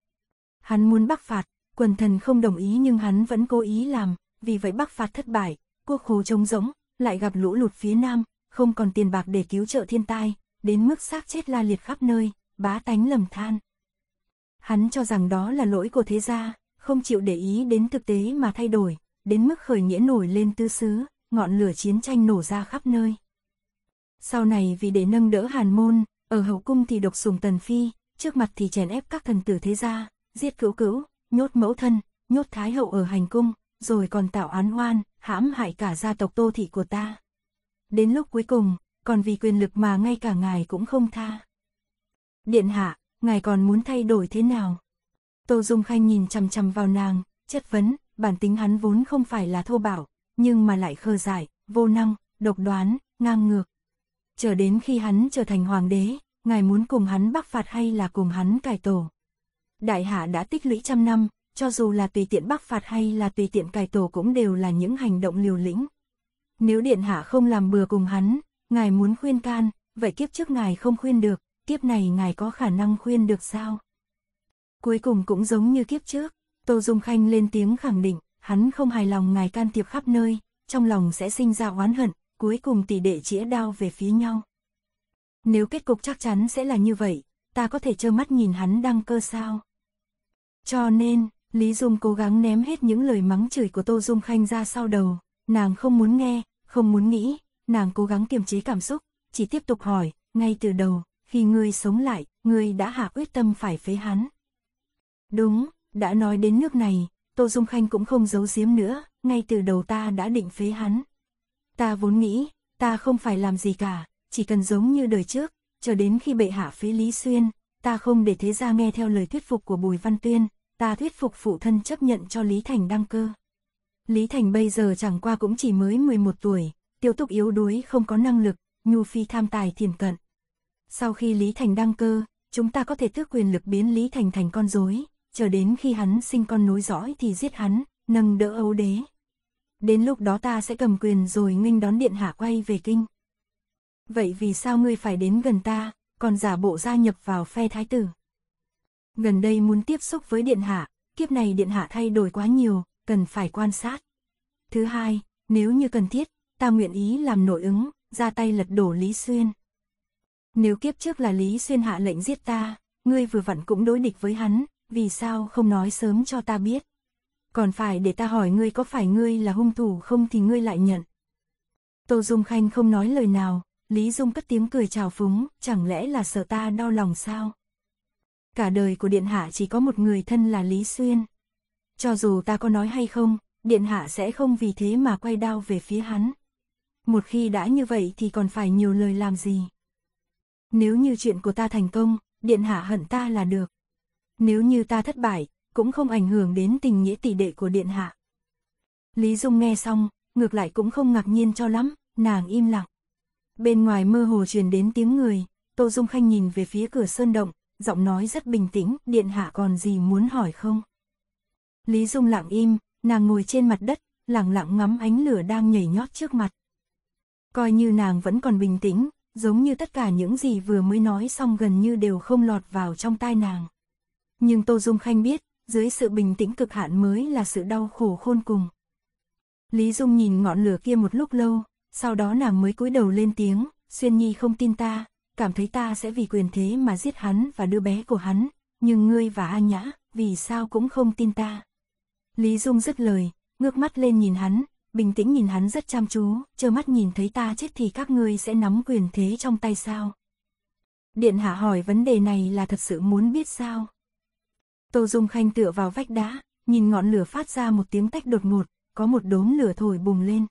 Hắn muốn bắc phạt, Quần thần không đồng ý nhưng hắn vẫn cố ý làm, vì vậy Bắc phạt thất bại, quốc khố trống rỗng, lại gặp lũ lụt phía Nam, không còn tiền bạc để cứu trợ thiên tai, đến mức xác chết la liệt khắp nơi, bá tánh lầm than. Hắn cho rằng đó là lỗi của thế gia, không chịu để ý đến thực tế mà thay đổi, đến mức khởi nghĩa nổi lên tư xứ, ngọn lửa chiến tranh nổ ra khắp nơi. Sau này vì để nâng đỡ hàn môn, ở hậu cung thì độc sùng tần phi, trước mặt thì chèn ép các thần tử thế gia, giết cữu cữu, nhốt mẫu thân, nhốt thái hậu ở hành cung, rồi còn tạo án oan, hãm hại cả gia tộc tô thị của ta. Đến lúc cuối cùng, còn vì quyền lực mà ngay cả ngài cũng không tha. Điện hạ, ngài còn muốn thay đổi thế nào? Tô Dung Khanh nhìn chằm chằm vào nàng, chất vấn, bản tính hắn vốn không phải là thô bảo, nhưng mà lại khờ dại, vô năng, độc đoán, ngang ngược. Chờ đến khi hắn trở thành hoàng đế, ngài muốn cùng hắn bắc phạt hay là cùng hắn cải tổ? Đại hạ đã tích lũy trăm năm, cho dù là tùy tiện bắc phạt hay là tùy tiện cải tổ cũng đều là những hành động liều lĩnh. Nếu điện hạ không làm bừa cùng hắn, ngài muốn khuyên can, vậy kiếp trước ngài không khuyên được, kiếp này ngài có khả năng khuyên được sao? Cuối cùng cũng giống như kiếp trước, Tô Dung Khanh lên tiếng khẳng định, hắn không hài lòng ngài can thiệp khắp nơi, trong lòng sẽ sinh ra oán hận, cuối cùng tỷ đệ chĩa đao về phía nhau. Nếu kết cục chắc chắn sẽ là như vậy, ta có thể trơ mắt nhìn hắn đăng cơ sao? Cho nên, Lý Dung cố gắng ném hết những lời mắng chửi của Tô Dung Khanh ra sau đầu, nàng không muốn nghe, không muốn nghĩ, nàng cố gắng kiềm chế cảm xúc, chỉ tiếp tục hỏi, ngay từ đầu, khi ngươi sống lại, ngươi đã hạ quyết tâm phải phế hắn. Đúng, đã nói đến nước này, Tô Dung Khanh cũng không giấu giếm nữa, ngay từ đầu ta đã định phế hắn. Ta vốn nghĩ, ta không phải làm gì cả, chỉ cần giống như đời trước, chờ đến khi bệ hạ phế Lý Xuyên, ta không để thế gia nghe theo lời thuyết phục của Bùi Văn Tuyên, ta thuyết phục phụ thân chấp nhận cho Lý Thành đăng cơ. Lý Thành bây giờ chẳng qua cũng chỉ mới 11 tuổi, tiêu túc yếu đuối không có năng lực, nhu phi tham tài thiền cận. Sau khi Lý Thành đăng cơ, chúng ta có thể tước quyền lực biến Lý Thành thành con rối, chờ đến khi hắn sinh con nối dõi thì giết hắn, nâng đỡ ấu đế. Đến lúc đó ta sẽ cầm quyền rồi nghênh đón điện hạ quay về kinh. Vậy vì sao ngươi phải đến gần ta, còn giả bộ gia nhập vào phe thái tử? Gần đây muốn tiếp xúc với điện hạ, kiếp này điện hạ thay đổi quá nhiều, cần phải quan sát. Thứ hai, nếu như cần thiết, ta nguyện ý làm nội ứng, ra tay lật đổ Lý Xuyên. Nếu kiếp trước là Lý Xuyên hạ lệnh giết ta, ngươi vừa vặn cũng đối địch với hắn, vì sao không nói sớm cho ta biết? Còn phải để ta hỏi ngươi có phải ngươi là hung thủ không thì ngươi lại nhận. Tô Dung Khanh không nói lời nào, Lý Dung cất tiếng cười chào phúng, chẳng lẽ là sợ ta đau lòng sao? Cả đời của Điện Hạ chỉ có một người thân là Lý Xuyên. Cho dù ta có nói hay không, Điện Hạ sẽ không vì thế mà quay đao về phía hắn. Một khi đã như vậy thì còn phải nhiều lời làm gì? Nếu như chuyện của ta thành công, Điện Hạ hận ta là được. Nếu như ta thất bại, cũng không ảnh hưởng đến tình nghĩa tỷ đệ của Điện Hạ. Lý Dung nghe xong, ngược lại cũng không ngạc nhiên cho lắm, nàng im lặng. Bên ngoài mơ hồ truyền đến tiếng người, Tô Dung Khanh nhìn về phía cửa sơn động, giọng nói rất bình tĩnh, điện hạ còn gì muốn hỏi không? Lý Dung lặng im, nàng ngồi trên mặt đất, lặng lặng ngắm ánh lửa đang nhảy nhót trước mặt. Coi như nàng vẫn còn bình tĩnh, giống như tất cả những gì vừa mới nói xong gần như đều không lọt vào trong tai nàng. Nhưng Tô Dung Khanh biết, dưới sự bình tĩnh cực hạn mới là sự đau khổ khôn cùng. Lý Dung nhìn ngọn lửa kia một lúc lâu, sau đó nàng mới cúi đầu lên tiếng, Xuyên Nhi không tin ta, cảm thấy ta sẽ vì quyền thế mà giết hắn và đứa bé của hắn, nhưng ngươi và A Nhã, vì sao cũng không tin ta. Lý Dung dứt lời, ngước mắt lên nhìn hắn, bình tĩnh nhìn hắn rất chăm chú, chờ mắt nhìn thấy ta chết thì các ngươi sẽ nắm quyền thế trong tay sao. Điện hạ hỏi vấn đề này là thật sự muốn biết sao. Tô Dung Khanh tựa vào vách đá, nhìn ngọn lửa phát ra một tiếng tách đột ngột, có một đốm lửa thổi bùng lên.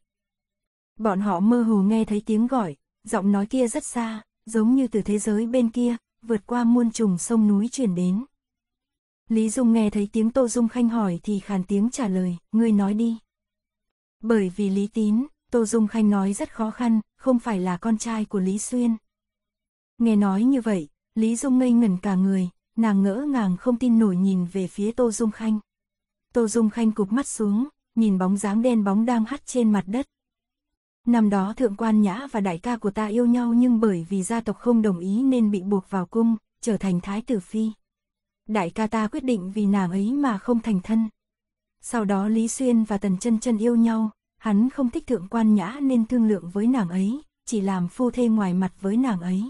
Bọn họ mơ hồ nghe thấy tiếng gọi, giọng nói kia rất xa, giống như từ thế giới bên kia, vượt qua muôn trùng sông núi chuyển đến. Lý Dung nghe thấy tiếng Tô Dung Khanh hỏi thì khàn tiếng trả lời, ngươi nói đi. Bởi vì Lý Tín, Tô Dung Khanh nói rất khó khăn, không phải là con trai của Lý Xuyên. Nghe nói như vậy, Lý Dung ngây ngẩn cả người, nàng ngỡ ngàng không tin nổi nhìn về phía Tô Dung Khanh. Tô Dung Khanh cụp mắt xuống, nhìn bóng dáng đen bóng đang hắt trên mặt đất, Năm đó thượng quan nhã và đại ca của ta yêu nhau nhưng bởi vì gia tộc không đồng ý nên bị buộc vào cung, trở thành thái tử phi. Đại ca ta quyết định vì nàng ấy mà không thành thân. Sau đó Lý Xuyên và Tần Chân Chân yêu nhau, hắn không thích thượng quan nhã nên thương lượng với nàng ấy, chỉ làm phu thê ngoài mặt với nàng ấy.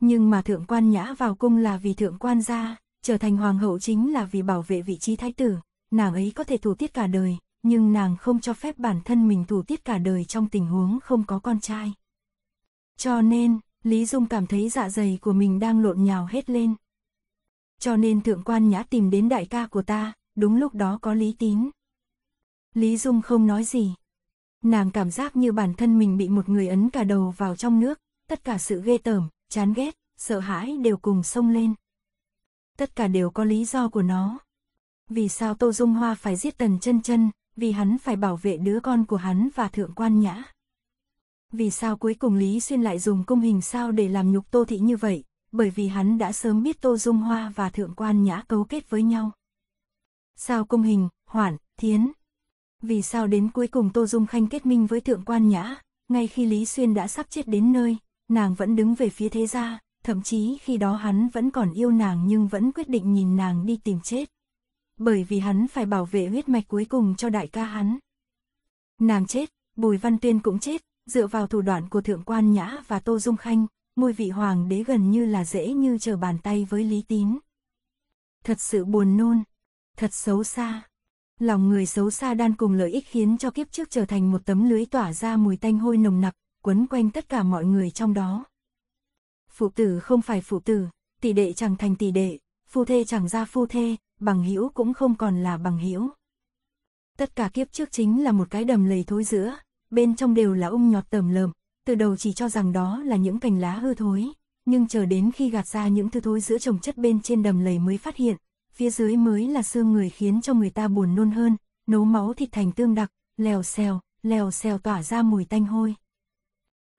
Nhưng mà thượng quan nhã vào cung là vì thượng quan gia, trở thành hoàng hậu chính là vì bảo vệ vị trí thái tử, nàng ấy có thể thủ tiết cả đời, nhưng nàng không cho phép bản thân mình thủ tiết cả đời trong tình huống không có con trai. Cho nên, Lý Dung cảm thấy dạ dày của mình đang lộn nhào hết lên. Cho nên thượng quan nhã tìm đến đại ca của ta, đúng lúc đó có Lý Tín. Lý Dung không nói gì. Nàng cảm giác như bản thân mình bị một người ấn cả đầu vào trong nước, tất cả sự ghê tởm, chán ghét, sợ hãi đều cùng sông lên. Tất cả đều có lý do của nó. Vì sao Tô Dung Hoa phải giết Tần chân chân, vì hắn phải bảo vệ đứa con của hắn và thượng quan nhã. Vì sao cuối cùng Lý Xuyên lại dùng cung hình sao để làm nhục Tô Thị như vậy, bởi vì hắn đã sớm biết Tô Dung Hoa và thượng quan nhã cấu kết với nhau. Sao cung hình, hoản, thiến? Vì sao đến cuối cùng Tô Dung Khanh kết minh với thượng quan nhã, ngay khi Lý Xuyên đã sắp chết đến nơi, nàng vẫn đứng về phía thế gia, thậm chí khi đó hắn vẫn còn yêu nàng nhưng vẫn quyết định nhìn nàng đi tìm chết bởi vì hắn phải bảo vệ huyết mạch cuối cùng cho đại ca hắn. Nàng chết, Bùi Văn Tuyên cũng chết, dựa vào thủ đoạn của Thượng Quan Nhã và Tô Dung Khanh, ngôi vị hoàng đế gần như là dễ như trở bàn tay với Lý Tín. Thật sự buồn nôn, thật xấu xa. Lòng người xấu xa đan cùng lợi ích khiến cho kiếp trước trở thành một tấm lưới tỏa ra mùi tanh hôi nồng nặc, quấn quanh tất cả mọi người trong đó. Phụ tử không phải phụ tử, tỷ đệ chẳng thành tỷ đệ, phu thê chẳng ra phu thê, bằng hữu cũng không còn là bằng hữu. Tất cả kiếp trước chính là một cái đầm lầy thối giữa, bên trong đều là ung nhọt tẩm lờm, từ đầu chỉ cho rằng đó là những cành lá hư thối, nhưng chờ đến khi gạt ra những thứ thối giữa trồng chất bên trên đầm lầy mới phát hiện, phía dưới mới là xương người khiến cho người ta buồn nôn hơn, nấu máu thịt thành tương đặc, lèo xèo, lèo xèo tỏa ra mùi tanh hôi.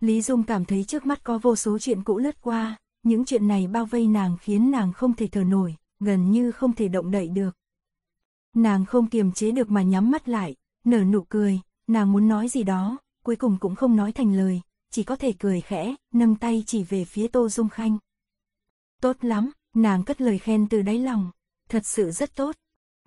Lý Dung cảm thấy trước mắt có vô số chuyện cũ lướt qua, những chuyện này bao vây nàng khiến nàng không thể thở nổi, gần như không thể động đậy được. Nàng không kiềm chế được mà nhắm mắt lại, nở nụ cười, nàng muốn nói gì đó, cuối cùng cũng không nói thành lời, chỉ có thể cười khẽ, nâng tay chỉ về phía Tô Dung Khanh. Tốt lắm, nàng cất lời khen từ đáy lòng, thật sự rất tốt.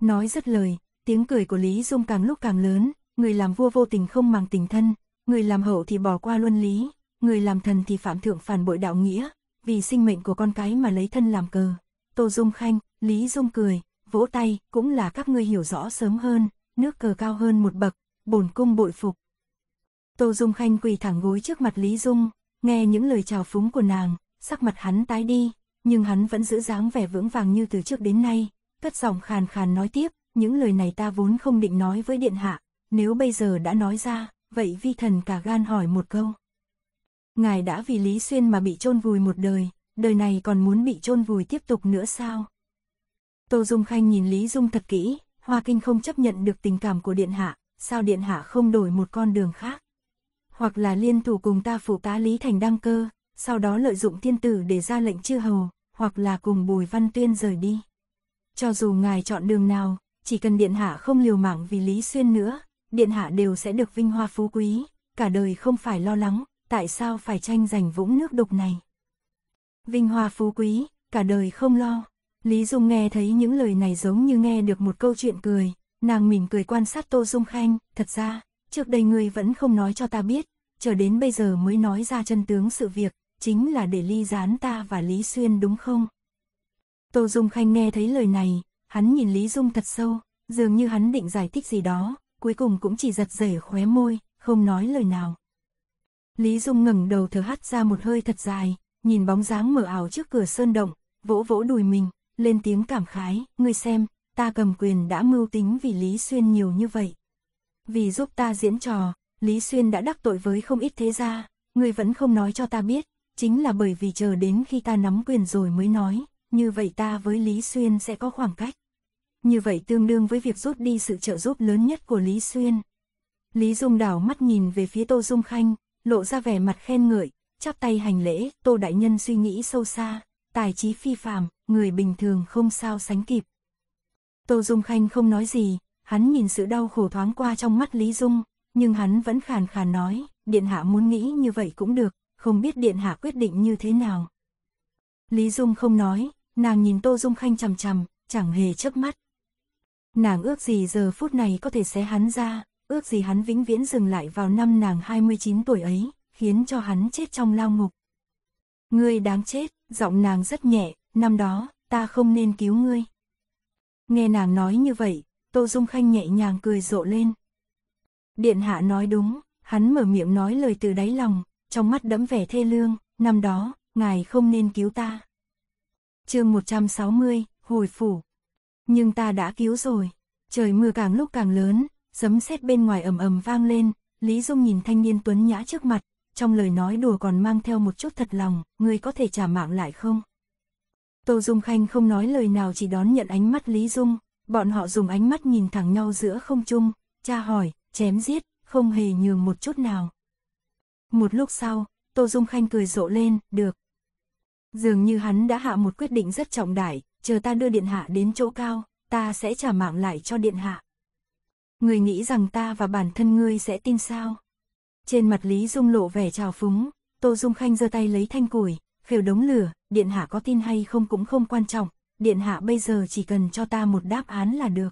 Nói rất lời, tiếng cười của Lý Dung càng lúc càng lớn, người làm vua vô tình không màng tình thân, người làm hậu thì bỏ qua luân lý, người làm thần thì phạm thượng phản bội đạo nghĩa, vì sinh mệnh của con cái mà lấy thân làm cờ. Tô Dung Khanh, Lý Dung cười, vỗ tay, cũng là các ngươi hiểu rõ sớm hơn, nước cờ cao hơn một bậc, bổn cung bội phục. Tô Dung Khanh quỳ thẳng gối trước mặt Lý Dung, nghe những lời chào phúng của nàng, sắc mặt hắn tái đi, nhưng hắn vẫn giữ dáng vẻ vững vàng như từ trước đến nay, cất giọng khàn khàn nói tiếp, những lời này ta vốn không định nói với điện hạ, nếu bây giờ đã nói ra, vậy vi thần cả gan hỏi một câu. Ngài đã vì Lý Xuyên mà bị chôn vùi một đời, đời này còn muốn bị chôn vùi tiếp tục nữa sao? Tô Dung Khanh nhìn Lý Dung thật kỹ, Hoa Kinh không chấp nhận được tình cảm của Điện Hạ, sao Điện Hạ không đổi một con đường khác? Hoặc là liên thủ cùng ta phụ tá Lý Thành Đăng Cơ, sau đó lợi dụng thiên tử để ra lệnh chư hầu, hoặc là cùng Bùi Văn Tuyên rời đi. Cho dù ngài chọn đường nào, chỉ cần Điện Hạ không liều mạng vì Lý Xuyên nữa, Điện Hạ đều sẽ được vinh hoa phú quý, cả đời không phải lo lắng, tại sao phải tranh giành vũng nước đục này. Vinh hoa phú quý, cả đời không lo. Lý Dung nghe thấy những lời này giống như nghe được một câu chuyện cười, nàng mỉm cười quan sát Tô Dung Khanh, thật ra, trước đây ngươi vẫn không nói cho ta biết, chờ đến bây giờ mới nói ra chân tướng sự việc, chính là để ly gián ta và Lý Xuyên đúng không? Tô Dung Khanh nghe thấy lời này, hắn nhìn Lý Dung thật sâu, dường như hắn định giải thích gì đó, cuối cùng cũng chỉ giật rể khóe môi, không nói lời nào. Lý Dung ngẩng đầu thở hắt ra một hơi thật dài, nhìn bóng dáng mờ ảo trước cửa sơn động, vỗ vỗ đùi mình, lên tiếng cảm khái, ngươi xem, ta cầm quyền đã mưu tính vì Lý Xuyên nhiều như vậy. Vì giúp ta diễn trò, Lý Xuyên đã đắc tội với không ít thế gia, ngươi vẫn không nói cho ta biết, chính là bởi vì chờ đến khi ta nắm quyền rồi mới nói, như vậy ta với Lý Xuyên sẽ có khoảng cách. Như vậy tương đương với việc rút đi sự trợ giúp lớn nhất của Lý Xuyên. Lý Dung đảo mắt nhìn về phía Tô Dung Khanh, lộ ra vẻ mặt khen ngợi, Chắp tay hành lễ, Tô Đại Nhân suy nghĩ sâu xa, tài trí phi phàm, người bình thường không sao sánh kịp. Tô Dung Khanh không nói gì, hắn nhìn sự đau khổ thoáng qua trong mắt Lý Dung, nhưng hắn vẫn khàn khàn nói, Điện Hạ muốn nghĩ như vậy cũng được, không biết Điện Hạ quyết định như thế nào. Lý Dung không nói, nàng nhìn Tô Dung Khanh chằm chằm, chẳng hề chớp mắt. Nàng ước gì giờ phút này có thể xé hắn ra, ước gì hắn vĩnh viễn dừng lại vào năm nàng 29 tuổi ấy, khiến cho hắn chết trong lao ngục. Ngươi đáng chết, giọng nàng rất nhẹ, năm đó, ta không nên cứu ngươi. Nghe nàng nói như vậy, Tô Dung Khanh nhẹ nhàng cười rộ lên. Điện hạ nói đúng, hắn mở miệng nói lời từ đáy lòng, trong mắt đẫm vẻ thê lương, năm đó, ngài không nên cứu ta. chương 160, hồi phủ. Nhưng ta đã cứu rồi, trời mưa càng lúc càng lớn, sấm sét bên ngoài ầm ầm vang lên, Lý Dung nhìn thanh niên tuấn nhã trước mặt, trong lời nói đùa còn mang theo một chút thật lòng, ngươi có thể trả mạng lại không? Tô Dung Khanh không nói lời nào chỉ đón nhận ánh mắt Lý Dung, bọn họ dùng ánh mắt nhìn thẳng nhau giữa không trung, cha hỏi, chém giết, không hề nhường một chút nào. Một lúc sau, Tô Dung Khanh cười rộ lên, được. Dường như hắn đã hạ một quyết định rất trọng đại, chờ ta đưa điện hạ đến chỗ cao, ta sẽ trả mạng lại cho điện hạ. Người nghĩ rằng ta và bản thân ngươi sẽ tin sao? Trên mặt Lý Dung lộ vẻ trào phúng, Tô Dung Khanh giơ tay lấy thanh củi, khều đống lửa, điện hạ có tin hay không cũng không quan trọng, điện hạ bây giờ chỉ cần cho ta một đáp án là được.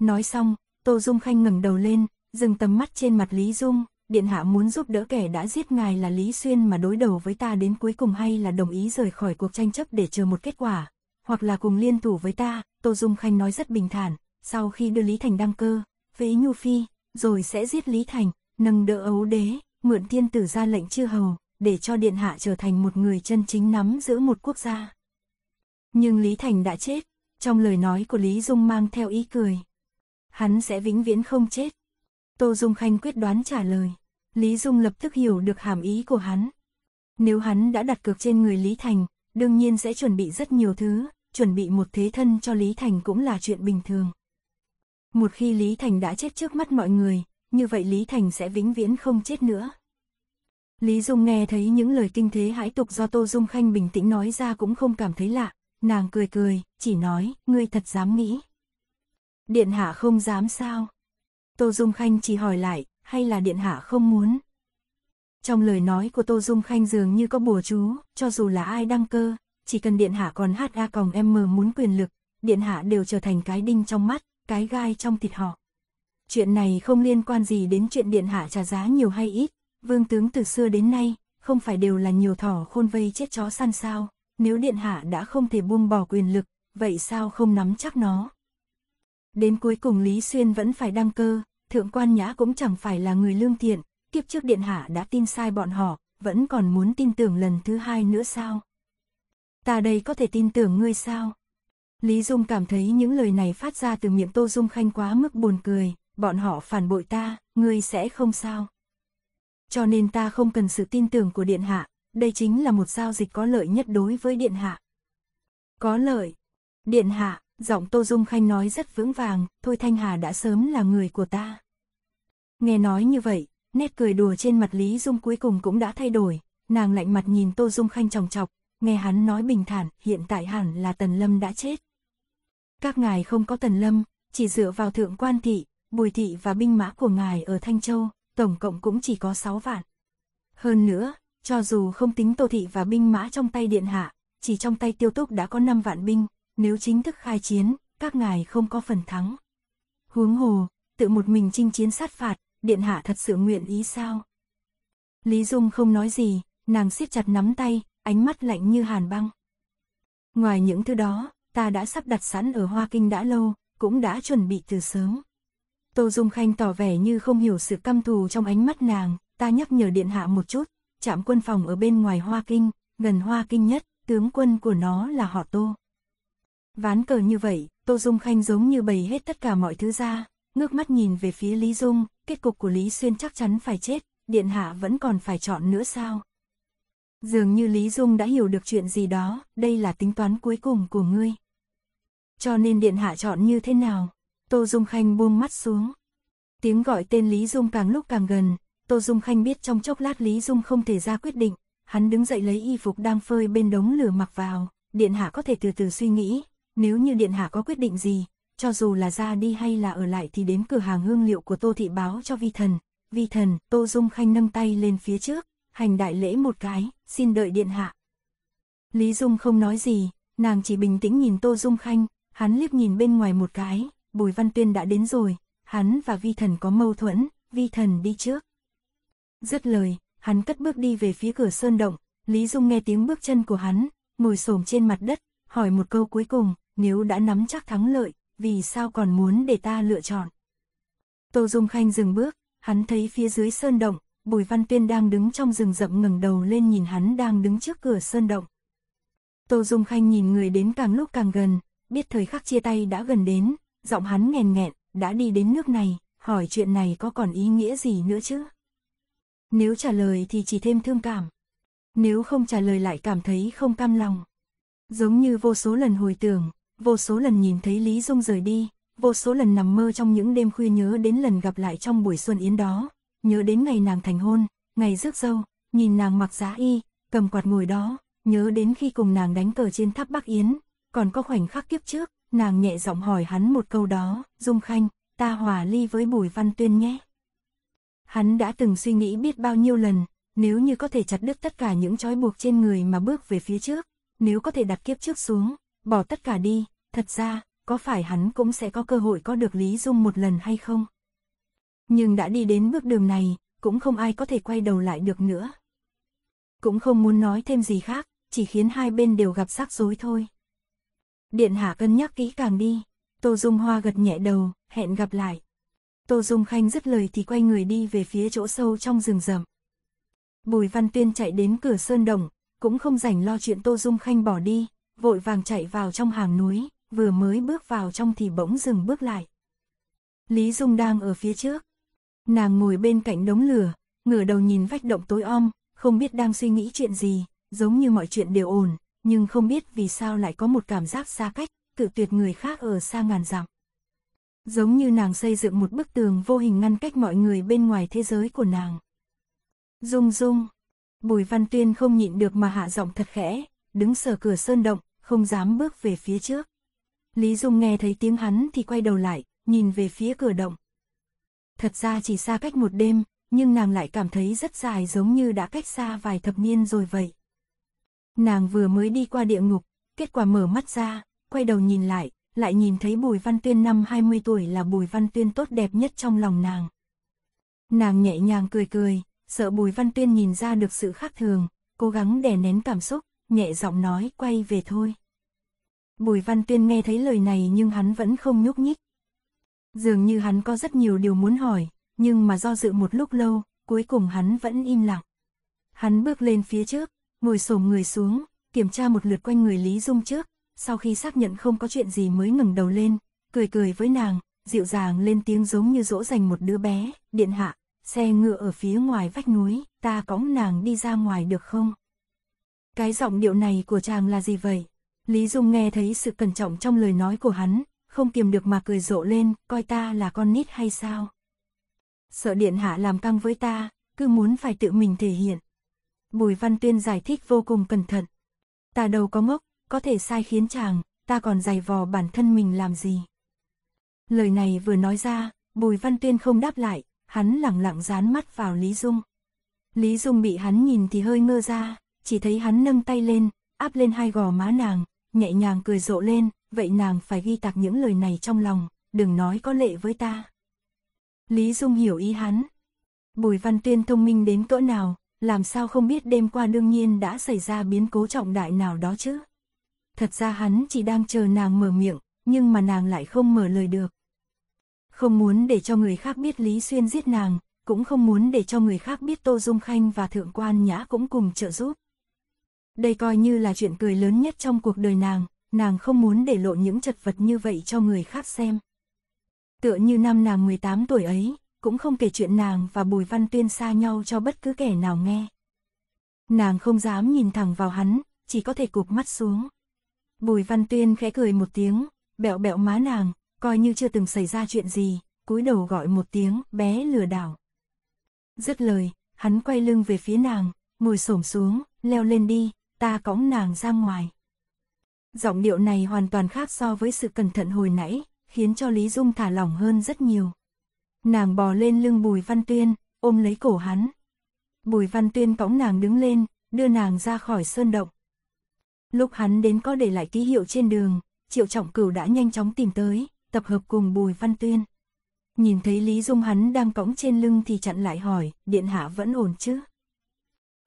Nói xong, Tô Dung Khanh ngẩng đầu lên, dừng tầm mắt trên mặt Lý Dung, điện hạ muốn giúp đỡ kẻ đã giết ngài là Lý Xuyên mà đối đầu với ta đến cuối cùng hay là đồng ý rời khỏi cuộc tranh chấp để chờ một kết quả, hoặc là cùng liên thủ với ta, Tô Dung Khanh nói rất bình thản, sau khi đưa Lý Thành đăng cơ, với Nhu Phi, rồi sẽ giết Lý Thành, nâng đỡ ấu đế, mượn thiên tử ra lệnh chư hầu, để cho điện hạ trở thành một người chân chính nắm giữ một quốc gia. Nhưng Lý Thành đã chết, trong lời nói của Lý Dung mang theo ý cười. Hắn sẽ vĩnh viễn không chết. Tô Dung Khanh quyết đoán trả lời. Lý Dung lập tức hiểu được hàm ý của hắn. Nếu hắn đã đặt cược trên người Lý Thành, đương nhiên sẽ chuẩn bị rất nhiều thứ, chuẩn bị một thế thân cho Lý Thành cũng là chuyện bình thường. Một khi Lý Thành đã chết trước mắt mọi người, như vậy Lý Thành sẽ vĩnh viễn không chết nữa. Lý Dung nghe thấy những lời kinh thế hãi tục do Tô Dung Khanh bình tĩnh nói ra cũng không cảm thấy lạ, nàng cười cười, chỉ nói, ngươi thật dám nghĩ. Điện hạ không dám sao? Tô Dung Khanh chỉ hỏi lại, hay là điện hạ không muốn? Trong lời nói của Tô Dung Khanh dường như có bùa chú, cho dù là ai đăng cơ, chỉ cần điện hạ còn hát a còng em mờ muốn quyền lực, điện hạ đều trở thành cái đinh trong mắt, cái gai trong thịt họ chuyện này không liên quan gì đến chuyện điện hạ trả giá nhiều hay ít, vương tướng từ xưa đến nay, không phải đều là nhiều thỏ khôn vây chết chó săn sao, nếu điện hạ đã không thể buông bỏ quyền lực, vậy sao không nắm chắc nó. Đến cuối cùng Lý Xuyên vẫn phải đăng cơ, thượng quan nhã cũng chẳng phải là người lương thiện, kiếp trước điện hạ đã tin sai bọn họ, vẫn còn muốn tin tưởng lần thứ hai nữa sao. Ta đây có thể tin tưởng ngươi sao? Lý Dung cảm thấy những lời này phát ra từ miệng Tô Dung Khanh quá mức buồn cười, bọn họ phản bội ta, ngươi sẽ không sao. Cho nên ta không cần sự tin tưởng của Điện Hạ, đây chính là một giao dịch có lợi nhất đối với Điện Hạ. Có lợi. Điện Hạ, giọng Tô Dung Khanh nói rất vững vàng, Thôi Thanh Hà đã sớm là người của ta. Nghe nói như vậy, nét cười đùa trên mặt Lý Dung cuối cùng cũng đã thay đổi, nàng lạnh mặt nhìn Tô Dung Khanh chòng chọc, nghe hắn nói bình thản, hiện tại hẳn là Tần Lâm đã chết. Các ngài không có Tần Lâm, chỉ dựa vào thượng quan thị, Bùi thị và binh mã của ngài ở Thanh Châu, tổng cộng cũng chỉ có 6 vạn. Hơn nữa, cho dù không tính Tô thị và binh mã trong tay điện hạ, chỉ trong tay Tiêu Túc đã có 5 vạn binh, nếu chính thức khai chiến, các ngài không có phần thắng. Huống hồ, tự một mình chinh chiến sát phạt, điện hạ thật sự nguyện ý sao? Lý Dung không nói gì, nàng siết chặt nắm tay, ánh mắt lạnh như hàn băng. Ngoài những thứ đó, ta đã sắp đặt sẵn ở Hoa Kinh đã lâu, cũng đã chuẩn bị từ sớm. Tô Dung Khanh tỏ vẻ như không hiểu sự căm thù trong ánh mắt nàng, ta nhắc nhở điện hạ một chút, trạm quân phòng ở bên ngoài Hoa Kinh, gần Hoa Kinh nhất, tướng quân của nó là họ Tô. Ván cờ như vậy, Tô Dung Khanh giống như bày hết tất cả mọi thứ ra, ngước mắt nhìn về phía Lý Dung, kết cục của Lý Xuyên chắc chắn phải chết, điện hạ vẫn còn phải chọn nữa sao? Dường như Lý Dung đã hiểu được chuyện gì đó, đây là tính toán cuối cùng của ngươi. Cho nên điện hạ chọn như thế nào? Tô Dung Khanh buông mắt xuống. Tiếng gọi tên Lý Dung càng lúc càng gần, Tô Dung Khanh biết trong chốc lát Lý Dung không thể ra quyết định, hắn đứng dậy lấy y phục đang phơi bên đống lửa mặc vào, Điện Hạ có thể từ từ suy nghĩ, nếu như Điện Hạ có quyết định gì, cho dù là ra đi hay là ở lại thì đến cửa hàng hương liệu của Tô Thị báo cho Vi Thần. Vi Thần, Tô Dung Khanh nâng tay lên phía trước, hành đại lễ một cái, xin đợi Điện Hạ. Lý Dung không nói gì, nàng chỉ bình tĩnh nhìn Tô Dung Khanh, hắn liếc nhìn bên ngoài một cái, Bùi Văn Tuyên đã đến rồi, hắn và vi thần có mâu thuẫn, vi thần đi trước. Dứt lời, hắn cất bước đi về phía cửa sơn động, Lý Dung nghe tiếng bước chân của hắn, ngồi xổm trên mặt đất, hỏi một câu cuối cùng, nếu đã nắm chắc thắng lợi, vì sao còn muốn để ta lựa chọn? Tô Dung Khanh dừng bước, hắn thấy phía dưới sơn động, Bùi Văn Tuyên đang đứng trong rừng rậm ngẩng đầu lên nhìn hắn đang đứng trước cửa sơn động. Tô Dung Khanh nhìn người đến càng lúc càng gần, biết thời khắc chia tay đã gần đến, giọng hắn nghèn nghẹn, đã đi đến nước này, hỏi chuyện này có còn ý nghĩa gì nữa chứ? Nếu trả lời thì chỉ thêm thương cảm. Nếu không trả lời lại cảm thấy không cam lòng. Giống như vô số lần hồi tưởng, vô số lần nhìn thấy Lý Dung rời đi, vô số lần nằm mơ trong những đêm khuya nhớ đến lần gặp lại trong buổi xuân yến đó, nhớ đến ngày nàng thành hôn, ngày rước dâu, nhìn nàng mặc giá y, cầm quạt ngồi đó, nhớ đến khi cùng nàng đánh cờ trên tháp Bắc Yến, còn có khoảnh khắc kiếp trước, nàng nhẹ giọng hỏi hắn một câu đó, Dung Khanh, ta hòa ly với Bùi Văn Tuyên nhé. Hắn đã từng suy nghĩ biết bao nhiêu lần, nếu như có thể chặt đứt tất cả những trói buộc trên người mà bước về phía trước, nếu có thể đặt kiếp trước xuống, bỏ tất cả đi, thật ra, có phải hắn cũng sẽ có cơ hội có được Lý Dung một lần hay không? Nhưng đã đi đến bước đường này, cũng không ai có thể quay đầu lại được nữa. Cũng không muốn nói thêm gì khác, chỉ khiến hai bên đều gặp rắc rối thôi. Điện hạ cân nhắc kỹ càng đi. Tô Dung Hoa gật nhẹ đầu, hẹn gặp lại. Tô Dung Khanh dứt lời thì quay người đi về phía chỗ sâu trong rừng rậm. Bùi Văn Tuyên chạy đến cửa sơn đồng, cũng không rảnh lo chuyện Tô Dung Khanh bỏ đi, vội vàng chạy vào trong hàng núi, vừa mới bước vào trong thì bỗng dừng bước lại. Lý Dung đang ở phía trước. Nàng ngồi bên cạnh đống lửa, ngửa đầu nhìn vách động tối om, không biết đang suy nghĩ chuyện gì, giống như mọi chuyện đều ổn, nhưng không biết vì sao lại có một cảm giác xa cách, tự tuyệt người khác ở xa ngàn dặm. Giống như nàng xây dựng một bức tường vô hình ngăn cách mọi người bên ngoài thế giới của nàng. Dung dung, Bùi Văn Tuyên không nhịn được mà hạ giọng thật khẽ, đứng sờ cửa sơn động, không dám bước về phía trước. Lý Dung nghe thấy tiếng hắn thì quay đầu lại, nhìn về phía cửa động. Thật ra chỉ xa cách một đêm, nhưng nàng lại cảm thấy rất dài giống như đã cách xa vài thập niên rồi vậy. Nàng vừa mới đi qua địa ngục, kết quả mở mắt ra, quay đầu nhìn lại, lại nhìn thấy Bùi Văn Tuyên năm 20 tuổi là Bùi Văn Tuyên tốt đẹp nhất trong lòng nàng. Nàng nhẹ nhàng cười cười, sợ Bùi Văn Tuyên nhìn ra được sự khác thường, cố gắng đè nén cảm xúc, nhẹ giọng nói quay về thôi. Bùi Văn Tuyên nghe thấy lời này nhưng hắn vẫn không nhúc nhích. Dường như hắn có rất nhiều điều muốn hỏi, nhưng mà do dự một lúc lâu, cuối cùng hắn vẫn im lặng. Hắn bước lên phía trước, ngồi xổm người xuống, kiểm tra một lượt quanh người Lý Dung trước, sau khi xác nhận không có chuyện gì mới ngừng đầu lên, cười cười với nàng, dịu dàng lên tiếng giống như dỗ dành một đứa bé, điện hạ, xe ngựa ở phía ngoài vách núi, ta cõng nàng đi ra ngoài được không? Cái giọng điệu này của chàng là gì vậy? Lý Dung nghe thấy sự cẩn trọng trong lời nói của hắn, không kiềm được mà cười rộ lên, coi ta là con nít hay sao? Sợ điện hạ làm căng với ta, cứ muốn phải tự mình thể hiện. Bùi Văn Tuyên giải thích vô cùng cẩn thận. Ta đâu có ngốc, có thể sai khiến chàng, ta còn dày vò bản thân mình làm gì. Lời này vừa nói ra, Bùi Văn Tuyên không đáp lại, hắn lặng lặng dán mắt vào Lý Dung. Lý Dung bị hắn nhìn thì hơi ngơ ra, chỉ thấy hắn nâng tay lên, áp lên hai gò má nàng, nhẹ nhàng cười rộ lên, vậy nàng phải ghi tạc những lời này trong lòng, đừng nói có lệ với ta. Lý Dung hiểu ý hắn. Bùi Văn Tuyên thông minh đến cỡ nào, làm sao không biết đêm qua đương nhiên đã xảy ra biến cố trọng đại nào đó chứ. Thật ra hắn chỉ đang chờ nàng mở miệng, nhưng mà nàng lại không mở lời được. Không muốn để cho người khác biết Lý Xuyên giết nàng, cũng không muốn để cho người khác biết Tô Dung Khanh và Thượng Quan Nhã cũng cùng trợ giúp. Đây coi như là chuyện cười lớn nhất trong cuộc đời nàng, nàng không muốn để lộ những chật vật như vậy cho người khác xem. Tựa như năm nàng 18 tuổi ấy, cũng không kể chuyện nàng và Bùi Văn Tuyên xa nhau cho bất cứ kẻ nào nghe. Nàng không dám nhìn thẳng vào hắn, chỉ có thể cụp mắt xuống. Bùi Văn Tuyên khẽ cười một tiếng, bẹo bẹo má nàng, coi như chưa từng xảy ra chuyện gì, cúi đầu gọi một tiếng bé lừa đảo. Dứt lời, hắn quay lưng về phía nàng, ngồi xổm xuống, leo lên đi, ta cõng nàng ra ngoài. Giọng điệu này hoàn toàn khác so với sự cẩn thận hồi nãy, khiến cho Lý Dung thả lỏng hơn rất nhiều. Nàng bò lên lưng Bùi Văn Tuyên, ôm lấy cổ hắn. Bùi Văn Tuyên cõng nàng đứng lên, đưa nàng ra khỏi sơn động. Lúc hắn đến có để lại ký hiệu trên đường, Triệu Trọng Cửu đã nhanh chóng tìm tới, tập hợp cùng Bùi Văn Tuyên. Nhìn thấy Lý Dung hắn đang cõng trên lưng thì chặn lại hỏi, điện hạ vẫn ổn chứ?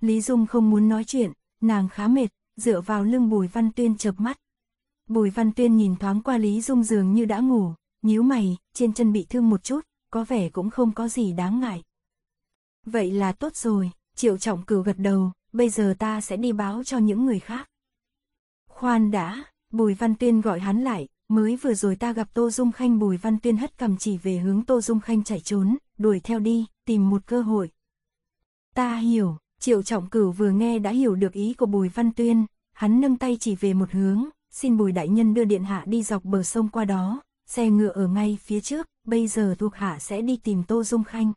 Lý Dung không muốn nói chuyện, nàng khá mệt, dựa vào lưng Bùi Văn Tuyên chợp mắt. Bùi Văn Tuyên nhìn thoáng qua Lý Dung dường như đã ngủ, nhíu mày, trên chân bị thương một chút, có vẻ cũng không có gì đáng ngại. Vậy là tốt rồi, Triệu Trọng Cửu gật đầu, bây giờ ta sẽ đi báo cho những người khác. Khoan đã, Bùi Văn Tuyên gọi hắn lại, mới vừa rồi ta gặp Tô Dung Khanh Bùi Văn Tuyên hất cầm chỉ về hướng Tô Dung Khanh chạy trốn, đuổi theo đi, tìm một cơ hội. Ta hiểu, Triệu Trọng Cửu vừa nghe đã hiểu được ý của Bùi Văn Tuyên, hắn nâng tay chỉ về một hướng, xin Bùi Đại Nhân đưa Điện Hạ đi dọc bờ sông qua đó, xe ngựa ở ngay phía trước, bây giờ thuộc hạ sẽ đi tìm Tô Dung Khanh.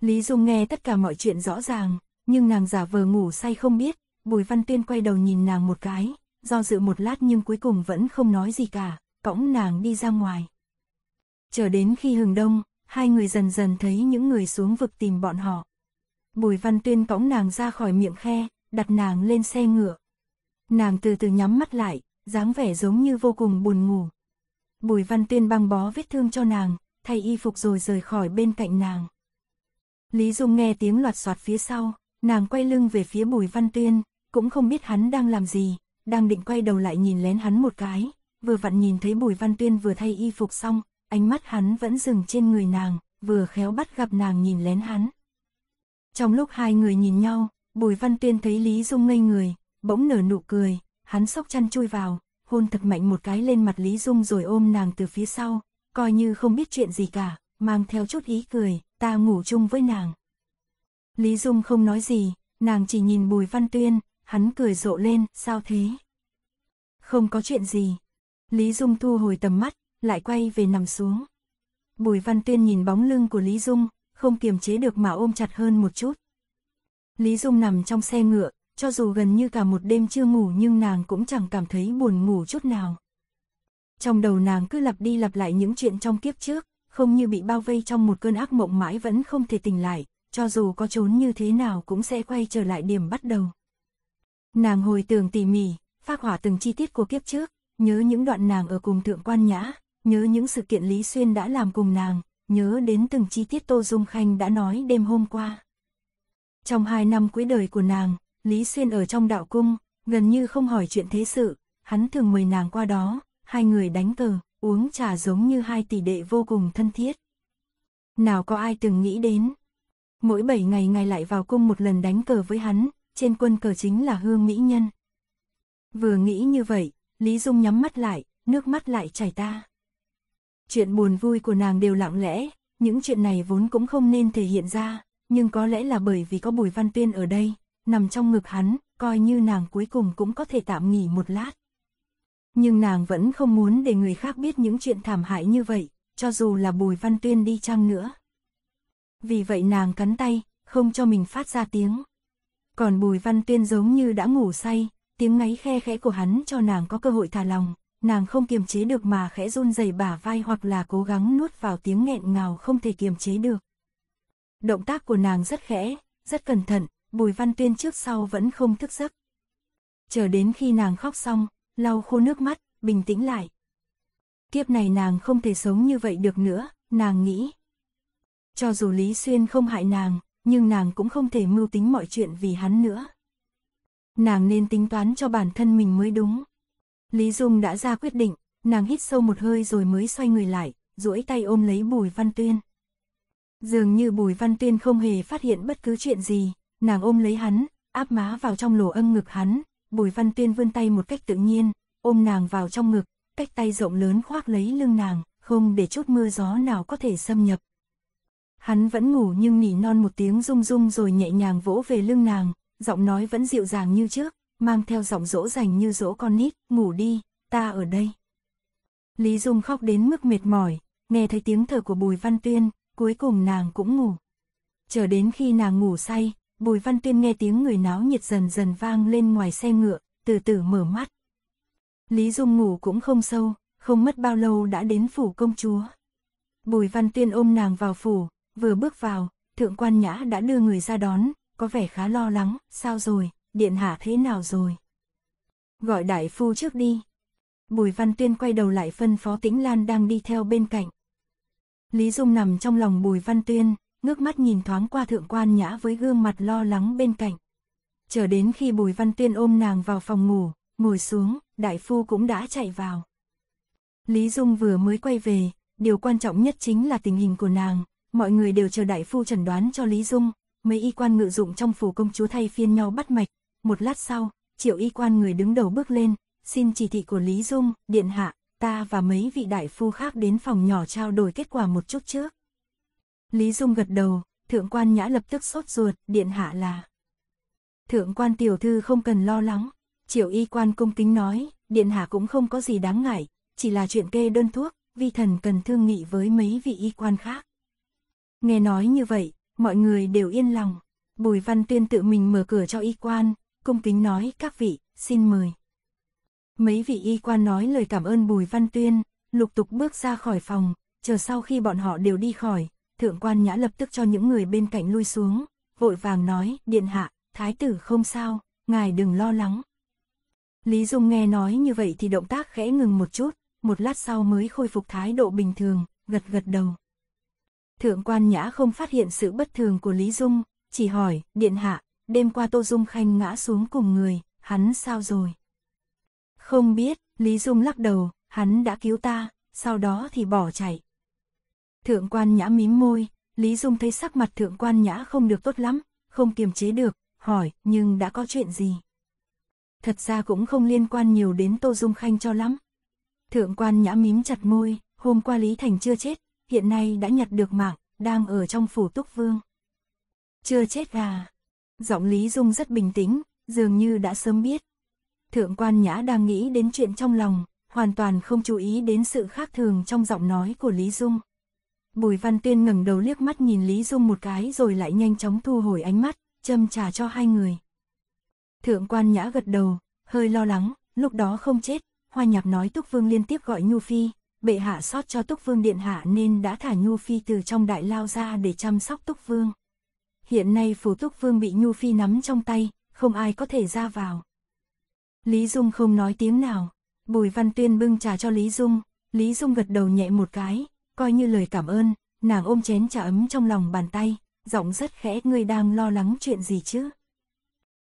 Lý Dung nghe tất cả mọi chuyện rõ ràng, nhưng nàng giả vờ ngủ say không biết, Bùi Văn Tuyên quay đầu nhìn nàng một cái, do dự một lát nhưng cuối cùng vẫn không nói gì cả, cõng nàng đi ra ngoài. Chờ đến khi hừng đông, hai người dần dần thấy những người xuống vực tìm bọn họ. Bùi Văn Tuyên cõng nàng ra khỏi miệng khe, đặt nàng lên xe ngựa. Nàng từ từ nhắm mắt lại, dáng vẻ giống như vô cùng buồn ngủ. Bùi Văn Tuyên băng bó vết thương cho nàng, thay y phục rồi rời khỏi bên cạnh nàng. Lý Dung nghe tiếng loạt soạt phía sau, nàng quay lưng về phía Bùi Văn Tuyên, cũng không biết hắn đang làm gì, đang định quay đầu lại nhìn lén hắn một cái, vừa vặn nhìn thấy Bùi Văn Tuyên vừa thay y phục xong, ánh mắt hắn vẫn dừng trên người nàng, vừa khéo bắt gặp nàng nhìn lén hắn. Trong lúc hai người nhìn nhau, Bùi Văn Tuyên thấy Lý Dung ngây người, bỗng nở nụ cười, hắn sốc chăn chui vào, hôn thật mạnh một cái lên mặt Lý Dung rồi ôm nàng từ phía sau, coi như không biết chuyện gì cả, mang theo chút ý cười, ta ngủ chung với nàng. Lý Dung không nói gì, nàng chỉ nhìn Bùi Văn Tuyên, hắn cười rộ lên, sao thế? Không có chuyện gì. Lý Dung thu hồi tầm mắt, lại quay về nằm xuống. Bùi Văn Tuyên nhìn bóng lưng của Lý Dung, không kiềm chế được mà ôm chặt hơn một chút. Lý Dung nằm trong xe ngựa, cho dù gần như cả một đêm chưa ngủ nhưng nàng cũng chẳng cảm thấy buồn ngủ chút nào. Trong đầu nàng cứ lặp đi lặp lại những chuyện trong kiếp trước, không như bị bao vây trong một cơn ác mộng mãi vẫn không thể tỉnh lại, cho dù có trốn như thế nào cũng sẽ quay trở lại điểm bắt đầu. Nàng hồi tưởng tỉ mỉ, phát hỏa từng chi tiết của kiếp trước, nhớ những đoạn nàng ở cùng thượng quan nhã, nhớ những sự kiện Lý Xuyên đã làm cùng nàng, nhớ đến từng chi tiết Tô Dung Khanh đã nói đêm hôm qua. Trong hai năm cuối đời của nàng, Lý Xuyên ở trong đạo cung, gần như không hỏi chuyện thế sự, hắn thường mời nàng qua đó, hai người đánh cờ, uống trà giống như hai tỷ đệ vô cùng thân thiết. Nào có ai từng nghĩ đến. Mỗi bảy ngày ngài lại vào cung một lần đánh cờ với hắn, trên quân cờ chính là hương mỹ nhân. Vừa nghĩ như vậy, Lý Dung nhắm mắt lại, nước mắt lại chảy ta. Chuyện buồn vui của nàng đều lặng lẽ, những chuyện này vốn cũng không nên thể hiện ra, nhưng có lẽ là bởi vì có Bùi Văn Tuyên ở đây, nằm trong ngực hắn, coi như nàng cuối cùng cũng có thể tạm nghỉ một lát. Nhưng nàng vẫn không muốn để người khác biết những chuyện thảm hại như vậy, cho dù là Bùi Văn Tuyên đi chăng nữa. Vì vậy nàng cắn tay, không cho mình phát ra tiếng. Còn Bùi Văn Tuyên giống như đã ngủ say, tiếng ngáy khe khẽ của hắn cho nàng có cơ hội thả lòng, nàng không kiềm chế được mà khẽ run rẩy bả vai hoặc là cố gắng nuốt vào tiếng nghẹn ngào không thể kiềm chế được. Động tác của nàng rất khẽ, rất cẩn thận, Bùi Văn Tuyên trước sau vẫn không thức giấc. Chờ đến khi nàng khóc xong, lau khô nước mắt, bình tĩnh lại. Kiếp này nàng không thể sống như vậy được nữa, nàng nghĩ. Cho dù Lý Xuyên không hại nàng, nhưng nàng cũng không thể mưu tính mọi chuyện vì hắn nữa. Nàng nên tính toán cho bản thân mình mới đúng. Lý Dung đã ra quyết định, nàng hít sâu một hơi rồi mới xoay người lại, duỗi tay ôm lấy Bùi Văn Tuyên. Dường như Bùi Văn Tuyên không hề phát hiện bất cứ chuyện gì, nàng ôm lấy hắn, áp má vào trong lỗ âm ngực hắn, Bùi Văn Tuyên vươn tay một cách tự nhiên, ôm nàng vào trong ngực, cách tay rộng lớn khoác lấy lưng nàng, không để chút mưa gió nào có thể xâm nhập. Hắn vẫn ngủ nhưng nỉ non một tiếng rung rung rồi nhẹ nhàng vỗ về lưng nàng, giọng nói vẫn dịu dàng như trước, mang theo giọng dỗ dành như dỗ con nít, ngủ đi, ta ở đây. Lý Dung khóc đến mức mệt mỏi, nghe thấy tiếng thở của Bùi Văn Tuyên, cuối cùng nàng cũng ngủ. Chờ đến khi nàng ngủ say, Bùi Văn Tuyên nghe tiếng người náo nhiệt dần dần vang lên ngoài xe ngựa, từ từ mở mắt. Lý Dung ngủ cũng không sâu, không mất bao lâu đã đến phủ công chúa. Bùi Văn Tuyên ôm nàng vào phủ, vừa bước vào, thượng quan nhã đã đưa người ra đón, có vẻ khá lo lắng, sao rồi, điện hạ thế nào rồi? Gọi đại phu trước đi. Bùi Văn Tuyên quay đầu lại phân phó Tĩnh Lan đang đi theo bên cạnh. Lý Dung nằm trong lòng Bùi Văn Tuyên, ngước mắt nhìn thoáng qua thượng quan nhã với gương mặt lo lắng bên cạnh. Chờ đến khi Bùi Văn Tuyên ôm nàng vào phòng ngủ, ngồi xuống, đại phu cũng đã chạy vào. Lý Dung vừa mới quay về, điều quan trọng nhất chính là tình hình của nàng, mọi người đều chờ đại phu chẩn đoán cho Lý Dung, mấy y quan ngự dụng trong phủ công chúa thay phiên nhau bắt mạch, một lát sau, triệu y quan người đứng đầu bước lên, xin chỉ thị của Lý Dung, điện hạ, ta và mấy vị đại phu khác đến phòng nhỏ trao đổi kết quả một chút trước. Lý Dung gật đầu, thượng quan nhã lập tức sốt ruột, điện hạ là. Thượng quan tiểu thư không cần lo lắng, triệu y quan cung kính nói, điện hạ cũng không có gì đáng ngại, chỉ là chuyện kê đơn thuốc, vi thần cần thương nghị với mấy vị y quan khác. Nghe nói như vậy, mọi người đều yên lòng. Bùi Văn Tuyên tự mình mở cửa cho y quan, cung kính nói các vị, xin mời. Mấy vị y quan nói lời cảm ơn Bùi Văn Tuyên, lục tục bước ra khỏi phòng, chờ sau khi bọn họ đều đi khỏi, thượng quan nhã lập tức cho những người bên cạnh lui xuống, vội vàng nói, điện hạ, thái tử không sao, ngài đừng lo lắng. Lý Dung nghe nói như vậy thì động tác khẽ ngừng một chút, một lát sau mới khôi phục thái độ bình thường, gật gật đầu. Thượng quan nhã không phát hiện sự bất thường của Lý Dung, chỉ hỏi, điện hạ, đêm qua Tô Dung Khanh ngã xuống cùng người, hắn sao rồi? Không biết, Lý Dung lắc đầu, hắn đã cứu ta, sau đó thì bỏ chạy. Thượng quan nhã mím môi, Lý Dung thấy sắc mặt thượng quan nhã không được tốt lắm, không kiềm chế được, hỏi, nhưng đã có chuyện gì? Thật ra cũng không liên quan nhiều đến Tô Dung Khanh cho lắm. Thượng quan nhã mím chặt môi, hôm qua Lý Thành chưa chết, hiện nay đã nhặt được mạng, đang ở trong phủ túc vương. Chưa chết à? Giọng Lý Dung rất bình tĩnh, dường như đã sớm biết. Thượng quan nhã đang nghĩ đến chuyện trong lòng, hoàn toàn không chú ý đến sự khác thường trong giọng nói của Lý Dung. Bùi Văn Tuyên ngẩng đầu liếc mắt nhìn Lý Dung một cái rồi lại nhanh chóng thu hồi ánh mắt, châm trà cho hai người. Thượng quan nhã gật đầu, hơi lo lắng, lúc đó không chết, hoa nhạc nói Túc Vương liên tiếp gọi Nhu Phi, bệ hạ sót cho Túc Vương điện hạ nên đã thả Nhu Phi từ trong đại lao ra để chăm sóc Túc Vương. Hiện nay phủ Túc Vương bị Nhu Phi nắm trong tay, không ai có thể ra vào. Lý Dung không nói tiếng nào, Bùi Văn Tuyên bưng trà cho Lý Dung, Lý Dung gật đầu nhẹ một cái, Coi như lời cảm ơn, nàng ôm chén trà ấm trong lòng bàn tay, giọng rất khẽ ngươi đang lo lắng chuyện gì chứ?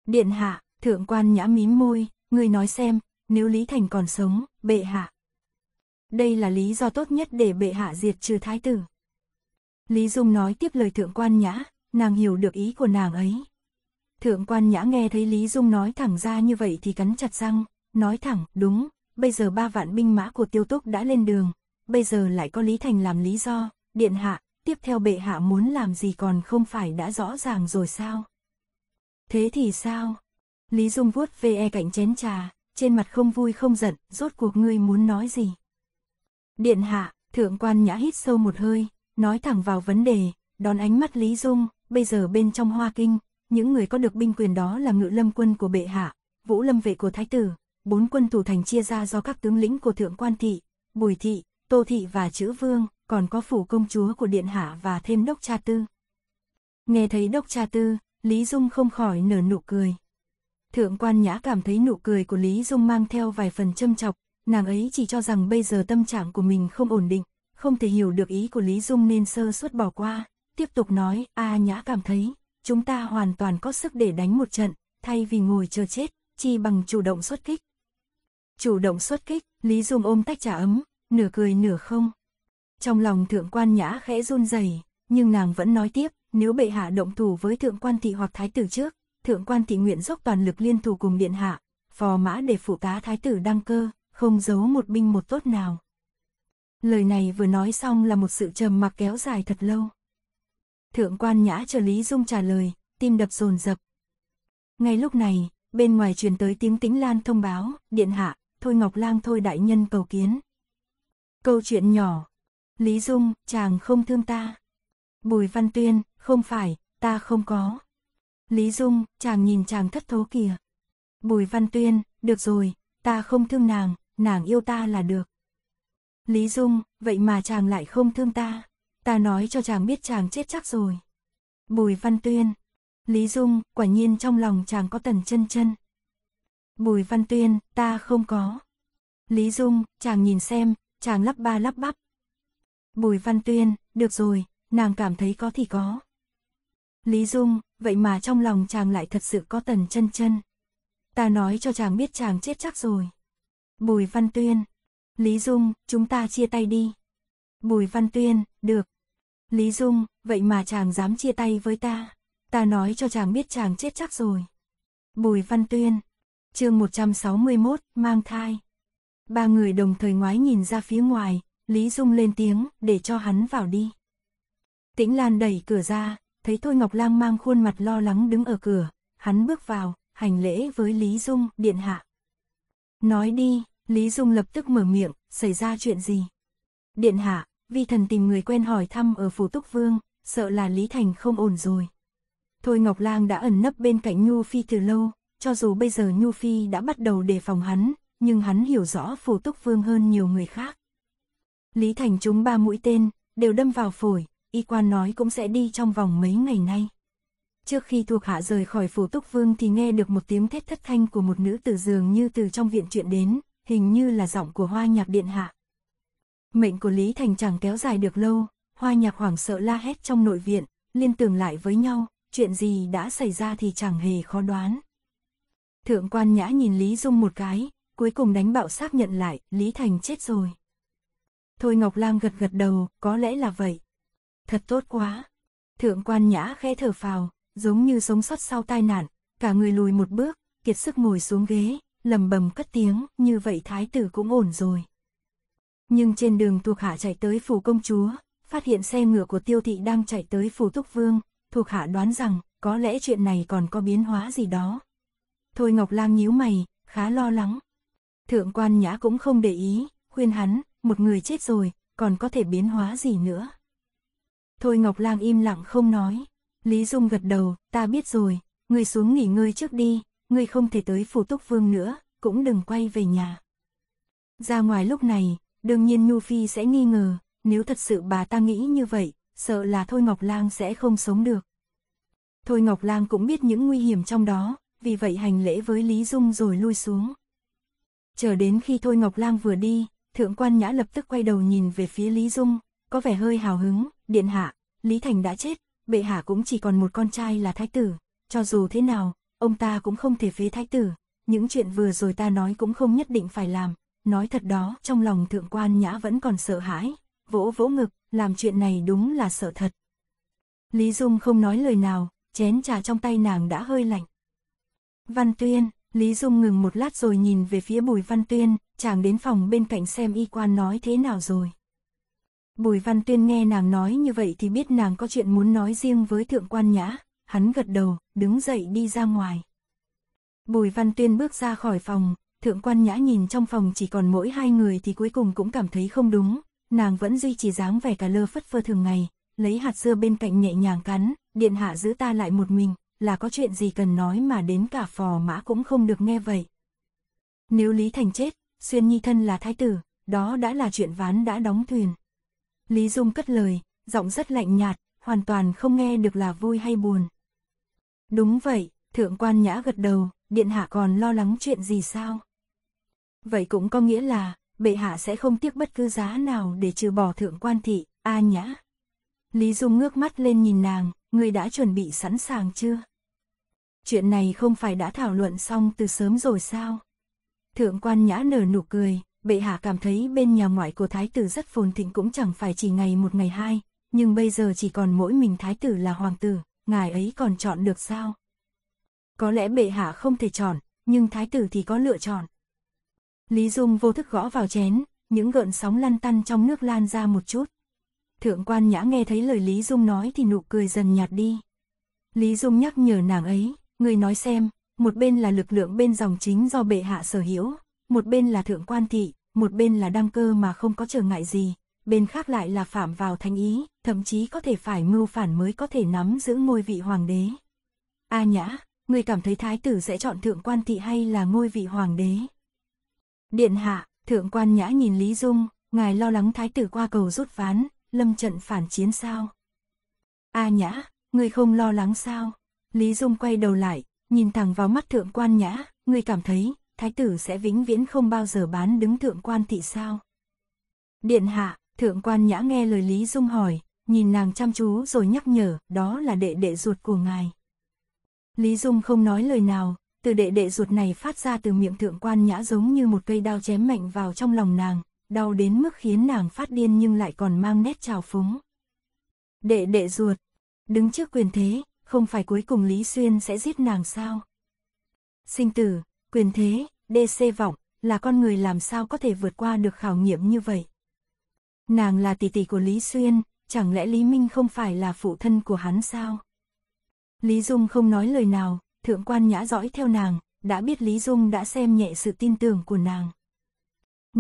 Điện hạ, thượng quan nhã mím môi, ngươi nói xem, nếu Lý Thành còn sống, bệ hạ. Đây là lý do tốt nhất để bệ hạ diệt trừ thái tử. Lý Dung nói tiếp lời thượng quan nhã, nàng hiểu được ý của nàng ấy. Thượng quan nhã nghe thấy Lý Dung nói thẳng ra như vậy thì cắn chặt răng, nói thẳng, đúng, bây giờ ba vạn binh mã của tiêu túc đã lên đường, bây giờ lại có Lý Thành làm lý do, điện hạ, tiếp theo bệ hạ muốn làm gì còn không phải đã rõ ràng rồi sao? Thế thì sao? Lý Dung vuốt ve e cạnh chén trà, trên mặt không vui không giận, rốt cuộc ngươi muốn nói gì? Điện hạ, thượng quan nhã hít sâu một hơi, nói thẳng vào vấn đề, đón ánh mắt Lý Dung, bây giờ bên trong Hoa Kinh, những người có được binh quyền đó là ngự lâm quân của bệ hạ, vũ lâm vệ của thái tử, bốn quân thủ thành chia ra do các tướng lĩnh của thượng quan thị, bùi thị, Tô Thị và Chữ Vương, còn có phủ công chúa của Điện Hạ và thêm Đốc Cha Tư. Nghe thấy Đốc Cha Tư, Lý Dung không khỏi nở nụ cười. Thượng quan nhã cảm thấy nụ cười của Lý Dung mang theo vài phần châm chọc, nàng ấy chỉ cho rằng bây giờ tâm trạng của mình không ổn định, không thể hiểu được ý của Lý Dung nên sơ suất bỏ qua, tiếp tục nói, a nhã cảm thấy, chúng ta hoàn toàn có sức để đánh một trận, thay vì ngồi chờ chết, chi bằng chủ động xuất kích. Chủ động xuất kích, Lý Dung ôm tách trà ấm, nửa cười nửa không. Trong lòng thượng quan nhã khẽ run rẩy, nhưng nàng vẫn nói tiếp, nếu bệ hạ động thủ với thượng quan thị hoặc thái tử trước, thượng quan thị nguyện dốc toàn lực liên thủ cùng điện hạ, phò mã để phụ tá thái tử đăng cơ, không giấu một binh một tốt nào. Lời này vừa nói xong là một sự trầm mặc kéo dài thật lâu. Thượng quan nhã chờ Lý Dung trả lời, tim đập dồn dập. Ngay lúc này, bên ngoài truyền tới tiếng Tĩnh Lan thông báo, điện hạ, Thôi Ngọc Lang thôi đại nhân cầu kiến. Câu chuyện nhỏ. Lý Dung, chàng không thương ta. Bùi Văn Tuyên, không phải, ta không có. Lý Dung, chàng nhìn chàng thất thố kìa. Bùi Văn Tuyên, được rồi, ta không thương nàng, nàng yêu ta là được. Lý Dung, vậy mà chàng lại không thương ta. Ta nói cho chàng biết chàng chết chắc rồi. Bùi Văn Tuyên. Lý Dung, quả nhiên trong lòng chàng có tần chân chân. Bùi Văn Tuyên, ta không có. Lý Dung, chàng nhìn xem, chàng lắp ba lắp bắp. Bùi Văn Tuyên, được rồi, nàng cảm thấy có thì có. Lý Dung, vậy mà trong lòng chàng lại thật sự có tần chân chân. Ta nói cho chàng biết chàng chết chắc rồi. Bùi Văn Tuyên, Lý Dung, chúng ta chia tay đi. Bùi Văn Tuyên, được. Lý Dung, vậy mà chàng dám chia tay với ta. Ta nói cho chàng biết chàng chết chắc rồi. Bùi Văn Tuyên, chương 161, mang thai. Ba người đồng thời ngoái nhìn ra phía ngoài, Lý Dung lên tiếng, để cho hắn vào đi. Tĩnh Lan đẩy cửa ra, thấy Thôi Ngọc Lang mang khuôn mặt lo lắng đứng ở cửa, hắn bước vào, hành lễ với Lý Dung, điện hạ. Nói đi, Lý Dung lập tức mở miệng, xảy ra chuyện gì? Điện hạ, vi thần tìm người quen hỏi thăm ở phủ Túc Vương, sợ là Lý Thành không ổn rồi. Thôi Ngọc Lang đã ẩn nấp bên cạnh Nhu Phi từ lâu, cho dù bây giờ Nhu Phi đã bắt đầu đề phòng hắn, nhưng hắn hiểu rõ phù túc vương hơn nhiều người khác. Lý Thành chúng ba mũi tên, đều đâm vào phổi, y quan nói cũng sẽ đi trong vòng mấy ngày nay. Trước khi thuộc hạ rời khỏi phù túc vương thì nghe được một tiếng thét thất thanh của một nữ tử dường như từ trong viện chuyện đến, hình như là giọng của hoa nhạc điện hạ. Mệnh của Lý Thành chẳng kéo dài được lâu, hoa nhạc hoảng sợ la hét trong nội viện, liên tưởng lại với nhau, chuyện gì đã xảy ra thì chẳng hề khó đoán. Thượng quan nhã nhìn Lý Dung một cái, cuối cùng đánh bạo xác nhận lại, Lý Thành chết rồi. Thôi Ngọc Lam gật gật đầu, có lẽ là vậy. Thật tốt quá. Thượng quan nhã khẽ thở phào, giống như sống sót sau tai nạn, cả người lùi một bước, kiệt sức ngồi xuống ghế, lầm bầm cất tiếng, như vậy thái tử cũng ổn rồi. Nhưng trên đường thuộc hạ chạy tới phủ công chúa, phát hiện xe ngựa của tiêu thị đang chạy tới phủ túc vương, thuộc hạ đoán rằng, có lẽ chuyện này còn có biến hóa gì đó. Thôi Ngọc Lam nhíu mày, khá lo lắng, Thượng quan nhã cũng không để ý, khuyên hắn, một người chết rồi, còn có thể biến hóa gì nữa. Thôi Ngọc Lang im lặng không nói. Lý Dung gật đầu, ta biết rồi, ngươi xuống nghỉ ngơi trước đi, ngươi không thể tới phủ túc vương nữa, cũng đừng quay về nhà. Ra ngoài lúc này, đương nhiên Nhu Phi sẽ nghi ngờ, nếu thật sự bà ta nghĩ như vậy, sợ là Thôi Ngọc Lang sẽ không sống được. Thôi Ngọc Lang cũng biết những nguy hiểm trong đó, vì vậy hành lễ với Lý Dung rồi lui xuống. Chờ đến khi Thôi Ngọc Lang vừa đi, Thượng quan Nhã lập tức quay đầu nhìn về phía Lý Dung, có vẻ hơi hào hứng, điện hạ, Lý Thành đã chết, bệ hạ cũng chỉ còn một con trai là thái tử, cho dù thế nào, ông ta cũng không thể phế thái tử, những chuyện vừa rồi ta nói cũng không nhất định phải làm, nói thật đó, trong lòng thượng quan nhã vẫn còn sợ hãi, vỗ vỗ ngực, làm chuyện này đúng là sợ thật. Lý Dung không nói lời nào, chén trà trong tay nàng đã hơi lạnh. Văn Tuyên, Lý Dung ngừng một lát rồi nhìn về phía Bùi Văn Tuyên, chàng đến phòng bên cạnh xem y quan nói thế nào rồi. Bùi Văn Tuyên nghe nàng nói như vậy thì biết nàng có chuyện muốn nói riêng với thượng quan nhã, hắn gật đầu, đứng dậy đi ra ngoài. Bùi Văn Tuyên bước ra khỏi phòng, thượng quan nhã nhìn trong phòng chỉ còn mỗi hai người thì cuối cùng cũng cảm thấy không đúng, nàng vẫn duy trì dáng vẻ cả lơ phất phơ thường ngày, lấy hạt dưa bên cạnh nhẹ nhàng cắn, điện hạ giữ ta lại một mình, là có chuyện gì cần nói mà đến cả phò mã cũng không được nghe vậy. Nếu Lý Thành chết, Xuyên Nhi thân là thái tử, đó đã là chuyện ván đã đóng thuyền. Lý Dung cất lời, giọng rất lạnh nhạt, hoàn toàn không nghe được là vui hay buồn. Đúng vậy, thượng quan nhã gật đầu, điện hạ còn lo lắng chuyện gì sao? Vậy cũng có nghĩa là, bệ hạ sẽ không tiếc bất cứ giá nào để trừ bỏ thượng quan thị, a nhã. Lý Dung ngước mắt lên nhìn nàng, ngươi đã chuẩn bị sẵn sàng chưa? Chuyện này không phải đã thảo luận xong từ sớm rồi sao? Thượng quan nhã nở nụ cười, bệ hạ cảm thấy bên nhà ngoại của thái tử rất phồn thịnh cũng chẳng phải chỉ ngày một ngày hai, nhưng bây giờ chỉ còn mỗi mình thái tử là hoàng tử, ngài ấy còn chọn được sao? Có lẽ bệ hạ không thể chọn, nhưng thái tử thì có lựa chọn. Lý Dung vô thức gõ vào chén, những gợn sóng lăn tăn trong nước lan ra một chút thượng quan nhã nghe thấy lời Lý Dung nói thì nụ cười dần nhạt đi. Lý Dung nhắc nhở nàng ấy, người nói xem, một bên là lực lượng bên dòng chính do bệ hạ sở hữu, một bên là thượng quan thị, một bên là đăng cơ mà không có trở ngại gì, bên khác lại là phạm vào thánh ý, thậm chí có thể phải mưu phản mới có thể nắm giữ ngôi vị hoàng đế. A nhã, người cảm thấy thái tử sẽ chọn thượng quan thị hay là ngôi vị hoàng đế? Điện hạ, thượng quan nhã nhìn Lý Dung, ngài lo lắng thái tử qua cầu rút ván, lâm trận phản chiến sao? A à nhã, người không lo lắng sao? Lý Dung quay đầu lại, nhìn thẳng vào mắt thượng quan nhã, người cảm thấy, thái tử sẽ vĩnh viễn không bao giờ bán đứng thượng quan thị sao? Điện hạ, thượng quan nhã nghe lời Lý Dung hỏi, nhìn nàng chăm chú rồi nhắc nhở, đó là đệ đệ ruột của ngài. Lý Dung không nói lời nào, từ đệ đệ ruột này phát ra từ miệng thượng quan nhã giống như một cây đao chém mạnh vào trong lòng nàng, đau đến mức khiến nàng phát điên nhưng lại còn mang nét trào phúng. Đệ đệ ruột, đứng trước quyền thế, không phải cuối cùng Lý Xuyên sẽ giết nàng sao? Sinh tử, quyền thế, đê DC vọng, là con người làm sao có thể vượt qua được khảo nghiệm như vậy? Nàng là tỷ tỷ của Lý Xuyên, chẳng lẽ Lý Minh không phải là phụ thân của hắn sao? Lý Dung không nói lời nào, thượng quan nhã dõi theo nàng, đã biết Lý Dung đã xem nhẹ sự tin tưởng của nàng.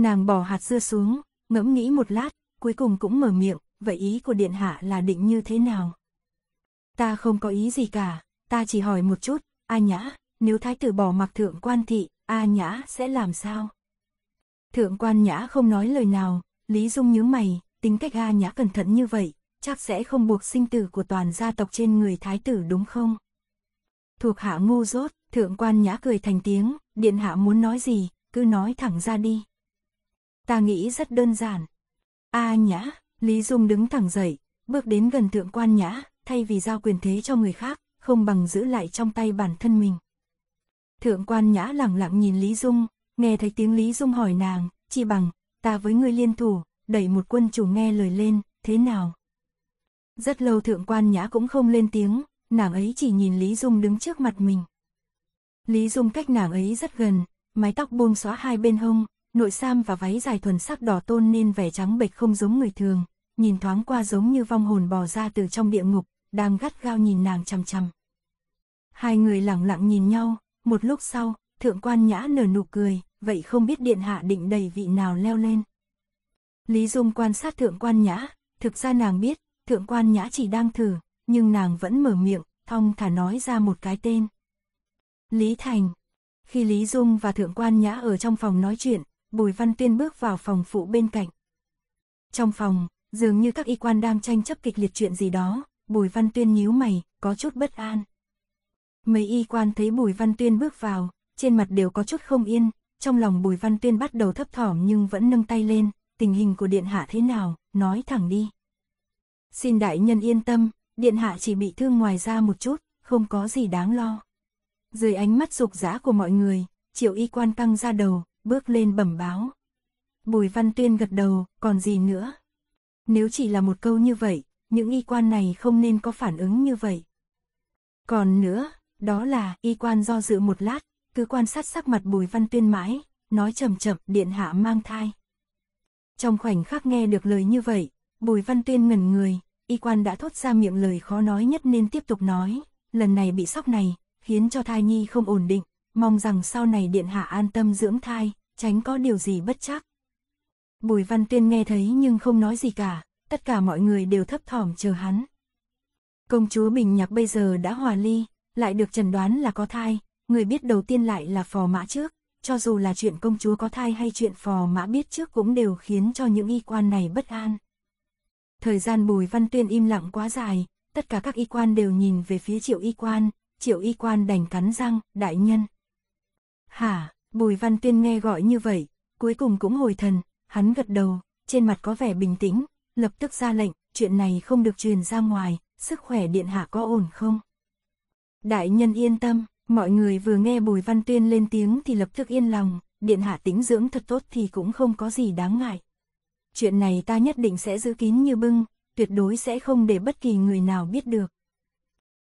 Nàng bỏ hạt dưa xuống, ngẫm nghĩ một lát, cuối cùng cũng mở miệng, vậy ý của điện hạ là định như thế nào? Ta không có ý gì cả, ta chỉ hỏi một chút, A Nhã, nếu thái tử bỏ mặc thượng quan thị, A Nhã sẽ làm sao? Thượng quan Nhã không nói lời nào, Lý Dung nhớ mày, tính cách A Nhã cẩn thận như vậy, chắc sẽ không buộc sinh tử của toàn gia tộc trên người thái tử đúng không? Thuộc hạ ngu dốt, thượng quan Nhã cười thành tiếng, điện hạ muốn nói gì, cứ nói thẳng ra đi ta nghĩ rất đơn giản. A à, nhã, Lý Dung đứng thẳng dậy, bước đến gần thượng quan nhã, thay vì giao quyền thế cho người khác, không bằng giữ lại trong tay bản thân mình. Thượng quan nhã lẳng lặng nhìn Lý Dung, nghe thấy tiếng Lý Dung hỏi nàng, chi bằng, ta với ngươi liên thủ, đẩy một quân chủ nghe lời lên, thế nào? Rất lâu thượng quan nhã cũng không lên tiếng, nàng ấy chỉ nhìn Lý Dung đứng trước mặt mình. Lý Dung cách nàng ấy rất gần, mái tóc buông xóa hai bên hông, nội sam và váy dài thuần sắc đỏ tôn nên vẻ trắng bệch không giống người thường, nhìn thoáng qua giống như vong hồn bò ra từ trong địa ngục, đang gắt gao nhìn nàng chằm chằm. Hai người lặng lặng nhìn nhau, một lúc sau, thượng quan nhã nở nụ cười, vậy không biết điện hạ định đầy vị nào leo lên. Lý Dung quan sát thượng quan nhã, thực ra nàng biết, thượng quan nhã chỉ đang thử, nhưng nàng vẫn mở miệng, thong thả nói ra một cái tên. Lý Thành Khi Lý Dung và thượng quan nhã ở trong phòng nói chuyện, Bùi Văn Tuyên bước vào phòng phụ bên cạnh. Trong phòng, dường như các y quan đang tranh chấp kịch liệt chuyện gì đó, Bùi Văn Tuyên nhíu mày, có chút bất an. Mấy y quan thấy Bùi Văn Tuyên bước vào, trên mặt đều có chút không yên, trong lòng Bùi Văn Tuyên bắt đầu thấp thỏm nhưng vẫn nâng tay lên, tình hình của Điện Hạ thế nào, nói thẳng đi. Xin đại nhân yên tâm, Điện Hạ chỉ bị thương ngoài ra một chút, không có gì đáng lo. Dưới ánh mắt rục rã của mọi người, triệu y quan căng ra đầu, bước lên bẩm báo. Bùi Văn Tuyên gật đầu, còn gì nữa? Nếu chỉ là một câu như vậy, những y quan này không nên có phản ứng như vậy. Còn nữa, đó là y quan do dự một lát, cứ quan sát sắc mặt Bùi Văn Tuyên mãi, nói chậm chậm điện hạ mang thai. Trong khoảnh khắc nghe được lời như vậy, Bùi Văn Tuyên ngẩn người, y quan đã thốt ra miệng lời khó nói nhất nên tiếp tục nói, lần này bị sóc này, khiến cho thai nhi không ổn định, mong rằng sau này điện hạ an tâm dưỡng thai, tránh có điều gì bất chắc. Bùi Văn Tuyên nghe thấy nhưng không nói gì cả, tất cả mọi người đều thấp thỏm chờ hắn. Công chúa Bình Nhạc bây giờ đã hòa ly, lại được trần đoán là có thai, người biết đầu tiên lại là phò mã trước, cho dù là chuyện công chúa có thai hay chuyện phò mã biết trước cũng đều khiến cho những y quan này bất an. Thời gian Bùi Văn Tuyên im lặng quá dài, tất cả các y quan đều nhìn về phía triệu y quan, triệu y quan đành cắn răng, đại nhân. Hả? Bùi Văn Tuyên nghe gọi như vậy, cuối cùng cũng hồi thần, hắn gật đầu, trên mặt có vẻ bình tĩnh, lập tức ra lệnh, chuyện này không được truyền ra ngoài, sức khỏe điện hạ có ổn không? Đại nhân yên tâm, mọi người vừa nghe Bùi Văn Tuyên lên tiếng thì lập tức yên lòng, điện hạ tính dưỡng thật tốt thì cũng không có gì đáng ngại. Chuyện này ta nhất định sẽ giữ kín như bưng, tuyệt đối sẽ không để bất kỳ người nào biết được.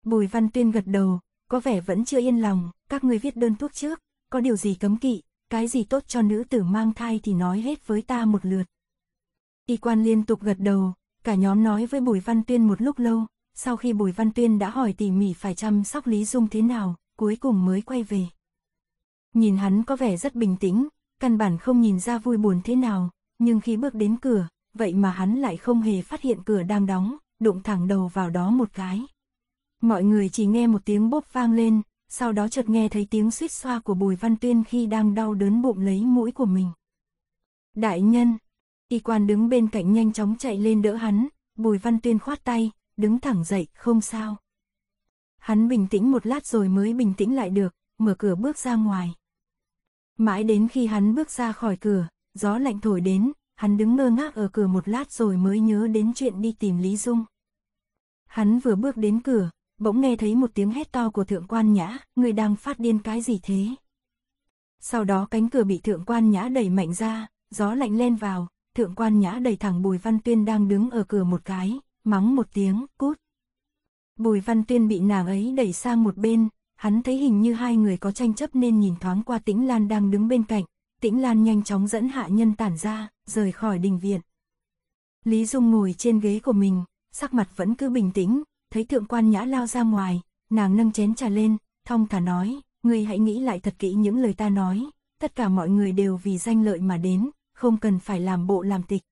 Bùi Văn Tuyên gật đầu, có vẻ vẫn chưa yên lòng, các người viết đơn thuốc trước, có điều gì cấm kỵ, cái gì tốt cho nữ tử mang thai thì nói hết với ta một lượt. Y quan liên tục gật đầu, cả nhóm nói với Bùi Văn Tuyên một lúc lâu, sau khi Bùi Văn Tuyên đã hỏi tỉ mỉ phải chăm sóc Lý Dung thế nào, cuối cùng mới quay về. Nhìn hắn có vẻ rất bình tĩnh, căn bản không nhìn ra vui buồn thế nào, nhưng khi bước đến cửa, vậy mà hắn lại không hề phát hiện cửa đang đóng, đụng thẳng đầu vào đó một cái. Mọi người chỉ nghe một tiếng bốp vang lên, sau đó chợt nghe thấy tiếng suýt xoa của Bùi Văn Tuyên khi đang đau đớn bụng lấy mũi của mình. Đại nhân, y quan đứng bên cạnh nhanh chóng chạy lên đỡ hắn, Bùi Văn Tuyên khoát tay, đứng thẳng dậy, không sao. Hắn bình tĩnh một lát rồi mới bình tĩnh lại được, mở cửa bước ra ngoài. Mãi đến khi hắn bước ra khỏi cửa, gió lạnh thổi đến, hắn đứng ngơ ngác ở cửa một lát rồi mới nhớ đến chuyện đi tìm Lý Dung. Hắn vừa bước đến cửa, bỗng nghe thấy một tiếng hét to của thượng quan nhã, người đang phát điên cái gì thế? Sau đó cánh cửa bị thượng quan nhã đẩy mạnh ra, gió lạnh len vào, thượng quan nhã đẩy thẳng Bùi Văn Tuyên đang đứng ở cửa một cái, mắng một tiếng, cút. Bùi Văn Tuyên bị nàng ấy đẩy sang một bên, hắn thấy hình như hai người có tranh chấp nên nhìn thoáng qua Tĩnh Lan đang đứng bên cạnh, Tĩnh Lan nhanh chóng dẫn hạ nhân tản ra, rời khỏi đình viện. Lý Dung ngồi trên ghế của mình, sắc mặt vẫn cứ bình tĩnh, thấy thượng quan nhã lao ra ngoài, nàng nâng chén trà lên, thong thả nói, ngươi hãy nghĩ lại thật kỹ những lời ta nói, tất cả mọi người đều vì danh lợi mà đến, không cần phải làm bộ làm tịch.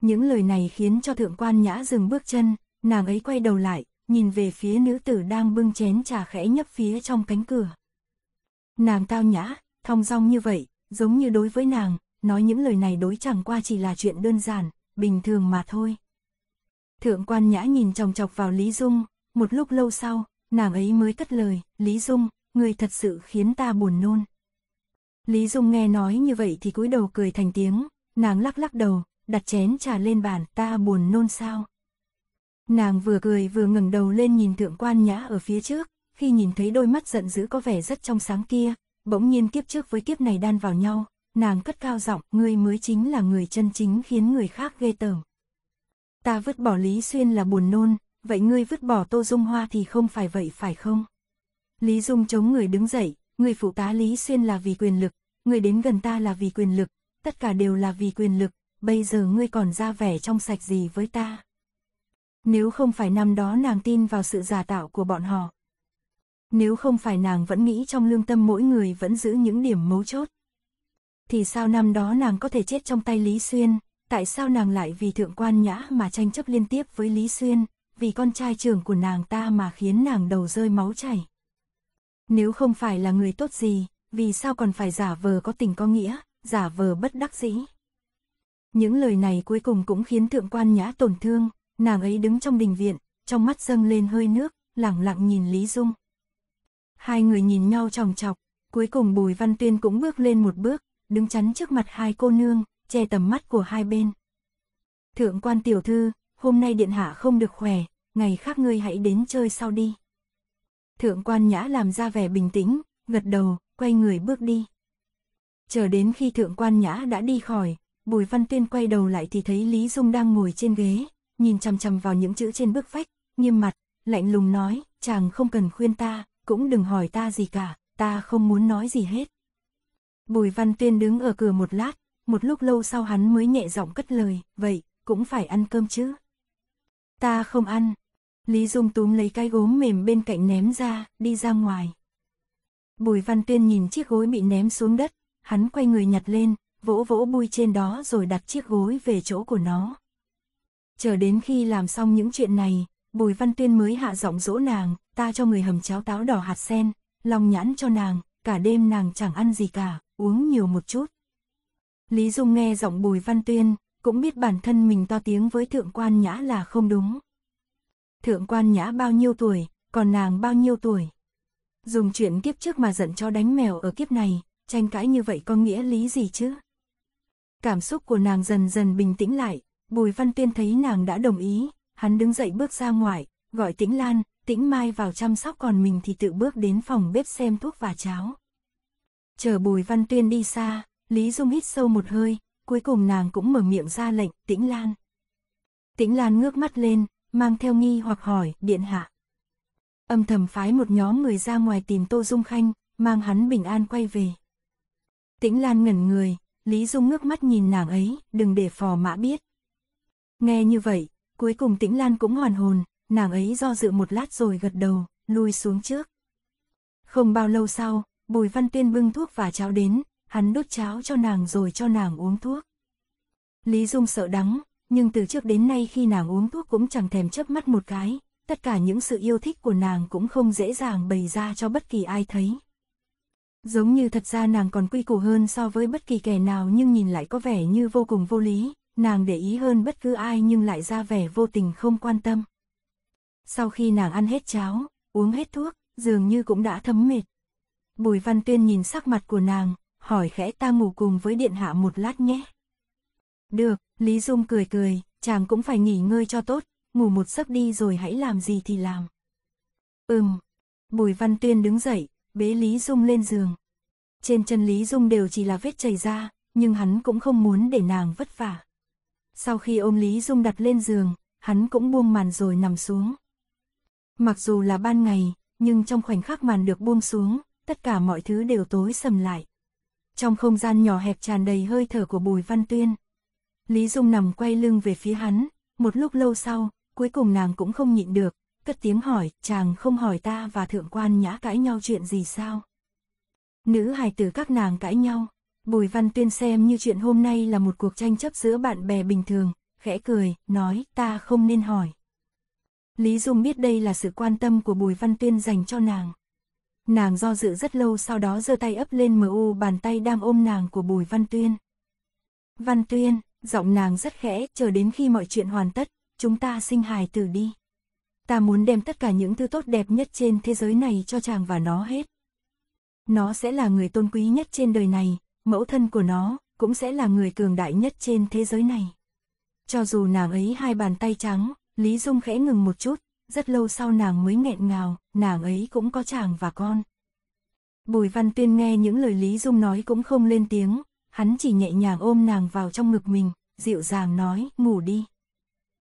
Những lời này khiến cho thượng quan nhã dừng bước chân, nàng ấy quay đầu lại, nhìn về phía nữ tử đang bưng chén trà khẽ nhấp phía trong cánh cửa. Nàng tao nhã, thong dong như vậy, giống như đối với nàng, nói những lời này đối chẳng qua chỉ là chuyện đơn giản, bình thường mà thôi. Thượng quan nhã nhìn chòng chọc vào Lý Dung, một lúc lâu sau, nàng ấy mới cất lời, Lý Dung, người thật sự khiến ta buồn nôn. Lý Dung nghe nói như vậy thì cúi đầu cười thành tiếng, nàng lắc lắc đầu, đặt chén trà lên bàn, ta buồn nôn sao. Nàng vừa cười vừa ngẩng đầu lên nhìn thượng quan nhã ở phía trước, khi nhìn thấy đôi mắt giận dữ có vẻ rất trong sáng kia, bỗng nhiên kiếp trước với kiếp này đan vào nhau, nàng cất cao giọng, ngươi mới chính là người chân chính khiến người khác ghê tởm. Ta vứt bỏ Lý Xuyên là buồn nôn, vậy ngươi vứt bỏ Tô Dung Hoa thì không phải vậy phải không? Lý Dung chống người đứng dậy, người phụ tá Lý Xuyên là vì quyền lực, người đến gần ta là vì quyền lực, tất cả đều là vì quyền lực, bây giờ ngươi còn ra vẻ trong sạch gì với ta? Nếu không phải năm đó nàng tin vào sự giả tạo của bọn họ. Nếu không phải nàng vẫn nghĩ trong lương tâm mỗi người vẫn giữ những điểm mấu chốt. Thì sao năm đó nàng có thể chết trong tay Lý Xuyên, tại sao nàng lại vì thượng quan nhã mà tranh chấp liên tiếp với Lý Xuyên, vì con trai trưởng của nàng ta mà khiến nàng đầu rơi máu chảy. Nếu không phải là người tốt gì, vì sao còn phải giả vờ có tình có nghĩa, giả vờ bất đắc dĩ. Những lời này cuối cùng cũng khiến thượng quan nhã tổn thương, nàng ấy đứng trong đình viện, trong mắt dâng lên hơi nước, lặng lặng nhìn Lý Dung. Hai người nhìn nhau tròng chọc, cuối cùng Bùi Văn Tuyên cũng bước lên một bước, đứng chắn trước mặt hai cô nương, che tầm mắt của hai bên. Thượng quan tiểu thư, hôm nay điện hạ không được khỏe, ngày khác ngươi hãy đến chơi sau đi. Thượng quan nhã làm ra vẻ bình tĩnh, gật đầu, quay người bước đi. Chờ đến khi thượng quan nhã đã đi khỏi, Bùi Văn Tuyên quay đầu lại thì thấy Lý Dung đang ngồi trên ghế, nhìn chằm chằm vào những chữ trên bức phách, nghiêm mặt, lạnh lùng nói, chàng không cần khuyên ta, cũng đừng hỏi ta gì cả, ta không muốn nói gì hết. Bùi Văn Tuyên đứng ở cửa một lát, một lúc lâu sau hắn mới nhẹ giọng cất lời, vậy, cũng phải ăn cơm chứ. Ta không ăn. Lý Dung túm lấy cái gốm mềm bên cạnh ném ra, đi ra ngoài. Bùi Văn Tuyên nhìn chiếc gối bị ném xuống đất, hắn quay người nhặt lên, vỗ vỗ bùi trên đó rồi đặt chiếc gối về chỗ của nó. Chờ đến khi làm xong những chuyện này, Bùi Văn Tuyên mới hạ giọng dỗ nàng, ta cho người hầm cháo táo đỏ hạt sen, lòng nhãn cho nàng, cả đêm nàng chẳng ăn gì cả, uống nhiều một chút. Lý Dung nghe giọng Bùi Văn Tuyên, cũng biết bản thân mình to tiếng với Thượng Quan Nhã là không đúng. Thượng Quan Nhã bao nhiêu tuổi, còn nàng bao nhiêu tuổi. Dùng chuyện kiếp trước mà giận cho đánh mèo ở kiếp này, tranh cãi như vậy có nghĩa lý gì chứ? Cảm xúc của nàng dần dần bình tĩnh lại, Bùi Văn Tuyên thấy nàng đã đồng ý, hắn đứng dậy bước ra ngoài, gọi Tĩnh Lan, Tĩnh Mai vào chăm sóc còn mình thì tự bước đến phòng bếp xem thuốc và cháo. Chờ Bùi Văn Tuyên đi xa, Lý Dung hít sâu một hơi, cuối cùng nàng cũng mở miệng ra lệnh, tĩnh Lan. Tĩnh Lan ngước mắt lên, mang theo nghi hoặc hỏi, điện hạ. Âm thầm phái một nhóm người ra ngoài tìm Tô Dung Khanh, mang hắn bình an quay về. Tĩnh Lan ngẩn người, Lý Dung ngước mắt nhìn nàng ấy, đừng để phò mã biết. Nghe như vậy, cuối cùng Tĩnh Lan cũng hoàn hồn, nàng ấy do dự một lát rồi gật đầu, lui xuống trước. Không bao lâu sau, Bùi Văn Tuyên bưng thuốc và cháo đến, hắn đút cháo cho nàng rồi cho nàng uống thuốc. Lý Dung sợ đắng, nhưng từ trước đến nay khi nàng uống thuốc cũng chẳng thèm chớp mắt một cái, tất cả những sự yêu thích của nàng cũng không dễ dàng bày ra cho bất kỳ ai thấy. Giống như thật ra nàng còn quy củ hơn so với bất kỳ kẻ nào nhưng nhìn lại có vẻ như vô cùng vô lý, nàng để ý hơn bất cứ ai nhưng lại ra vẻ vô tình không quan tâm. Sau khi nàng ăn hết cháo, uống hết thuốc, dường như cũng đã thấm mệt. Bùi Văn Tuyên nhìn sắc mặt của nàng, hỏi khẽ ta ngủ cùng với điện hạ một lát nhé. Được, Lý Dung cười cười, chàng cũng phải nghỉ ngơi cho tốt, ngủ một giấc đi rồi hãy làm gì thì làm. Ừm, Bùi Văn Tuyên đứng dậy, bế Lý Dung lên giường. Trên chân Lý Dung đều chỉ là vết chảy ra, nhưng hắn cũng không muốn để nàng vất vả. Sau khi ôm Lý Dung đặt lên giường, hắn cũng buông màn rồi nằm xuống. Mặc dù là ban ngày, nhưng trong khoảnh khắc màn được buông xuống, tất cả mọi thứ đều tối sầm lại trong không gian nhỏ hẹp tràn đầy hơi thở của Bùi Văn Tuyên. Lý Dung nằm quay lưng về phía hắn, một lúc lâu sau, cuối cùng nàng cũng không nhịn được, cất tiếng hỏi, chàng không hỏi ta và thượng quan nhã cãi nhau chuyện gì sao? Nữ hài tử các nàng cãi nhau, Bùi Văn Tuyên xem như chuyện hôm nay là một cuộc tranh chấp giữa bạn bè bình thường, khẽ cười, nói ta không nên hỏi. Lý Dung biết đây là sự quan tâm của Bùi Văn Tuyên dành cho nàng nàng do dự rất lâu sau đó giơ tay ấp lên mu bàn tay đang ôm nàng của Bùi Văn Tuyên. Văn Tuyên, giọng nàng rất khẽ, chờ đến khi mọi chuyện hoàn tất, chúng ta sinh hài tử đi. Ta muốn đem tất cả những thứ tốt đẹp nhất trên thế giới này cho chàng và nó hết. Nó sẽ là người tôn quý nhất trên đời này, mẫu thân của nó cũng sẽ là người cường đại nhất trên thế giới này. Cho dù nàng ấy hai bàn tay trắng, Lý Dung khẽ ngừng một chút, rất lâu sau nàng mới nghẹn ngào, nàng ấy cũng có chàng và con. Bùi Văn Tuyên nghe những lời Lý Dung nói cũng không lên tiếng, hắn chỉ nhẹ nhàng ôm nàng vào trong ngực mình, dịu dàng nói, ngủ đi.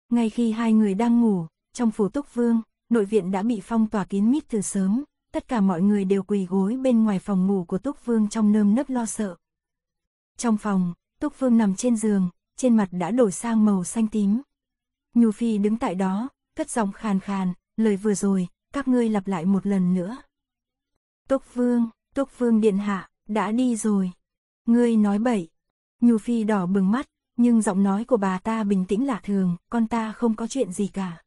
Ngay khi hai người đang ngủ, trong phủ túc vương, nội viện đã bị phong tỏa kín mít từ sớm, tất cả mọi người đều quỳ gối bên ngoài phòng ngủ của túc vương trong nơm nấp lo sợ. Trong phòng, túc vương nằm trên giường, trên mặt đã đổi sang màu xanh tím. Nhu Phi đứng tại đó, cất giọng khàn khàn, lời vừa rồi, các ngươi lặp lại một lần nữa. Tốc vương, tốc vương điện hạ, đã đi rồi. Ngươi nói bậy. Nhù phi đỏ bừng mắt, nhưng giọng nói của bà ta bình tĩnh lạ thường, con ta không có chuyện gì cả.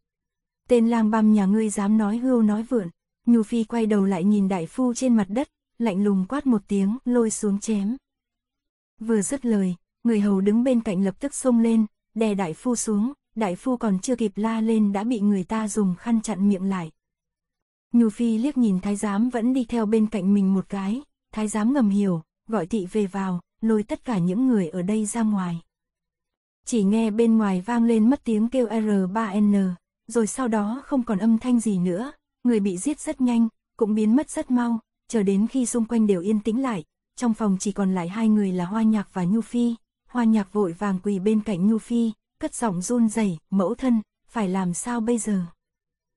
Tên lang băm nhà ngươi dám nói hưu nói vượn, Nhù phi quay đầu lại nhìn đại phu trên mặt đất, lạnh lùng quát một tiếng, lôi xuống chém. Vừa dứt lời, người hầu đứng bên cạnh lập tức xông lên, đè đại phu xuống, đại phu còn chưa kịp la lên đã bị người ta dùng khăn chặn miệng lại. nhu Phi liếc nhìn thái giám vẫn đi theo bên cạnh mình một cái, thái giám ngầm hiểu, gọi thị về vào, lôi tất cả những người ở đây ra ngoài. Chỉ nghe bên ngoài vang lên mất tiếng kêu R3N, rồi sau đó không còn âm thanh gì nữa, người bị giết rất nhanh, cũng biến mất rất mau, chờ đến khi xung quanh đều yên tĩnh lại, trong phòng chỉ còn lại hai người là Hoa Nhạc và Nhu Phi, Hoa Nhạc vội vàng quỳ bên cạnh Nhu Phi, cất giọng run rẩy, mẫu thân, phải làm sao bây giờ?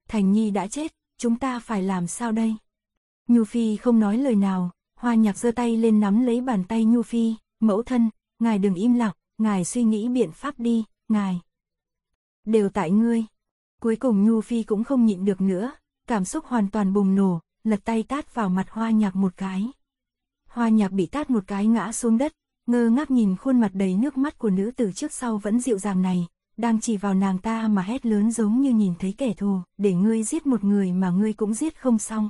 Thành Nhi đã chết, chúng ta phải làm sao đây? Nhu Phi không nói lời nào, hoa nhạc giơ tay lên nắm lấy bàn tay Nhu Phi, mẫu thân, ngài đừng im lặng, ngài suy nghĩ biện pháp đi, ngài. Đều tại ngươi. Cuối cùng Nhu Phi cũng không nhịn được nữa, cảm xúc hoàn toàn bùng nổ, lật tay tát vào mặt hoa nhạc một cái. Hoa nhạc bị tát một cái ngã xuống đất, ngơ ngác nhìn khuôn mặt đầy nước mắt của nữ tử trước sau vẫn dịu dàng này, đang chỉ vào nàng ta mà hét lớn giống như nhìn thấy kẻ thù, để ngươi giết một người mà ngươi cũng giết không xong.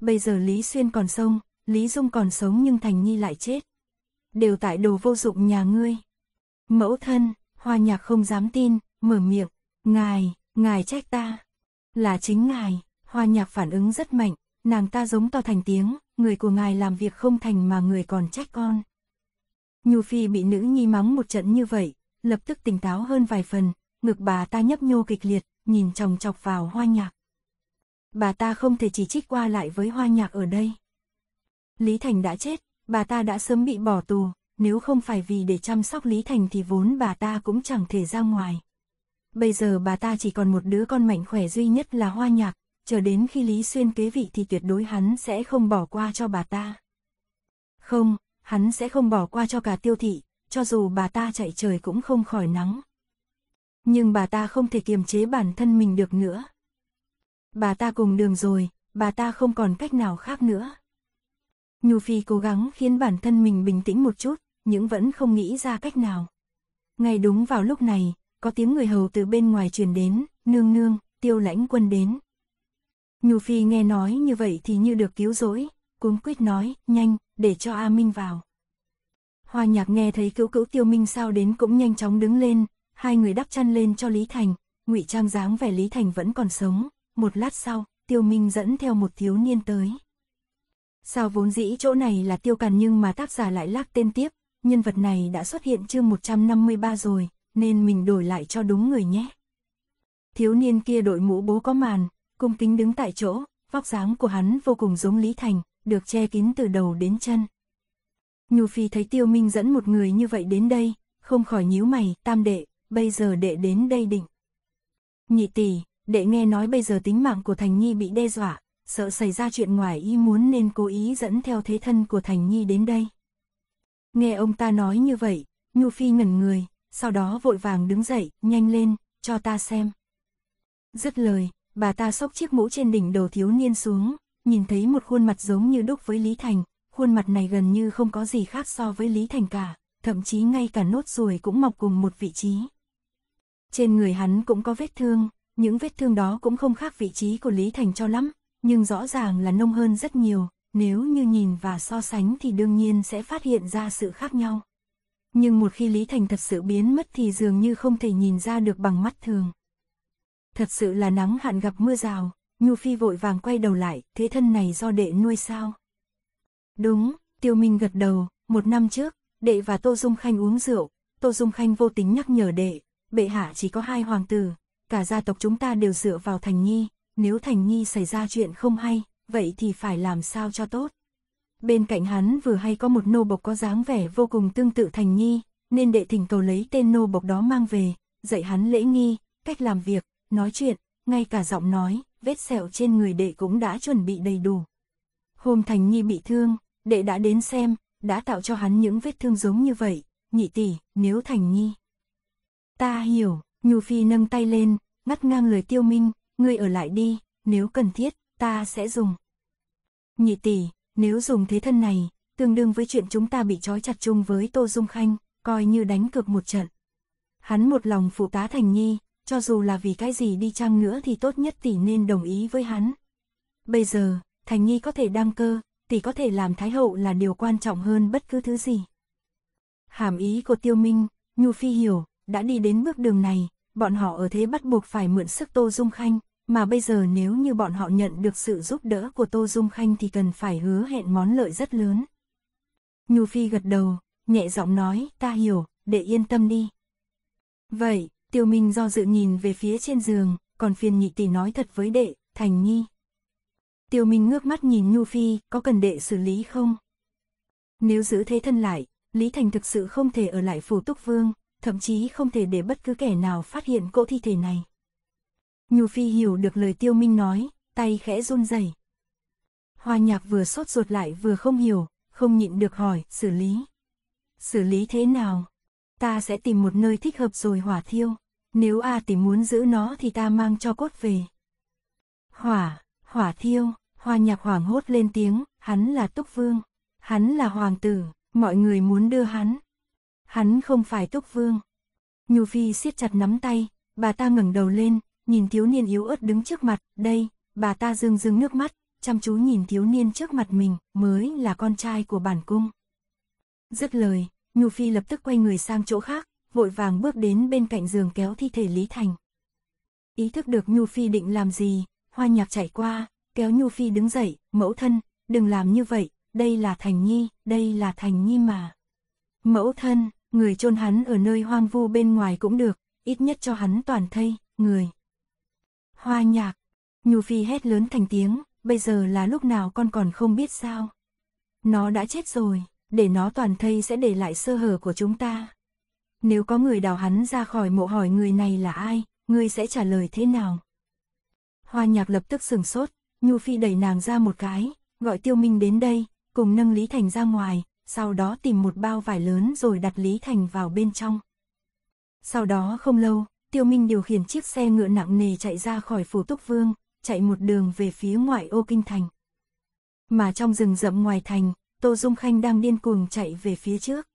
Bây giờ Lý Xuyên còn sông, Lý Dung còn sống nhưng Thành Nhi lại chết. Đều tại đồ vô dụng nhà ngươi. Mẫu thân, hoa nhạc không dám tin, mở miệng, ngài, ngài trách ta. Là chính ngài, hoa nhạc phản ứng rất mạnh, nàng ta giống to thành tiếng, người của ngài làm việc không thành mà người còn trách con. Nhu Phi bị nữ nhi mắng một trận như vậy, lập tức tỉnh táo hơn vài phần, ngực bà ta nhấp nhô kịch liệt, nhìn chồng chọc vào hoa nhạc. Bà ta không thể chỉ trích qua lại với hoa nhạc ở đây. Lý Thành đã chết, bà ta đã sớm bị bỏ tù, nếu không phải vì để chăm sóc Lý Thành thì vốn bà ta cũng chẳng thể ra ngoài. Bây giờ bà ta chỉ còn một đứa con mạnh khỏe duy nhất là hoa nhạc, chờ đến khi Lý Xuyên kế vị thì tuyệt đối hắn sẽ không bỏ qua cho bà ta. Không, hắn sẽ không bỏ qua cho cả tiêu thị, cho dù bà ta chạy trời cũng không khỏi nắng. Nhưng bà ta không thể kiềm chế bản thân mình được nữa. Bà ta cùng đường rồi, bà ta không còn cách nào khác nữa. Nhu Phi cố gắng khiến bản thân mình bình tĩnh một chút, nhưng vẫn không nghĩ ra cách nào. Ngay đúng vào lúc này, có tiếng người hầu từ bên ngoài truyền đến, nương nương, tiêu lãnh quân đến. Nhu Phi nghe nói như vậy thì như được cứu rỗi, cuống quýt nói, nhanh, để cho A Minh vào. Hoa nhạc nghe thấy cứu cứu tiêu minh sao đến cũng nhanh chóng đứng lên, hai người đắp chăn lên cho Lý Thành, ngụy trang dáng vẻ Lý Thành vẫn còn sống, một lát sau, tiêu minh dẫn theo một thiếu niên tới. Sao vốn dĩ chỗ này là tiêu càn nhưng mà tác giả lại lắc tên tiếp, nhân vật này đã xuất hiện chương 153 rồi, nên mình đổi lại cho đúng người nhé. Thiếu niên kia đội mũ bố có màn, cung kính đứng tại chỗ, vóc dáng của hắn vô cùng giống Lý Thành, được che kín từ đầu đến chân. Nhu Phi thấy Tiêu Minh dẫn một người như vậy đến đây, không khỏi nhíu mày, tam đệ, bây giờ đệ đến đây định. Nhị tỷ, đệ nghe nói bây giờ tính mạng của Thành Nhi bị đe dọa, sợ xảy ra chuyện ngoài ý muốn nên cố ý dẫn theo thế thân của Thành Nhi đến đây. Nghe ông ta nói như vậy, Nhu Phi ngẩn người, sau đó vội vàng đứng dậy, nhanh lên, cho ta xem. Dứt lời, bà ta xốc chiếc mũ trên đỉnh đầu thiếu niên xuống, nhìn thấy một khuôn mặt giống như đúc với Lý Thành, khuôn mặt này gần như không có gì khác so với Lý Thành cả, thậm chí ngay cả nốt ruồi cũng mọc cùng một vị trí. Trên người hắn cũng có vết thương, những vết thương đó cũng không khác vị trí của Lý Thành cho lắm, nhưng rõ ràng là nông hơn rất nhiều, nếu như nhìn và so sánh thì đương nhiên sẽ phát hiện ra sự khác nhau. Nhưng một khi Lý Thành thật sự biến mất thì dường như không thể nhìn ra được bằng mắt thường. Thật sự là nắng hạn gặp mưa rào, Nhu Phi vội vàng quay đầu lại, thế thân này do đệ nuôi sao? Đúng, Tiêu Minh gật đầu, một năm trước, đệ và Tô Dung Khanh uống rượu, Tô Dung Khanh vô tính nhắc nhở đệ, bệ hạ chỉ có hai hoàng tử, cả gia tộc chúng ta đều dựa vào Thành Nhi, nếu Thành Nhi xảy ra chuyện không hay, vậy thì phải làm sao cho tốt. Bên cạnh hắn vừa hay có một nô bộc có dáng vẻ vô cùng tương tự Thành Nhi, nên đệ thỉnh cầu lấy tên nô bộc đó mang về, dạy hắn lễ nghi, cách làm việc, nói chuyện, ngay cả giọng nói, vết sẹo trên người đệ cũng đã chuẩn bị đầy đủ. Hôm Thành Nhi bị thương, đệ đã đến xem, đã tạo cho hắn những vết thương giống như vậy, nhị tỷ, nếu Thành Nhi. Ta hiểu, Nhu Phi nâng tay lên, ngắt ngang lời tiêu minh, ngươi ở lại đi, nếu cần thiết, ta sẽ dùng. Nhị tỷ, nếu dùng thế thân này, tương đương với chuyện chúng ta bị trói chặt chung với Tô Dung Khanh, coi như đánh cược một trận. Hắn một lòng phụ tá Thành Nhi, cho dù là vì cái gì đi chăng nữa thì tốt nhất tỷ nên đồng ý với hắn. Bây giờ, Thành Nhi có thể đăng cơ, tỷ có thể làm Thái Hậu là điều quan trọng hơn bất cứ thứ gì. Hàm ý của Tiêu Minh, Nhu Phi hiểu, đã đi đến bước đường này, bọn họ ở thế bắt buộc phải mượn sức Tô Dung Khanh, mà bây giờ nếu như bọn họ nhận được sự giúp đỡ của Tô Dung Khanh thì cần phải hứa hẹn món lợi rất lớn. Nhu Phi gật đầu, nhẹ giọng nói, ta hiểu, để yên tâm đi. Vậy, Tiêu Minh do dự nhìn về phía trên giường, còn phiền nhị tỷ nói thật với đệ, Thành Nhi. Tiêu Minh ngước mắt nhìn Nhu Phi, có cần đệ xử lý không? Nếu giữ thế thân lại, Lý Thành thực sự không thể ở lại phủ túc vương, thậm chí không thể để bất cứ kẻ nào phát hiện cỗ thi thể này. Nhu Phi hiểu được lời Tiêu Minh nói, tay khẽ run rẩy. Hoa nhạc vừa sốt ruột lại vừa không hiểu, không nhịn được hỏi, xử lý. Xử lý thế nào? Ta sẽ tìm một nơi thích hợp rồi hỏa thiêu. Nếu A tỷ muốn giữ nó thì ta mang cho cốt về. Hỏa, hỏa thiêu, hoa nhạc hoảng hốt lên tiếng, hắn là Túc Vương. Hắn là hoàng tử, mọi người muốn đưa hắn. Hắn không phải Túc Vương. Nhu Phi siết chặt nắm tay, bà ta ngẩng đầu lên, nhìn thiếu niên yếu ớt đứng trước mặt, đây, bà ta rưng rưng nước mắt, chăm chú nhìn thiếu niên trước mặt mình, mới là con trai của bản cung. Dứt lời, Nhu Phi lập tức quay người sang chỗ khác, vội vàng bước đến bên cạnh giường kéo thi thể Lý Thành. Ý thức được Nhu Phi định làm gì, hoa nhạc chạy qua, kéo Nhu Phi đứng dậy, mẫu thân, đừng làm như vậy, đây là Thành Nhi, đây là Thành Nhi mà. Mẫu thân, người chôn hắn ở nơi hoang vu bên ngoài cũng được, ít nhất cho hắn toàn thây, người. Hoa nhạc, Nhu Phi hét lớn thành tiếng, bây giờ là lúc nào con còn không biết sao. Nó đã chết rồi để nó toàn thây sẽ để lại sơ hở của chúng ta. Nếu có người đào hắn ra khỏi mộ hỏi người này là ai, người sẽ trả lời thế nào? Hoa nhạc lập tức sừng sốt, Nhu Phi đẩy nàng ra một cái, gọi Tiêu Minh đến đây, cùng nâng Lý Thành ra ngoài, sau đó tìm một bao vải lớn rồi đặt Lý Thành vào bên trong. Sau đó không lâu, Tiêu Minh điều khiển chiếc xe ngựa nặng nề chạy ra khỏi phủ Túc Vương, chạy một đường về phía ngoại ô kinh thành. Mà trong rừng rậm ngoài thành, Tô Dung Khanh đang điên cuồng chạy về phía trước.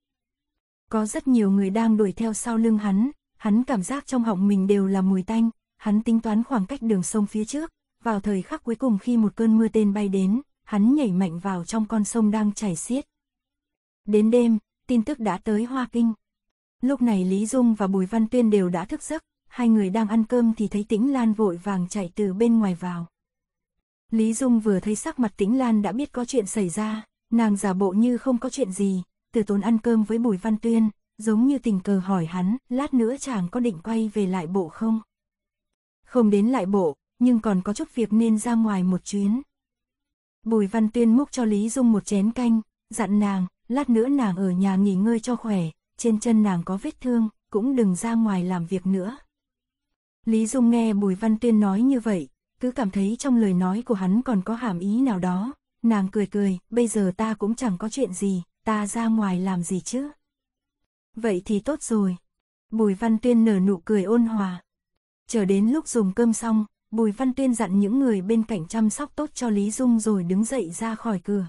Có rất nhiều người đang đuổi theo sau lưng hắn, hắn cảm giác trong họng mình đều là mùi tanh, hắn tính toán khoảng cách đường sông phía trước, vào thời khắc cuối cùng khi một cơn mưa tên bay đến, hắn nhảy mạnh vào trong con sông đang chảy xiết. Đến đêm, tin tức đã tới Hoa Kinh. Lúc này Lý Dung và Bùi Văn Tuyên đều đã thức giấc, hai người đang ăn cơm thì thấy Tĩnh Lan vội vàng chạy từ bên ngoài vào. Lý Dung vừa thấy sắc mặt Tĩnh Lan đã biết có chuyện xảy ra, Nàng giả bộ như không có chuyện gì, từ tốn ăn cơm với Bùi Văn Tuyên, giống như tình cờ hỏi hắn, lát nữa chàng có định quay về lại bộ không? Không đến lại bộ, nhưng còn có chút việc nên ra ngoài một chuyến. Bùi Văn Tuyên múc cho Lý Dung một chén canh, dặn nàng, lát nữa nàng ở nhà nghỉ ngơi cho khỏe, trên chân nàng có vết thương, cũng đừng ra ngoài làm việc nữa. Lý Dung nghe Bùi Văn Tuyên nói như vậy, cứ cảm thấy trong lời nói của hắn còn có hàm ý nào đó, nàng cười cười, bây giờ ta cũng chẳng có chuyện gì, ta ra ngoài làm gì chứ. Vậy thì tốt rồi. Bùi Văn Tuyên nở nụ cười ôn hòa. Chờ đến lúc dùng cơm xong, Bùi Văn Tuyên dặn những người bên cạnh chăm sóc tốt cho Lý Dung rồi đứng dậy ra khỏi cửa.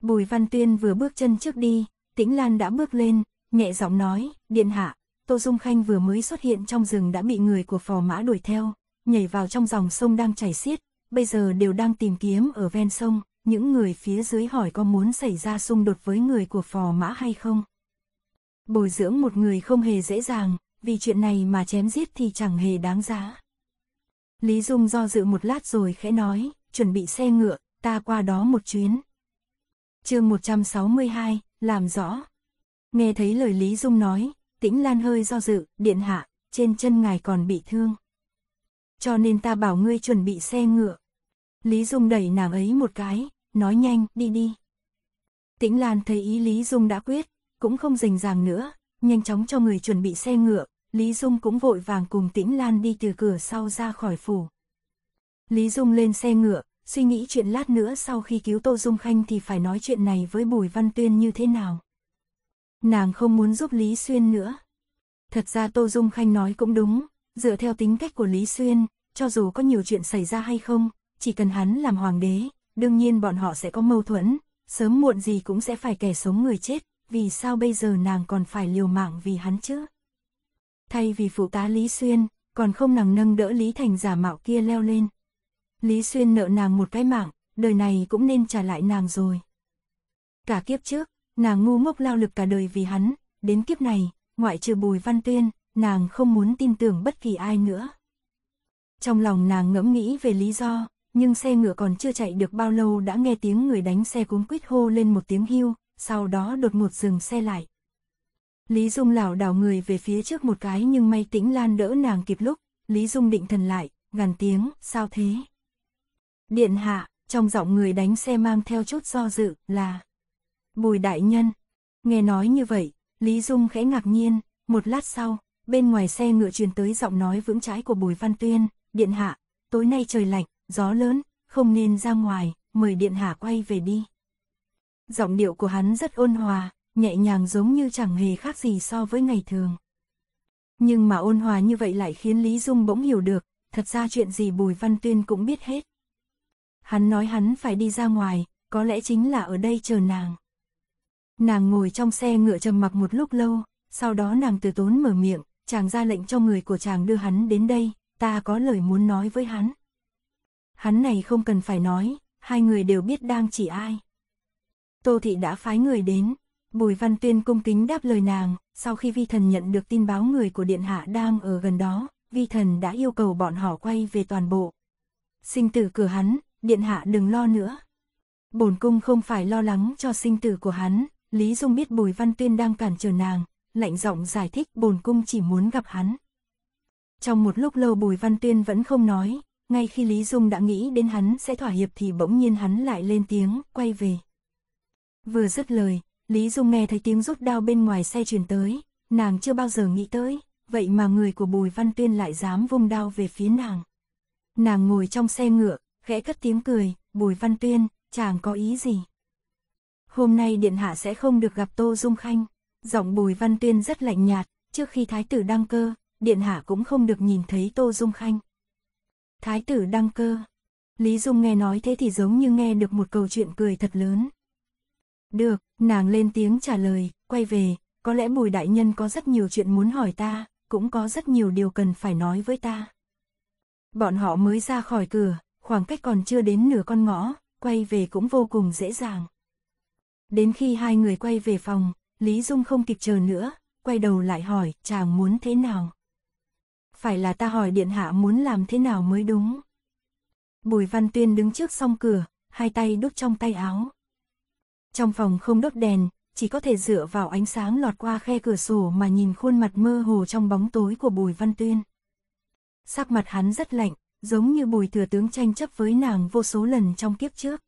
Bùi Văn Tuyên vừa bước chân trước đi, Tĩnh Lan đã bước lên, nhẹ giọng nói, điện hạ, Tô Dung Khanh vừa mới xuất hiện trong rừng đã bị người của phò mã đuổi theo, nhảy vào trong dòng sông đang chảy xiết, bây giờ đều đang tìm kiếm ở ven sông, những người phía dưới hỏi có muốn xảy ra xung đột với người của phò mã hay không. Bồi dưỡng một người không hề dễ dàng, vì chuyện này mà chém giết thì chẳng hề đáng giá. Lý Dung do dự một lát rồi khẽ nói, chuẩn bị xe ngựa, ta qua đó một chuyến. chương 162, làm rõ. Nghe thấy lời Lý Dung nói, tĩnh lan hơi do dự, điện hạ, trên chân ngài còn bị thương cho nên ta bảo ngươi chuẩn bị xe ngựa. Lý Dung đẩy nàng ấy một cái, nói nhanh, đi đi. Tĩnh Lan thấy ý Lý Dung đã quyết, cũng không rình ràng nữa, nhanh chóng cho người chuẩn bị xe ngựa, Lý Dung cũng vội vàng cùng Tĩnh Lan đi từ cửa sau ra khỏi phủ. Lý Dung lên xe ngựa, suy nghĩ chuyện lát nữa sau khi cứu Tô Dung Khanh thì phải nói chuyện này với Bùi Văn Tuyên như thế nào. Nàng không muốn giúp Lý Xuyên nữa. Thật ra Tô Dung Khanh nói cũng đúng, Dựa theo tính cách của Lý Xuyên, cho dù có nhiều chuyện xảy ra hay không, chỉ cần hắn làm hoàng đế, đương nhiên bọn họ sẽ có mâu thuẫn, sớm muộn gì cũng sẽ phải kẻ sống người chết, vì sao bây giờ nàng còn phải liều mạng vì hắn chứ? Thay vì phụ tá Lý Xuyên, còn không nàng nâng đỡ Lý Thành giả mạo kia leo lên. Lý Xuyên nợ nàng một cái mạng, đời này cũng nên trả lại nàng rồi. Cả kiếp trước, nàng ngu ngốc lao lực cả đời vì hắn, đến kiếp này, ngoại trừ Bùi Văn Tuyên, nàng không muốn tin tưởng bất kỳ ai nữa. Trong lòng nàng ngẫm nghĩ về lý do, nhưng xe ngựa còn chưa chạy được bao lâu đã nghe tiếng người đánh xe cuống quýt hô lên một tiếng hưu, sau đó đột ngột dừng xe lại. Lý Dung lảo đảo người về phía trước một cái nhưng may tĩnh lan đỡ nàng kịp lúc, Lý Dung định thần lại, gằn tiếng, sao thế? Điện hạ, trong giọng người đánh xe mang theo chút do dự, là Bùi Đại Nhân. Nghe nói như vậy, Lý Dung khẽ ngạc nhiên, một lát sau, Bên ngoài xe ngựa truyền tới giọng nói vững chãi của Bùi Văn Tuyên, Điện Hạ, tối nay trời lạnh, gió lớn, không nên ra ngoài, mời Điện Hạ quay về đi. Giọng điệu của hắn rất ôn hòa, nhẹ nhàng giống như chẳng hề khác gì so với ngày thường. Nhưng mà ôn hòa như vậy lại khiến Lý Dung bỗng hiểu được, thật ra chuyện gì Bùi Văn Tuyên cũng biết hết. Hắn nói hắn phải đi ra ngoài, có lẽ chính là ở đây chờ nàng. Nàng ngồi trong xe ngựa trầm mặc một lúc lâu, sau đó nàng từ tốn mở miệng, chàng ra lệnh cho người của chàng đưa hắn đến đây, ta có lời muốn nói với hắn. Hắn này không cần phải nói, hai người đều biết đang chỉ ai. Tô Thị đã phái người đến, Bùi Văn Tuyên cung kính đáp lời nàng, sau khi vi thần nhận được tin báo người của Điện Hạ đang ở gần đó, vi thần đã yêu cầu bọn họ quay về toàn bộ. Sinh tử cửa hắn, Điện Hạ đừng lo nữa. Bổn cung không phải lo lắng cho sinh tử của hắn, Lý Dung biết Bùi Văn Tuyên đang cản trở nàng, lạnh giọng giải thích bồn cung chỉ muốn gặp hắn. Trong một lúc lâu Bùi Văn Tuyên vẫn không nói, ngay khi Lý Dung đã nghĩ đến hắn sẽ thỏa hiệp thì bỗng nhiên hắn lại lên tiếng, quay về. Vừa dứt lời, Lý Dung nghe thấy tiếng rút đao bên ngoài xe truyền tới, nàng chưa bao giờ nghĩ tới, vậy mà người của Bùi Văn Tuyên lại dám vung đao về phía nàng. Nàng ngồi trong xe ngựa, khẽ cất tiếng cười, Bùi Văn Tuyên, chàng có ý gì? Hôm nay Điện Hạ sẽ không được gặp Tô Dung Khanh. Giọng Bùi Văn Tuyên rất lạnh nhạt, trước khi thái tử đăng cơ, điện hạ cũng không được nhìn thấy Tô Dung Khanh. Thái tử đăng cơ. Lý Dung nghe nói thế thì giống như nghe được một câu chuyện cười thật lớn. Được, nàng lên tiếng trả lời, quay về, có lẽ Bùi Đại Nhân có rất nhiều chuyện muốn hỏi ta, cũng có rất nhiều điều cần phải nói với ta. Bọn họ mới ra khỏi cửa, khoảng cách còn chưa đến nửa con ngõ, quay về cũng vô cùng dễ dàng. Đến khi hai người quay về phòng, Lý Dung không kịp chờ nữa, quay đầu lại hỏi, chàng muốn thế nào? Phải là ta hỏi điện hạ muốn làm thế nào mới đúng. Bùi Văn Tuyên đứng trước song cửa, hai tay đút trong tay áo. Trong phòng không đốt đèn, chỉ có thể dựa vào ánh sáng lọt qua khe cửa sổ mà nhìn khuôn mặt mơ hồ trong bóng tối của Bùi Văn Tuyên. Sắc mặt hắn rất lạnh, giống như Bùi Thừa Tướng tranh chấp với nàng vô số lần trong kiếp trước.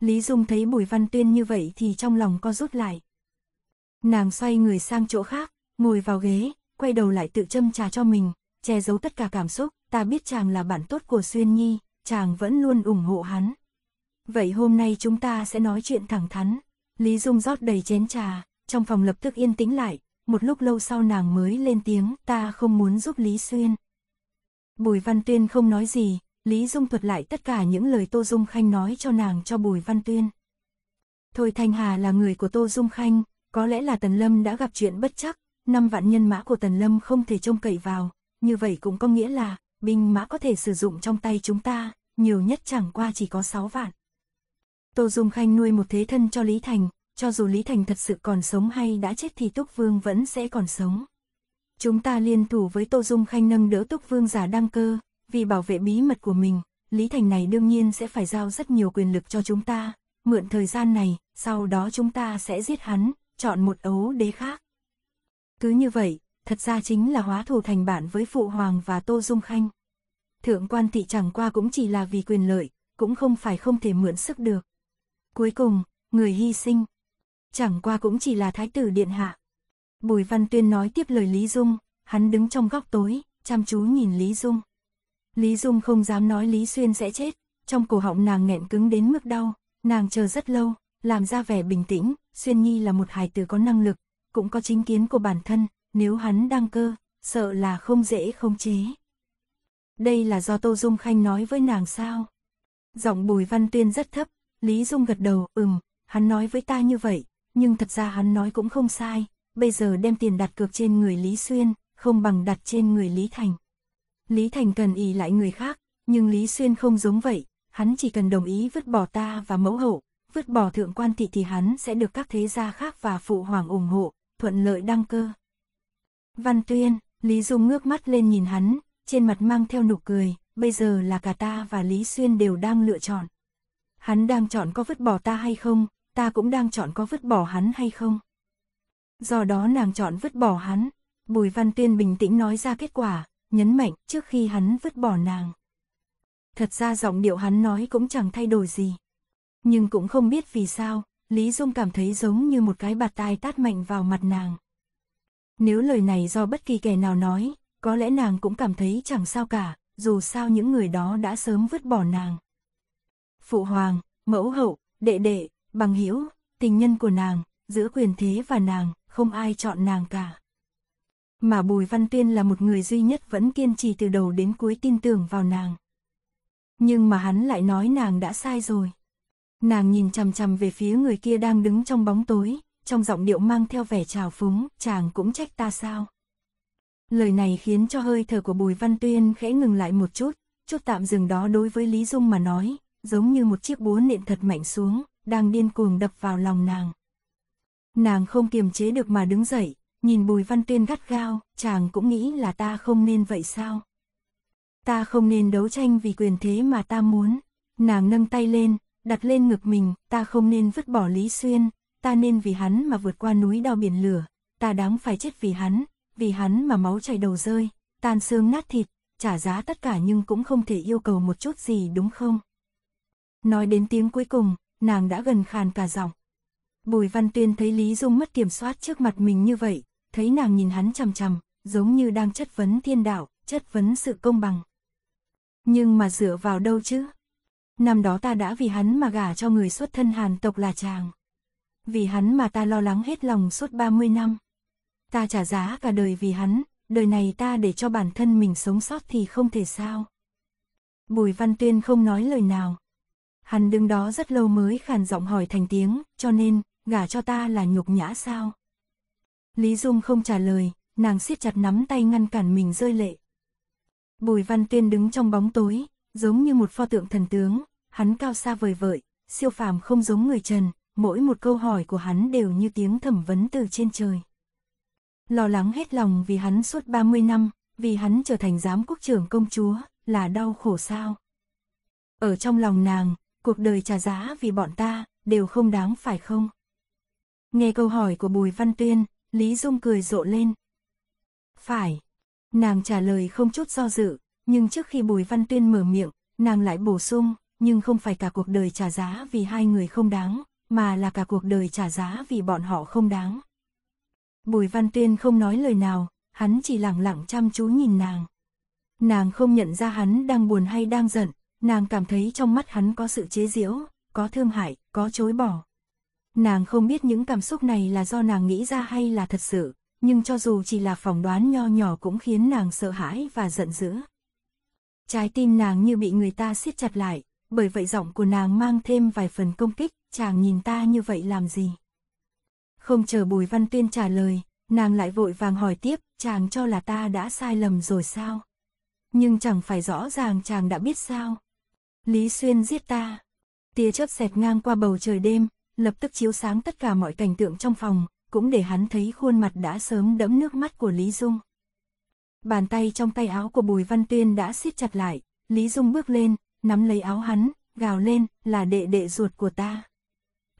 Lý Dung thấy Bùi Văn Tuyên như vậy thì trong lòng co rút lại. Nàng xoay người sang chỗ khác, ngồi vào ghế, quay đầu lại tự châm trà cho mình, che giấu tất cả cảm xúc, ta biết chàng là bạn tốt của Xuyên Nhi, chàng vẫn luôn ủng hộ hắn. Vậy hôm nay chúng ta sẽ nói chuyện thẳng thắn. Lý Dung rót đầy chén trà, trong phòng lập tức yên tĩnh lại, một lúc lâu sau nàng mới lên tiếng ta không muốn giúp Lý Xuyên. Bùi Văn Tuyên không nói gì, Lý Dung thuật lại tất cả những lời Tô Dung Khanh nói cho nàng cho Bùi Văn Tuyên. Thôi Thanh Hà là người của Tô Dung Khanh, có lẽ là Tần Lâm đã gặp chuyện bất chắc, năm vạn nhân mã của Tần Lâm không thể trông cậy vào, như vậy cũng có nghĩa là, binh mã có thể sử dụng trong tay chúng ta, nhiều nhất chẳng qua chỉ có 6 vạn. Tô Dung Khanh nuôi một thế thân cho Lý Thành, cho dù Lý Thành thật sự còn sống hay đã chết thì Túc Vương vẫn sẽ còn sống. Chúng ta liên thủ với Tô Dung Khanh nâng đỡ Túc Vương giả đăng cơ, vì bảo vệ bí mật của mình, Lý Thành này đương nhiên sẽ phải giao rất nhiều quyền lực cho chúng ta, mượn thời gian này, sau đó chúng ta sẽ giết hắn, chọn một ấu đế khác. Cứ như vậy, thật ra chính là hóa thù thành bạn với Phụ Hoàng và Tô Dung Khanh. Thượng quan thị chẳng qua cũng chỉ là vì quyền lợi, cũng không phải không thể mượn sức được. Cuối cùng, người hy sinh, chẳng qua cũng chỉ là Thái tử Điện Hạ. Bùi Văn Tuyên nói tiếp lời Lý Dung, hắn đứng trong góc tối, chăm chú nhìn Lý Dung. Lý Dung không dám nói Lý Xuyên sẽ chết, trong cổ họng nàng nghẹn cứng đến mức đau, nàng chờ rất lâu, làm ra vẻ bình tĩnh, Xuyên Nhi là một hài tử có năng lực, cũng có chính kiến của bản thân, nếu hắn đăng cơ, sợ là không dễ không chế. Đây là do Tô Dung Khanh nói với nàng sao? Giọng Bùi Văn Tuyên rất thấp, Lý Dung gật đầu, ừm, hắn nói với ta như vậy, nhưng thật ra hắn nói cũng không sai, bây giờ đem tiền đặt cược trên người Lý Xuyên, không bằng đặt trên người Lý Thành. Lý Thành cần ý lại người khác, nhưng Lý Xuyên không giống vậy, hắn chỉ cần đồng ý vứt bỏ ta và mẫu hậu, vứt bỏ thượng quan thị thì hắn sẽ được các thế gia khác và phụ hoàng ủng hộ, thuận lợi đăng cơ. Văn Tuyên, Lý Dung ngước mắt lên nhìn hắn, trên mặt mang theo nụ cười, bây giờ là cả ta và Lý Xuyên đều đang lựa chọn. Hắn đang chọn có vứt bỏ ta hay không, ta cũng đang chọn có vứt bỏ hắn hay không. Do đó nàng chọn vứt bỏ hắn, Bùi Văn Tuyên bình tĩnh nói ra kết quả, nhấn mạnh trước khi hắn vứt bỏ nàng. Thật ra giọng điệu hắn nói cũng chẳng thay đổi gì nhưng cũng không biết vì sao, Lý Dung cảm thấy giống như một cái bạt tai tát mạnh vào mặt nàng. Nếu lời này do bất kỳ kẻ nào nói, có lẽ nàng cũng cảm thấy chẳng sao cả, dù sao những người đó đã sớm vứt bỏ nàng. Phụ hoàng, mẫu hậu, đệ đệ, bằng hữu tình nhân của nàng, giữa quyền thế và nàng, không ai chọn nàng cả. Mà Bùi Văn Tuyên là một người duy nhất vẫn kiên trì từ đầu đến cuối tin tưởng vào nàng. Nhưng mà hắn lại nói nàng đã sai rồi. Nàng nhìn chằm chằm về phía người kia đang đứng trong bóng tối, trong giọng điệu mang theo vẻ trào phúng, chàng cũng trách ta sao. Lời này khiến cho hơi thở của Bùi Văn Tuyên khẽ ngừng lại một chút, chút tạm dừng đó đối với Lý Dung mà nói, giống như một chiếc búa nện thật mạnh xuống, đang điên cuồng đập vào lòng nàng. Nàng không kiềm chế được mà đứng dậy, nhìn Bùi Văn Tuyên gắt gao, chàng cũng nghĩ là ta không nên vậy sao. Ta không nên đấu tranh vì quyền thế mà ta muốn. Nàng nâng tay lên, đặt lên ngực mình, ta không nên vứt bỏ Lý Xuyên, ta nên vì hắn mà vượt qua núi đau biển lửa, ta đáng phải chết vì hắn, vì hắn mà máu chảy đầu rơi, tan xương nát thịt, trả giá tất cả nhưng cũng không thể yêu cầu một chút gì đúng không? Nói đến tiếng cuối cùng, nàng đã gần khàn cả giọng. Bùi Văn Tuyên thấy Lý Dung mất kiểm soát trước mặt mình như vậy, thấy nàng nhìn hắn chằm chằm, giống như đang chất vấn thiên đạo, chất vấn sự công bằng. Nhưng mà dựa vào đâu chứ? năm đó ta đã vì hắn mà gả cho người xuất thân Hàn tộc là chàng. Vì hắn mà ta lo lắng hết lòng suốt 30 năm. Ta trả giá cả đời vì hắn, đời này ta để cho bản thân mình sống sót thì không thể sao. Bùi Văn Tuyên không nói lời nào. Hắn đứng đó rất lâu mới khàn giọng hỏi thành tiếng, cho nên, gả cho ta là nhục nhã sao? Lý Dung không trả lời, nàng siết chặt nắm tay ngăn cản mình rơi lệ. Bùi Văn Tuyên đứng trong bóng tối, giống như một pho tượng thần tướng, hắn cao xa vời vợi, siêu phàm không giống người trần, mỗi một câu hỏi của hắn đều như tiếng thẩm vấn từ trên trời. Lo lắng hết lòng vì hắn suốt 30 năm, vì hắn trở thành giám quốc trưởng công chúa, là đau khổ sao. Ở trong lòng nàng, cuộc đời trả giá vì bọn ta, đều không đáng phải không? Nghe câu hỏi của Bùi Văn Tuyên, Lý Dung cười rộ lên. Phải. Nàng trả lời không chút do dự, nhưng trước khi Bùi Văn Tuyên mở miệng, nàng lại bổ sung, nhưng không phải cả cuộc đời trả giá vì hai người không đáng, mà là cả cuộc đời trả giá vì bọn họ không đáng. Bùi Văn Tuyên không nói lời nào, hắn chỉ lặng lặng chăm chú nhìn nàng. Nàng không nhận ra hắn đang buồn hay đang giận, nàng cảm thấy trong mắt hắn có sự chế giễu, có thương hại, có chối bỏ. Nàng không biết những cảm xúc này là do nàng nghĩ ra hay là thật sự, nhưng cho dù chỉ là phỏng đoán nho nhỏ cũng khiến nàng sợ hãi và giận dữ trái tim nàng như bị người ta siết chặt lại, bởi vậy giọng của nàng mang thêm vài phần công kích, chàng nhìn ta như vậy làm gì. Không chờ Bùi Văn Tuyên trả lời, nàng lại vội vàng hỏi tiếp, chàng cho là ta đã sai lầm rồi sao? Nhưng chẳng phải rõ ràng chàng đã biết sao. Lý Xuyên giết ta. Tia chớp xẹt ngang qua bầu trời đêm, lập tức chiếu sáng tất cả mọi cảnh tượng trong phòng, cũng để hắn thấy khuôn mặt đã sớm đẫm nước mắt của Lý Dung. Bàn tay trong tay áo của Bùi Văn Tuyên đã siết chặt lại, Lý Dung bước lên, nắm lấy áo hắn, gào lên, là đệ đệ ruột của ta.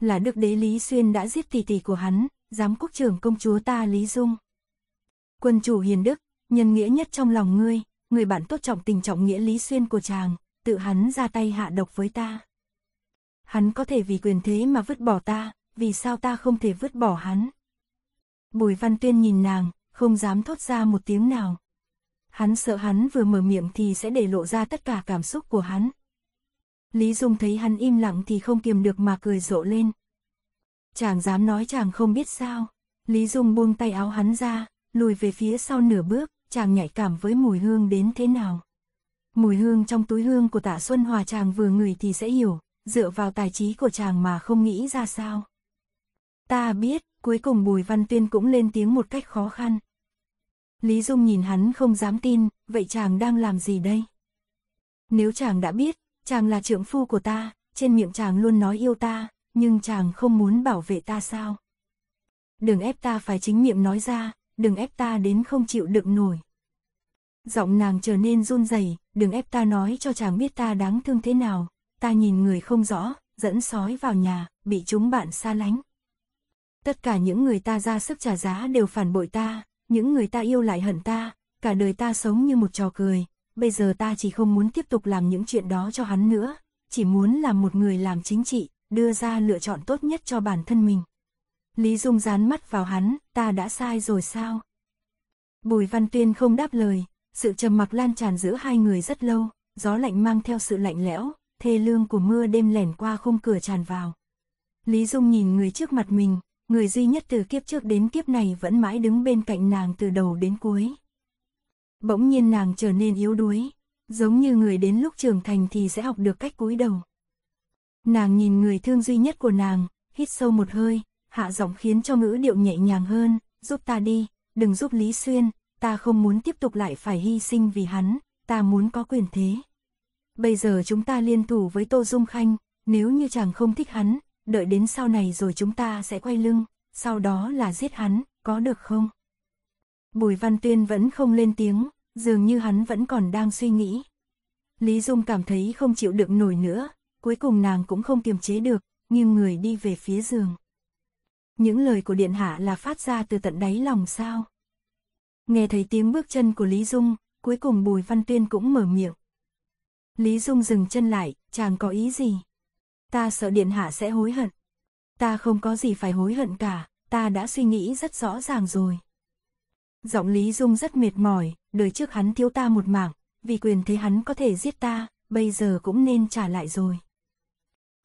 Là đức đế Lý Xuyên đã giết tỷ tỷ của hắn, giám quốc trưởng công chúa ta Lý Dung. Quân chủ hiền đức, nhân nghĩa nhất trong lòng ngươi, người bạn tốt trọng tình trọng nghĩa Lý Xuyên của chàng, tự hắn ra tay hạ độc với ta. Hắn có thể vì quyền thế mà vứt bỏ ta, vì sao ta không thể vứt bỏ hắn? Bùi Văn Tuyên nhìn nàng, không dám thốt ra một tiếng nào hắn sợ hắn vừa mở miệng thì sẽ để lộ ra tất cả cảm xúc của hắn. Lý Dung thấy hắn im lặng thì không kiềm được mà cười rộ lên. Chàng dám nói chàng không biết sao. Lý Dung buông tay áo hắn ra, lùi về phía sau nửa bước, chàng nhạy cảm với mùi hương đến thế nào. Mùi hương trong túi hương của tạ Xuân Hòa chàng vừa ngửi thì sẽ hiểu, dựa vào tài trí của chàng mà không nghĩ ra sao. Ta biết, cuối cùng Bùi Văn Tuyên cũng lên tiếng một cách khó khăn, Lý Dung nhìn hắn không dám tin, vậy chàng đang làm gì đây? Nếu chàng đã biết, chàng là trưởng phu của ta, trên miệng chàng luôn nói yêu ta, nhưng chàng không muốn bảo vệ ta sao? Đừng ép ta phải chính miệng nói ra, đừng ép ta đến không chịu đựng nổi. Giọng nàng trở nên run rẩy, đừng ép ta nói cho chàng biết ta đáng thương thế nào, ta nhìn người không rõ, dẫn sói vào nhà, bị chúng bạn xa lánh. Tất cả những người ta ra sức trả giá đều phản bội ta, những người ta yêu lại hận ta, cả đời ta sống như một trò cười, bây giờ ta chỉ không muốn tiếp tục làm những chuyện đó cho hắn nữa, chỉ muốn làm một người làm chính trị, đưa ra lựa chọn tốt nhất cho bản thân mình. Lý Dung dán mắt vào hắn, ta đã sai rồi sao? Bùi Văn Tuyên không đáp lời, sự trầm mặc lan tràn giữa hai người rất lâu, gió lạnh mang theo sự lạnh lẽo, thê lương của mưa đêm lẻn qua khung cửa tràn vào. Lý Dung nhìn người trước mặt mình, người duy nhất từ kiếp trước đến kiếp này vẫn mãi đứng bên cạnh nàng từ đầu đến cuối. Bỗng nhiên nàng trở nên yếu đuối, giống như người đến lúc trưởng thành thì sẽ học được cách cúi đầu. Nàng nhìn người thương duy nhất của nàng, hít sâu một hơi, hạ giọng khiến cho ngữ điệu nhẹ nhàng hơn, giúp ta đi, đừng giúp Lý Xuyên, ta không muốn tiếp tục lại phải hy sinh vì hắn, ta muốn có quyền thế. Bây giờ chúng ta liên thủ với Tô Dung Khanh, nếu như chàng không thích hắn, đợi đến sau này rồi chúng ta sẽ quay lưng, sau đó là giết hắn, có được không? Bùi Văn Tuyên vẫn không lên tiếng, dường như hắn vẫn còn đang suy nghĩ. Lý Dung cảm thấy không chịu được nổi nữa, cuối cùng nàng cũng không kiềm chế được, nghiêng người đi về phía giường. Những lời của Điện Hạ là phát ra từ tận đáy lòng sao? Nghe thấy tiếng bước chân của Lý Dung, cuối cùng Bùi Văn Tuyên cũng mở miệng. Lý Dung dừng chân lại, chàng có ý gì? ta sợ điện hạ sẽ hối hận. Ta không có gì phải hối hận cả, ta đã suy nghĩ rất rõ ràng rồi. Giọng Lý Dung rất mệt mỏi, đời trước hắn thiếu ta một mảng, vì quyền thế hắn có thể giết ta, bây giờ cũng nên trả lại rồi.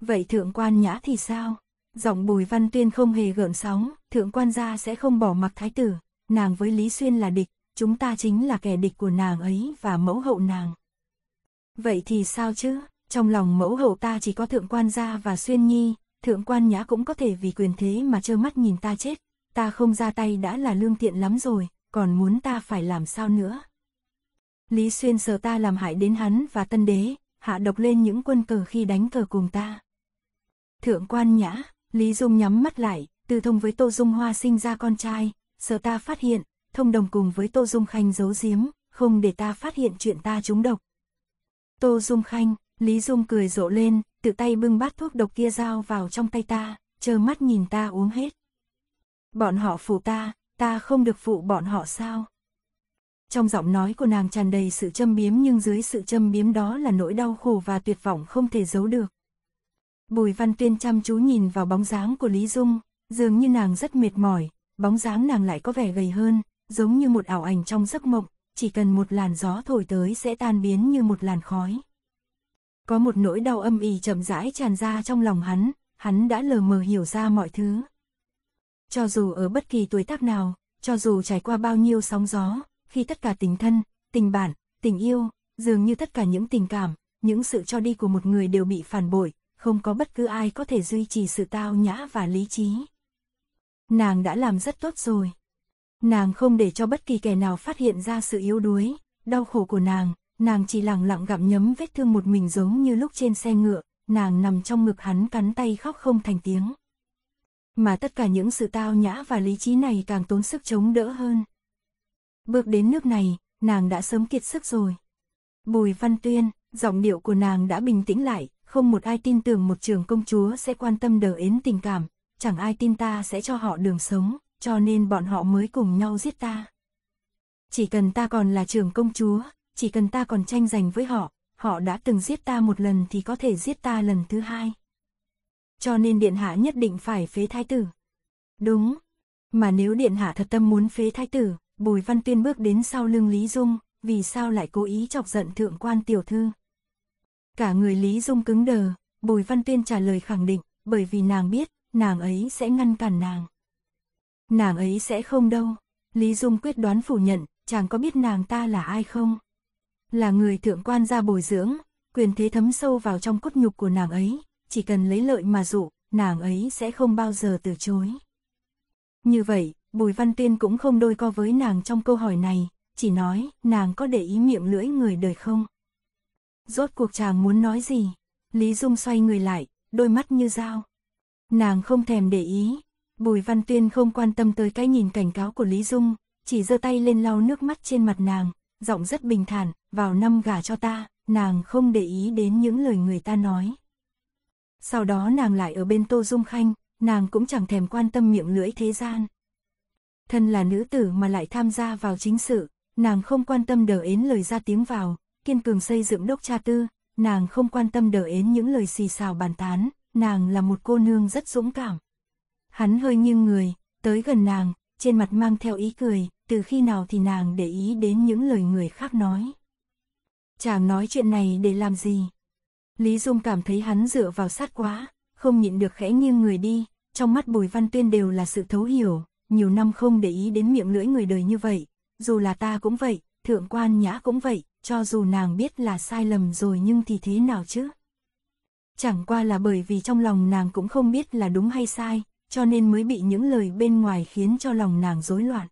Vậy thượng quan nhã thì sao? Giọng Bùi Văn Tuyên không hề gợn sóng, thượng quan gia sẽ không bỏ mặc thái tử, nàng với Lý Xuyên là địch, chúng ta chính là kẻ địch của nàng ấy và mẫu hậu nàng. Vậy thì sao chứ? Trong lòng mẫu hậu ta chỉ có thượng quan gia và xuyên nhi, thượng quan nhã cũng có thể vì quyền thế mà trơ mắt nhìn ta chết, ta không ra tay đã là lương thiện lắm rồi, còn muốn ta phải làm sao nữa. Lý Xuyên sợ ta làm hại đến hắn và tân đế, hạ độc lên những quân cờ khi đánh cờ cùng ta. Thượng quan nhã, Lý Dung nhắm mắt lại, tư thông với Tô Dung Hoa sinh ra con trai, sợ ta phát hiện, thông đồng cùng với Tô Dung Khanh giấu giếm, không để ta phát hiện chuyện ta trúng độc. Tô Dung Khanh, Lý Dung cười rộ lên, tự tay bưng bát thuốc độc kia dao vào trong tay ta, chờ mắt nhìn ta uống hết. Bọn họ phụ ta, ta không được phụ bọn họ sao? Trong giọng nói của nàng tràn đầy sự châm biếm nhưng dưới sự châm biếm đó là nỗi đau khổ và tuyệt vọng không thể giấu được. Bùi Văn Tuyên chăm chú nhìn vào bóng dáng của Lý Dung, dường như nàng rất mệt mỏi, bóng dáng nàng lại có vẻ gầy hơn, giống như một ảo ảnh trong giấc mộng, chỉ cần một làn gió thổi tới sẽ tan biến như một làn khói. Có một nỗi đau âm ỉ chậm rãi tràn ra trong lòng hắn, hắn đã lờ mờ hiểu ra mọi thứ. Cho dù ở bất kỳ tuổi tác nào, cho dù trải qua bao nhiêu sóng gió, khi tất cả tình thân, tình bạn, tình yêu, dường như tất cả những tình cảm, những sự cho đi của một người đều bị phản bội, không có bất cứ ai có thể duy trì sự tao nhã và lý trí. Nàng đã làm rất tốt rồi. Nàng không để cho bất kỳ kẻ nào phát hiện ra sự yếu đuối, đau khổ của nàng, nàng chỉ lẳng lặng gặm nhấm vết thương một mình giống như lúc trên xe ngựa, nàng nằm trong ngực hắn cắn tay khóc không thành tiếng. Mà tất cả những sự tao nhã và lý trí này càng tốn sức chống đỡ hơn. Bước đến nước này, nàng đã sớm kiệt sức rồi. Bùi Văn Tuyên, giọng điệu của nàng đã bình tĩnh lại, không một ai tin tưởng một trường công chúa sẽ quan tâm đờ ến tình cảm, chẳng ai tin ta sẽ cho họ đường sống, cho nên bọn họ mới cùng nhau giết ta. Chỉ cần ta còn là trường công chúa, chỉ cần ta còn tranh giành với họ, họ đã từng giết ta một lần thì có thể giết ta lần thứ hai. Cho nên điện hạ nhất định phải phế thái tử. Đúng. Mà nếu điện hạ thật tâm muốn phế thái tử, Bùi Văn Tuyên bước đến sau lưng Lý Dung, vì sao lại cố ý chọc giận thượng quan tiểu thư? Cả người Lý Dung cứng đờ, Bùi Văn Tuyên trả lời khẳng định, bởi vì nàng biết, nàng ấy sẽ ngăn cản nàng. Nàng ấy sẽ không đâu. Lý Dung quyết đoán phủ nhận, chàng có biết nàng ta là ai không? là người thượng quan gia bồi dưỡng, quyền thế thấm sâu vào trong cốt nhục của nàng ấy, chỉ cần lấy lợi mà dụ, nàng ấy sẽ không bao giờ từ chối. Như vậy, Bùi Văn tiên cũng không đôi co với nàng trong câu hỏi này, chỉ nói nàng có để ý miệng lưỡi người đời không. Rốt cuộc chàng muốn nói gì? Lý Dung xoay người lại, đôi mắt như dao. Nàng không thèm để ý, Bùi Văn tiên không quan tâm tới cái nhìn cảnh cáo của Lý Dung, chỉ giơ tay lên lau nước mắt trên mặt nàng, giọng rất bình thản, vào năm gả cho ta, nàng không để ý đến những lời người ta nói. Sau đó nàng lại ở bên Tô Dung Khanh, nàng cũng chẳng thèm quan tâm miệng lưỡi thế gian. Thân là nữ tử mà lại tham gia vào chính sự, nàng không quan tâm đờ ến lời ra tiếng vào, kiên cường xây dựng đốc cha tư, nàng không quan tâm đờ ến những lời xì xào bàn tán, nàng là một cô nương rất dũng cảm. Hắn hơi nghiêng người, tới gần nàng, trên mặt mang theo ý cười, từ khi nào thì nàng để ý đến những lời người khác nói. Chàng nói chuyện này để làm gì? Lý Dung cảm thấy hắn dựa vào sát quá, không nhịn được khẽ nghiêng người đi, trong mắt Bùi Văn Tuyên đều là sự thấu hiểu, nhiều năm không để ý đến miệng lưỡi người đời như vậy, dù là ta cũng vậy, thượng quan nhã cũng vậy, cho dù nàng biết là sai lầm rồi nhưng thì thế nào chứ? Chẳng qua là bởi vì trong lòng nàng cũng không biết là đúng hay sai, cho nên mới bị những lời bên ngoài khiến cho lòng nàng rối loạn.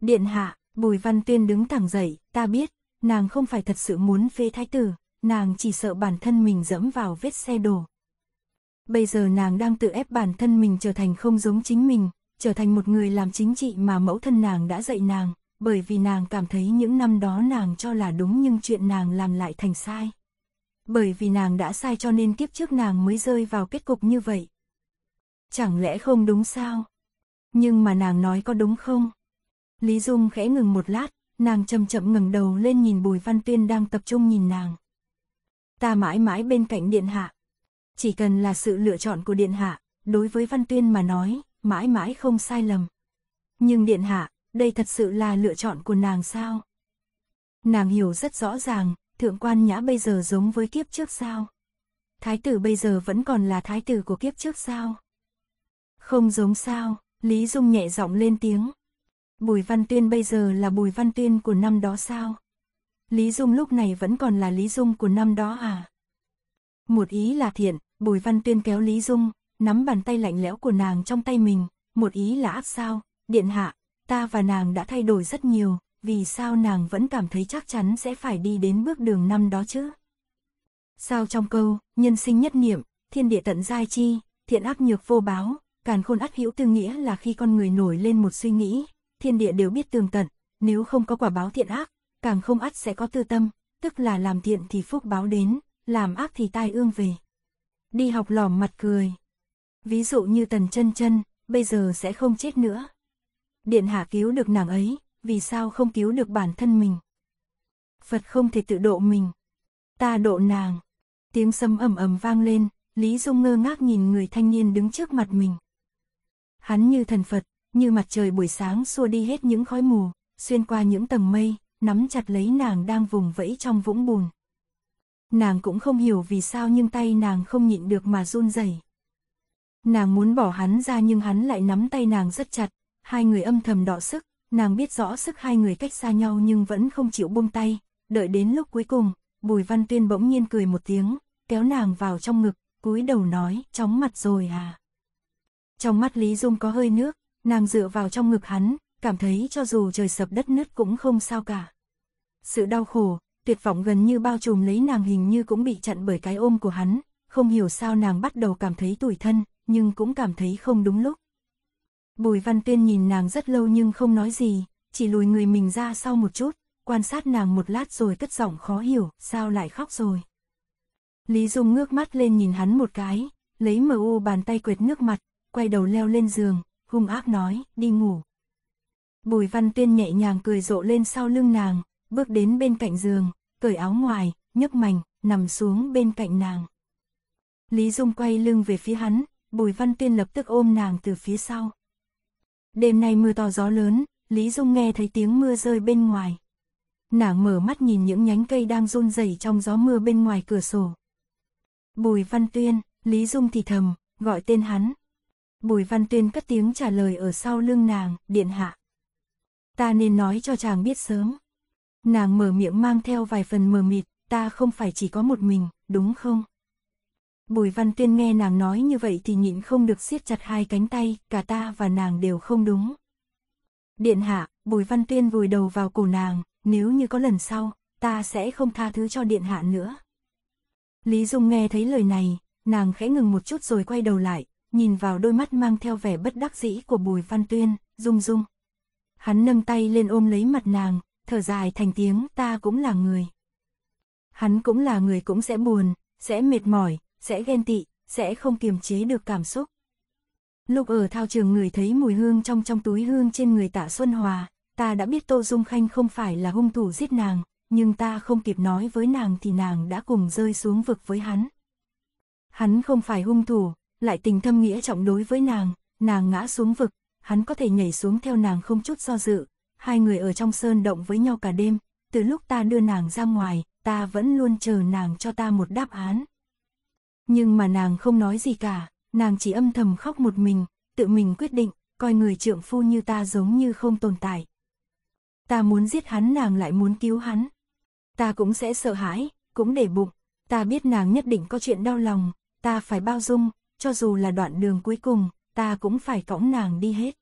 Điện hạ, Bùi Văn Tuyên đứng thẳng dậy, ta biết, nàng không phải thật sự muốn phê thái tử, nàng chỉ sợ bản thân mình dẫm vào vết xe đổ. Bây giờ nàng đang tự ép bản thân mình trở thành không giống chính mình, trở thành một người làm chính trị mà mẫu thân nàng đã dạy nàng, bởi vì nàng cảm thấy những năm đó nàng cho là đúng nhưng chuyện nàng làm lại thành sai. Bởi vì nàng đã sai cho nên kiếp trước nàng mới rơi vào kết cục như vậy. Chẳng lẽ không đúng sao? Nhưng mà nàng nói có đúng không? Lý Dung khẽ ngừng một lát, nàng chậm chậm ngẩng đầu lên nhìn Bùi Văn Tuyên đang tập trung nhìn nàng. Ta mãi mãi bên cạnh Điện Hạ. Chỉ cần là sự lựa chọn của Điện Hạ, đối với Văn Tuyên mà nói, mãi mãi không sai lầm. Nhưng Điện Hạ, đây thật sự là lựa chọn của nàng sao? Nàng hiểu rất rõ ràng, thượng quan nhã bây giờ giống với kiếp trước sao? Thái tử bây giờ vẫn còn là thái tử của kiếp trước sao? Không giống sao, Lý Dung nhẹ giọng lên tiếng, Bùi Văn Tuyên bây giờ là Bùi Văn Tuyên của năm đó sao? Lý Dung lúc này vẫn còn là Lý Dung của năm đó à? Một ý là thiện, Bùi Văn Tuyên kéo Lý Dung, nắm bàn tay lạnh lẽo của nàng trong tay mình, một ý là ác sao, điện hạ, ta và nàng đã thay đổi rất nhiều, vì sao nàng vẫn cảm thấy chắc chắn sẽ phải đi đến bước đường năm đó chứ? Sao trong câu, nhân sinh nhất niệm, thiên địa tận giai chi, thiện ác nhược vô báo, càn khôn ác hữu tư nghĩa là khi con người nổi lên một suy nghĩ, thiên địa đều biết tường tận, nếu không có quả báo thiện ác, càng không ắt sẽ có tư tâm, tức là làm thiện thì phúc báo đến, làm ác thì tai ương về. Đi học lỏm mặt cười. Ví dụ như tần chân chân, bây giờ sẽ không chết nữa. Điện hạ cứu được nàng ấy, vì sao không cứu được bản thân mình? Phật không thể tự độ mình. Ta độ nàng. Tiếng sấm ầm ầm vang lên, Lý Dung ngơ ngác nhìn người thanh niên đứng trước mặt mình. Hắn như thần Phật, như mặt trời buổi sáng xua đi hết những khói mù, xuyên qua những tầng mây, nắm chặt lấy nàng đang vùng vẫy trong vũng bùn. Nàng cũng không hiểu vì sao nhưng tay nàng không nhịn được mà run rẩy. Nàng muốn bỏ hắn ra nhưng hắn lại nắm tay nàng rất chặt, hai người âm thầm đọ sức, nàng biết rõ sức hai người cách xa nhau nhưng vẫn không chịu buông tay, đợi đến lúc cuối cùng, Bùi Văn Tuyên bỗng nhiên cười một tiếng, kéo nàng vào trong ngực, cúi đầu nói, chóng mặt rồi à. Trong mắt Lý Dung có hơi nước, nàng dựa vào trong ngực hắn, cảm thấy cho dù trời sập đất nứt cũng không sao cả. Sự đau khổ, tuyệt vọng gần như bao trùm lấy nàng hình như cũng bị chặn bởi cái ôm của hắn, không hiểu sao nàng bắt đầu cảm thấy tủi thân, nhưng cũng cảm thấy không đúng lúc. Bùi Văn Tuyên nhìn nàng rất lâu nhưng không nói gì, chỉ lùi người mình ra sau một chút, quan sát nàng một lát rồi cất giọng khó hiểu, sao lại khóc rồi. Lý Dung ngước mắt lên nhìn hắn một cái, lấy mu bàn tay quệt nước mặt, quay đầu leo lên giường, hung ác nói, đi ngủ. Bùi văn tuyên nhẹ nhàng cười rộ lên sau lưng nàng, bước đến bên cạnh giường, cởi áo ngoài, nhấc mảnh, nằm xuống bên cạnh nàng. Lý Dung quay lưng về phía hắn, Bùi Văn Tuyên lập tức ôm nàng từ phía sau. Đêm nay mưa to gió lớn, Lý Dung nghe thấy tiếng mưa rơi bên ngoài. Nàng mở mắt nhìn những nhánh cây đang run rẩy trong gió mưa bên ngoài cửa sổ. Bùi Văn Tuyên, Lý Dung thì thầm, gọi tên hắn, Bùi Văn Tuyên cất tiếng trả lời ở sau lưng nàng, điện hạ. Ta nên nói cho chàng biết sớm. Nàng mở miệng mang theo vài phần mờ mịt, ta không phải chỉ có một mình, đúng không? Bùi Văn Tuyên nghe nàng nói như vậy thì nhịn không được siết chặt hai cánh tay, cả ta và nàng đều không đúng. Điện hạ, Bùi Văn Tuyên vùi đầu vào cổ nàng, nếu như có lần sau, ta sẽ không tha thứ cho điện hạ nữa. Lý Dung nghe thấy lời này, nàng khẽ ngừng một chút rồi quay đầu lại, nhìn vào đôi mắt mang theo vẻ bất đắc dĩ của Bùi Văn Tuyên, rung rung. Hắn nâng tay lên ôm lấy mặt nàng, thở dài thành tiếng ta cũng là người. Hắn cũng là người cũng sẽ buồn, sẽ mệt mỏi, sẽ ghen tị, sẽ không kiềm chế được cảm xúc. Lúc ở thao trường người thấy mùi hương trong trong túi hương trên người tạ Xuân Hòa, ta đã biết Tô Dung Khanh không phải là hung thủ giết nàng, nhưng ta không kịp nói với nàng thì nàng đã cùng rơi xuống vực với hắn. Hắn không phải hung thủ, lại tình thâm nghĩa trọng đối với nàng, nàng ngã xuống vực, hắn có thể nhảy xuống theo nàng không chút do dự. Hai người ở trong sơn động với nhau cả đêm, từ lúc ta đưa nàng ra ngoài, ta vẫn luôn chờ nàng cho ta một đáp án. Nhưng mà nàng không nói gì cả, nàng chỉ âm thầm khóc một mình, tự mình quyết định, coi người trượng phu như ta giống như không tồn tại. Ta muốn giết hắn nàng lại muốn cứu hắn. Ta cũng sẽ sợ hãi, cũng để bụng, ta biết nàng nhất định có chuyện đau lòng, ta phải bao dung, cho dù là đoạn đường cuối cùng, ta cũng phải cõng nàng đi hết.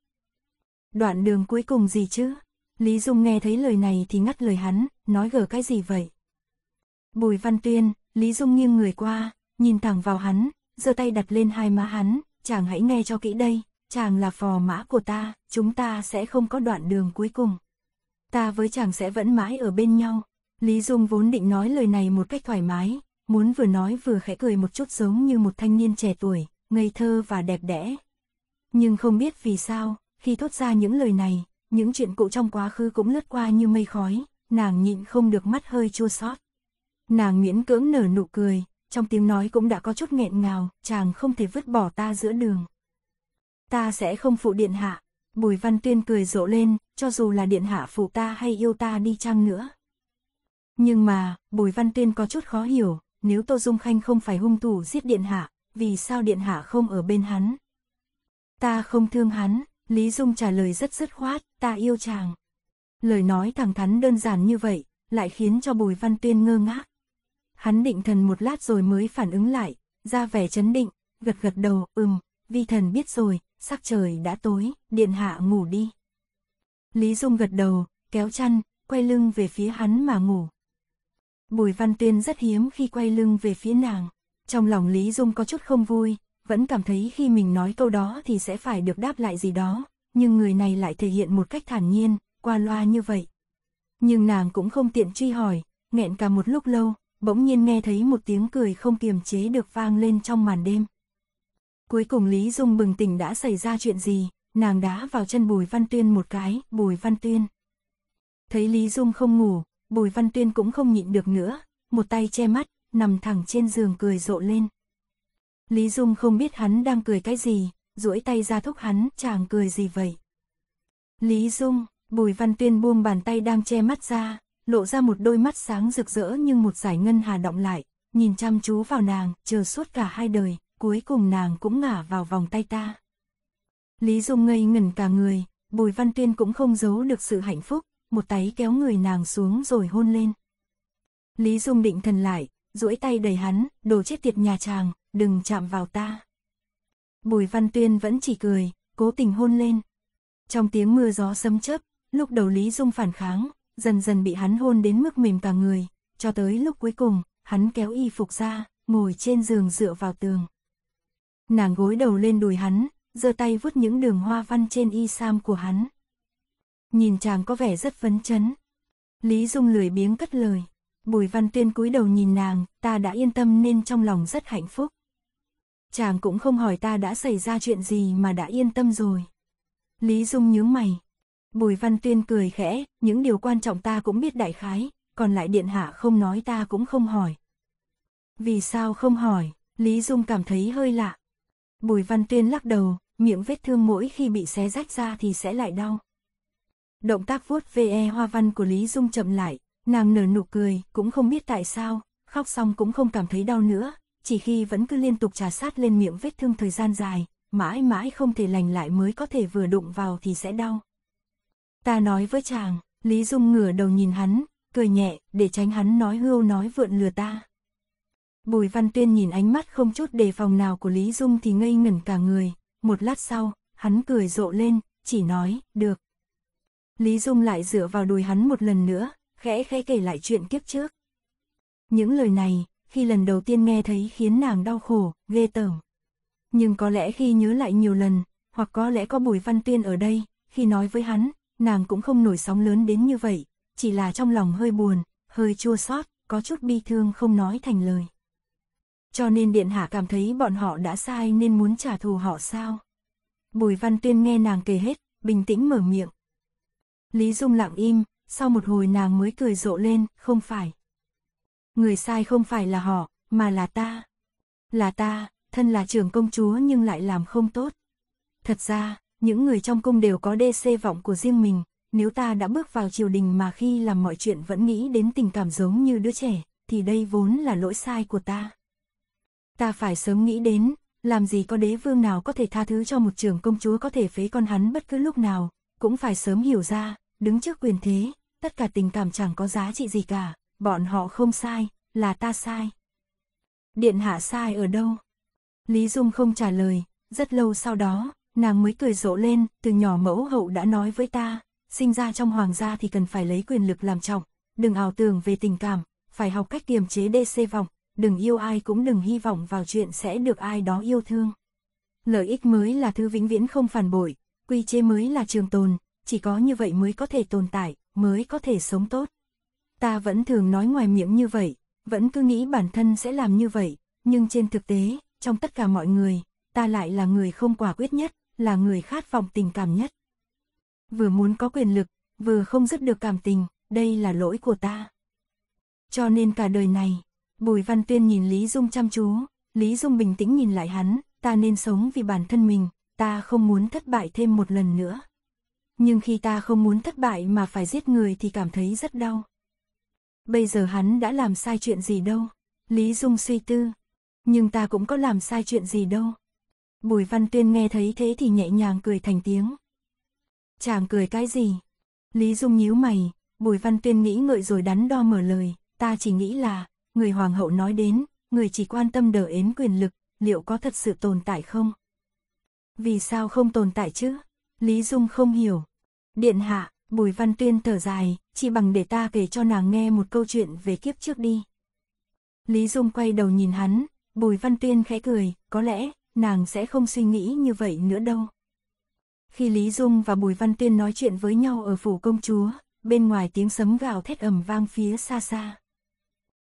Đoạn đường cuối cùng gì chứ? Lý Dung nghe thấy lời này thì ngắt lời hắn, nói gở cái gì vậy? Bùi Văn Tuyên, Lý Dung nghiêng người qua, nhìn thẳng vào hắn, giơ tay đặt lên hai má hắn, chàng hãy nghe cho kỹ đây, chàng là phò mã của ta, chúng ta sẽ không có đoạn đường cuối cùng. Ta với chàng sẽ vẫn mãi ở bên nhau. Lý Dung vốn định nói lời này một cách thoải mái, muốn vừa nói vừa khẽ cười một chút giống như một thanh niên trẻ tuổi, ngây thơ và đẹp đẽ. Nhưng không biết vì sao, khi thốt ra những lời này, những chuyện cũ trong quá khứ cũng lướt qua như mây khói, nàng nhịn không được mắt hơi chua xót. Nàng miễn cưỡng nở nụ cười, trong tiếng nói cũng đã có chút nghẹn ngào, chàng không thể vứt bỏ ta giữa đường. Ta sẽ không phụ điện hạ, Bùi Văn Tuyên cười rộ lên, cho dù là điện hạ phụ ta hay yêu ta đi chăng nữa. Nhưng mà, Bùi Văn Tuyên có chút khó hiểu, nếu Tô Dung Khanh không phải hung thủ giết Điện Hạ, vì sao Điện Hạ không ở bên hắn? Ta không thương hắn, Lý Dung trả lời rất dứt khoát, ta yêu chàng. Lời nói thẳng thắn đơn giản như vậy, lại khiến cho Bùi Văn Tuyên ngơ ngác. Hắn định thần một lát rồi mới phản ứng lại, ra vẻ chấn định, gật gật đầu, ừm, vi thần biết rồi, sắc trời đã tối, điện hạ ngủ đi. Lý Dung gật đầu, kéo chăn, quay lưng về phía hắn mà ngủ. Bùi Văn Tuyên rất hiếm khi quay lưng về phía nàng. Trong lòng Lý Dung có chút không vui, vẫn cảm thấy khi mình nói câu đó thì sẽ phải được đáp lại gì đó, nhưng người này lại thể hiện một cách thản nhiên, qua loa như vậy. Nhưng nàng cũng không tiện truy hỏi, nghẹn cả một lúc lâu, bỗng nhiên nghe thấy một tiếng cười không kiềm chế được vang lên trong màn đêm. Cuối cùng Lý Dung bừng tỉnh đã xảy ra chuyện gì, nàng đá vào chân Bùi Văn Tuyên một cái, Bùi Văn Tuyên. Thấy Lý Dung không ngủ, Bùi Văn Tuyên cũng không nhịn được nữa, một tay che mắt, nằm thẳng trên giường cười rộ lên. Lý Dung không biết hắn đang cười cái gì, duỗi tay ra thúc hắn, chàng cười gì vậy? Lý Dung, Bùi Văn Tuyên buông bàn tay đang che mắt ra, lộ ra một đôi mắt sáng rực rỡ nhưng một giải ngân hà động lại, nhìn chăm chú vào nàng, chờ suốt cả hai đời, cuối cùng nàng cũng ngả vào vòng tay ta. Lý Dung ngây ngẩn cả người, Bùi Văn Tuyên cũng không giấu được sự hạnh phúc, một tay kéo người nàng xuống rồi hôn lên. Lý Dung định thần lại, duỗi tay đẩy hắn, đồ chết tiệt nhà chàng, đừng chạm vào ta. Bùi Văn Tuyên vẫn chỉ cười, cố tình hôn lên. Trong tiếng mưa gió sấm chớp, lúc đầu Lý Dung phản kháng, dần dần bị hắn hôn đến mức mềm cả người, cho tới lúc cuối cùng, hắn kéo y phục ra, ngồi trên giường dựa vào tường. Nàng gối đầu lên đùi hắn, giơ tay vuốt những đường hoa văn trên y sam của hắn nhìn chàng có vẻ rất phấn chấn. Lý Dung lười biếng cất lời. Bùi Văn Tuyên cúi đầu nhìn nàng, ta đã yên tâm nên trong lòng rất hạnh phúc. Chàng cũng không hỏi ta đã xảy ra chuyện gì mà đã yên tâm rồi. Lý Dung nhướng mày. Bùi Văn Tuyên cười khẽ, những điều quan trọng ta cũng biết đại khái, còn lại Điện Hạ không nói ta cũng không hỏi. Vì sao không hỏi, Lý Dung cảm thấy hơi lạ. Bùi Văn Tuyên lắc đầu, miệng vết thương mỗi khi bị xé rách ra thì sẽ lại đau động tác vuốt ve e hoa văn của Lý Dung chậm lại, nàng nở nụ cười, cũng không biết tại sao, khóc xong cũng không cảm thấy đau nữa, chỉ khi vẫn cứ liên tục trà sát lên miệng vết thương thời gian dài, mãi mãi không thể lành lại mới có thể vừa đụng vào thì sẽ đau. Ta nói với chàng, Lý Dung ngửa đầu nhìn hắn, cười nhẹ, để tránh hắn nói hưu nói vượn lừa ta. Bùi Văn Tuyên nhìn ánh mắt không chút đề phòng nào của Lý Dung thì ngây ngẩn cả người, một lát sau, hắn cười rộ lên, chỉ nói, được. Lý Dung lại dựa vào đùi hắn một lần nữa, khẽ khẽ kể lại chuyện kiếp trước. Những lời này, khi lần đầu tiên nghe thấy khiến nàng đau khổ, ghê tởm. Nhưng có lẽ khi nhớ lại nhiều lần, hoặc có lẽ có Bùi Văn Tuyên ở đây, khi nói với hắn, nàng cũng không nổi sóng lớn đến như vậy, chỉ là trong lòng hơi buồn, hơi chua xót, có chút bi thương không nói thành lời. Cho nên Điện Hạ cảm thấy bọn họ đã sai nên muốn trả thù họ sao? Bùi Văn Tuyên nghe nàng kể hết, bình tĩnh mở miệng, Lý Dung lặng im, sau một hồi nàng mới cười rộ lên, không phải. Người sai không phải là họ, mà là ta. Là ta, thân là trưởng công chúa nhưng lại làm không tốt. Thật ra, những người trong cung đều có đê xê vọng của riêng mình, nếu ta đã bước vào triều đình mà khi làm mọi chuyện vẫn nghĩ đến tình cảm giống như đứa trẻ, thì đây vốn là lỗi sai của ta. Ta phải sớm nghĩ đến, làm gì có đế vương nào có thể tha thứ cho một trưởng công chúa có thể phế con hắn bất cứ lúc nào, cũng phải sớm hiểu ra, đứng trước quyền thế, tất cả tình cảm chẳng có giá trị gì cả, bọn họ không sai, là ta sai. Điện hạ sai ở đâu? Lý Dung không trả lời, rất lâu sau đó, nàng mới cười rộ lên, từ nhỏ mẫu hậu đã nói với ta, sinh ra trong hoàng gia thì cần phải lấy quyền lực làm trọng, đừng ảo tưởng về tình cảm, phải học cách kiềm chế DC vọng, đừng yêu ai cũng đừng hy vọng vào chuyện sẽ được ai đó yêu thương. Lợi ích mới là thứ vĩnh viễn không phản bội, quy chế mới là trường tồn, chỉ có như vậy mới có thể tồn tại, mới có thể sống tốt. Ta vẫn thường nói ngoài miệng như vậy, vẫn cứ nghĩ bản thân sẽ làm như vậy, nhưng trên thực tế, trong tất cả mọi người, ta lại là người không quả quyết nhất, là người khát vọng tình cảm nhất. Vừa muốn có quyền lực, vừa không dứt được cảm tình, đây là lỗi của ta. Cho nên cả đời này, Bùi Văn Tuyên nhìn Lý Dung chăm chú, Lý Dung bình tĩnh nhìn lại hắn, ta nên sống vì bản thân mình, ta không muốn thất bại thêm một lần nữa nhưng khi ta không muốn thất bại mà phải giết người thì cảm thấy rất đau. Bây giờ hắn đã làm sai chuyện gì đâu, Lý Dung suy tư, nhưng ta cũng có làm sai chuyện gì đâu. Bùi Văn Tuyên nghe thấy thế thì nhẹ nhàng cười thành tiếng. Chàng cười cái gì? Lý Dung nhíu mày, Bùi Văn Tuyên nghĩ ngợi rồi đắn đo mở lời, ta chỉ nghĩ là, người hoàng hậu nói đến, người chỉ quan tâm đỡ ến quyền lực, liệu có thật sự tồn tại không? Vì sao không tồn tại chứ? Lý Dung không hiểu, Điện hạ, Bùi Văn Tuyên thở dài, chỉ bằng để ta kể cho nàng nghe một câu chuyện về kiếp trước đi. Lý Dung quay đầu nhìn hắn, Bùi Văn Tuyên khẽ cười, có lẽ, nàng sẽ không suy nghĩ như vậy nữa đâu. Khi Lý Dung và Bùi Văn Tuyên nói chuyện với nhau ở phủ công chúa, bên ngoài tiếng sấm gào thét ầm vang phía xa xa.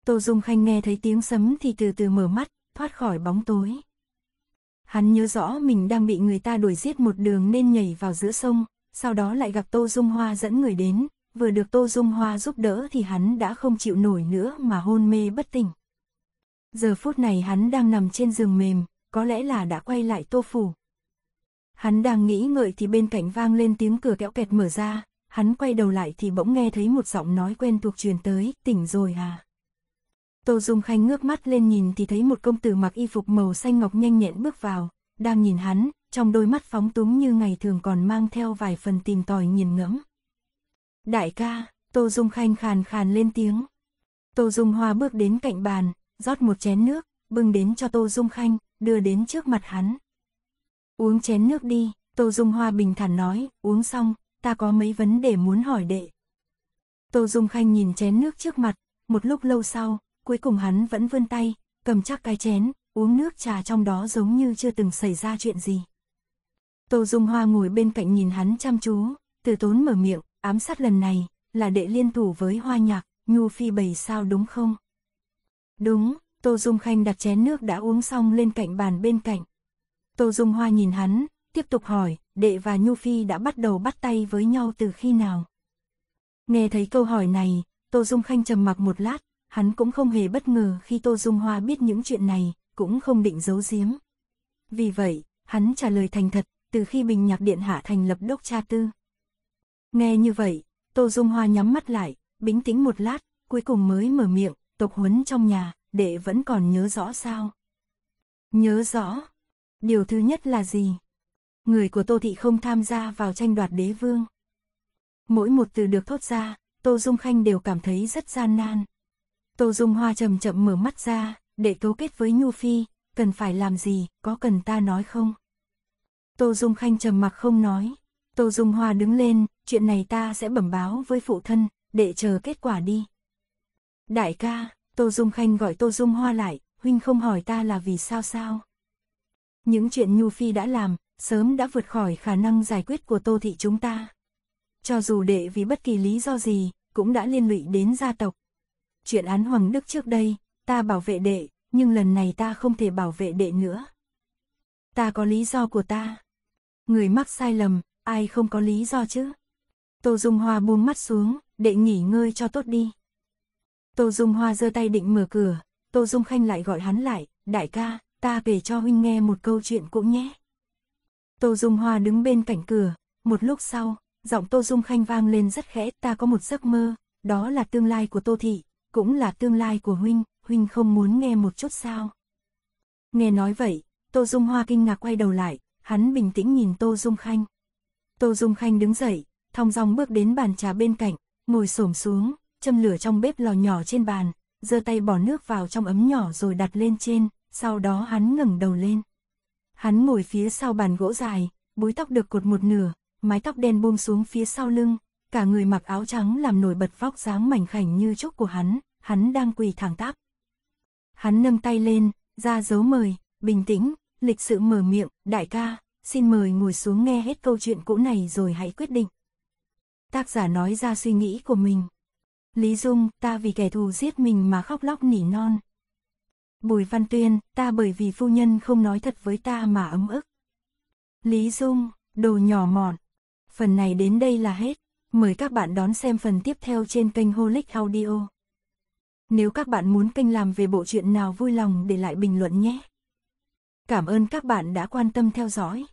Tô Dung Khanh nghe thấy tiếng sấm thì từ từ mở mắt, thoát khỏi bóng tối. Hắn nhớ rõ mình đang bị người ta đuổi giết một đường nên nhảy vào giữa sông, sau đó lại gặp Tô Dung Hoa dẫn người đến, vừa được Tô Dung Hoa giúp đỡ thì hắn đã không chịu nổi nữa mà hôn mê bất tỉnh. Giờ phút này hắn đang nằm trên giường mềm, có lẽ là đã quay lại Tô Phủ. Hắn đang nghĩ ngợi thì bên cạnh vang lên tiếng cửa kẹo kẹt mở ra, hắn quay đầu lại thì bỗng nghe thấy một giọng nói quen thuộc truyền tới, tỉnh rồi à. Tô Dung Khanh ngước mắt lên nhìn thì thấy một công tử mặc y phục màu xanh ngọc nhanh nhẹn bước vào, đang nhìn hắn, trong đôi mắt phóng túng như ngày thường còn mang theo vài phần tìm tòi nghiền ngẫm. Đại ca, Tô Dung khanh khàn khàn lên tiếng. Tô Dung Hoa bước đến cạnh bàn, rót một chén nước, bưng đến cho Tô Dung Khanh, đưa đến trước mặt hắn. Uống chén nước đi, Tô Dung Hoa bình thản nói, uống xong, ta có mấy vấn đề muốn hỏi đệ. Tô Dung Khanh nhìn chén nước trước mặt, một lúc lâu sau, cuối cùng hắn vẫn vươn tay, cầm chắc cái chén, uống nước trà trong đó giống như chưa từng xảy ra chuyện gì. Tô Dung Hoa ngồi bên cạnh nhìn hắn chăm chú, từ tốn mở miệng, ám sát lần này, là đệ liên thủ với hoa nhạc, Nhu Phi bày sao đúng không? Đúng, Tô Dung Khanh đặt chén nước đã uống xong lên cạnh bàn bên cạnh. Tô Dung Hoa nhìn hắn, tiếp tục hỏi, đệ và Nhu Phi đã bắt đầu bắt tay với nhau từ khi nào? Nghe thấy câu hỏi này, Tô Dung Khanh trầm mặc một lát, hắn cũng không hề bất ngờ khi Tô Dung Hoa biết những chuyện này, cũng không định giấu giếm. Vì vậy, hắn trả lời thành thật, từ khi Bình Nhạc Điện Hạ thành lập Đốc Cha Tư. Nghe như vậy, Tô Dung Hoa nhắm mắt lại, bính tĩnh một lát, cuối cùng mới mở miệng, tộc huấn trong nhà, đệ vẫn còn nhớ rõ sao? Nhớ rõ. Điều thứ nhất là gì? Người của Tô Thị không tham gia vào tranh đoạt đế vương. Mỗi một từ được thốt ra, Tô Dung Khanh đều cảm thấy rất gian nan. Tô Dung Hoa chậm chậm mở mắt ra, để cấu kết với Nhu Phi, cần phải làm gì, có cần ta nói không? Tô Dung Khanh trầm mặc không nói. Tô Dung Hoa đứng lên, chuyện này ta sẽ bẩm báo với phụ thân, để chờ kết quả đi. Đại ca, Tô Dung Khanh gọi Tô Dung Hoa lại, huynh không hỏi ta là vì sao sao. Những chuyện Nhu Phi đã làm, sớm đã vượt khỏi khả năng giải quyết của Tô Thị chúng ta. Cho dù đệ vì bất kỳ lý do gì, cũng đã liên lụy đến gia tộc. Chuyện án Hoàng Đức trước đây, ta bảo vệ đệ, nhưng lần này ta không thể bảo vệ đệ nữa. Ta có lý do của ta người mắc sai lầm, ai không có lý do chứ. Tô Dung Hoa buông mắt xuống, đệ nghỉ ngơi cho tốt đi. Tô Dung Hoa giơ tay định mở cửa, Tô Dung Khanh lại gọi hắn lại, đại ca, ta kể cho huynh nghe một câu chuyện cũng nhé. Tô Dung Hoa đứng bên cạnh cửa, một lúc sau, giọng Tô Dung Khanh vang lên rất khẽ, ta có một giấc mơ, đó là tương lai của Tô Thị, cũng là tương lai của huynh, huynh không muốn nghe một chút sao. Nghe nói vậy, Tô Dung Hoa kinh ngạc quay đầu lại, hắn bình tĩnh nhìn Tô Dung Khanh. Tô Dung Khanh đứng dậy, thong dong bước đến bàn trà bên cạnh, ngồi xổm xuống, châm lửa trong bếp lò nhỏ trên bàn, giơ tay bỏ nước vào trong ấm nhỏ rồi đặt lên trên, sau đó hắn ngẩng đầu lên. Hắn ngồi phía sau bàn gỗ dài, búi tóc được cột một nửa, mái tóc đen buông xuống phía sau lưng, cả người mặc áo trắng làm nổi bật vóc dáng mảnh khảnh như trúc của hắn, hắn đang quỳ thẳng tắp. Hắn nâng tay lên, ra dấu mời, bình tĩnh, lịch sự mở miệng, đại ca, xin mời ngồi xuống nghe hết câu chuyện cũ này rồi hãy quyết định. Tác giả nói ra suy nghĩ của mình. Lý Dung, ta vì kẻ thù giết mình mà khóc lóc nỉ non. Bùi Văn Tuyên, ta bởi vì phu nhân không nói thật với ta mà ấm ức. Lý Dung, đồ nhỏ mọn. Phần này đến đây là hết. Mời các bạn đón xem phần tiếp theo trên kênh Holic Audio. Nếu các bạn muốn kênh làm về bộ truyện nào vui lòng để lại bình luận nhé. Cảm ơn các bạn đã quan tâm theo dõi.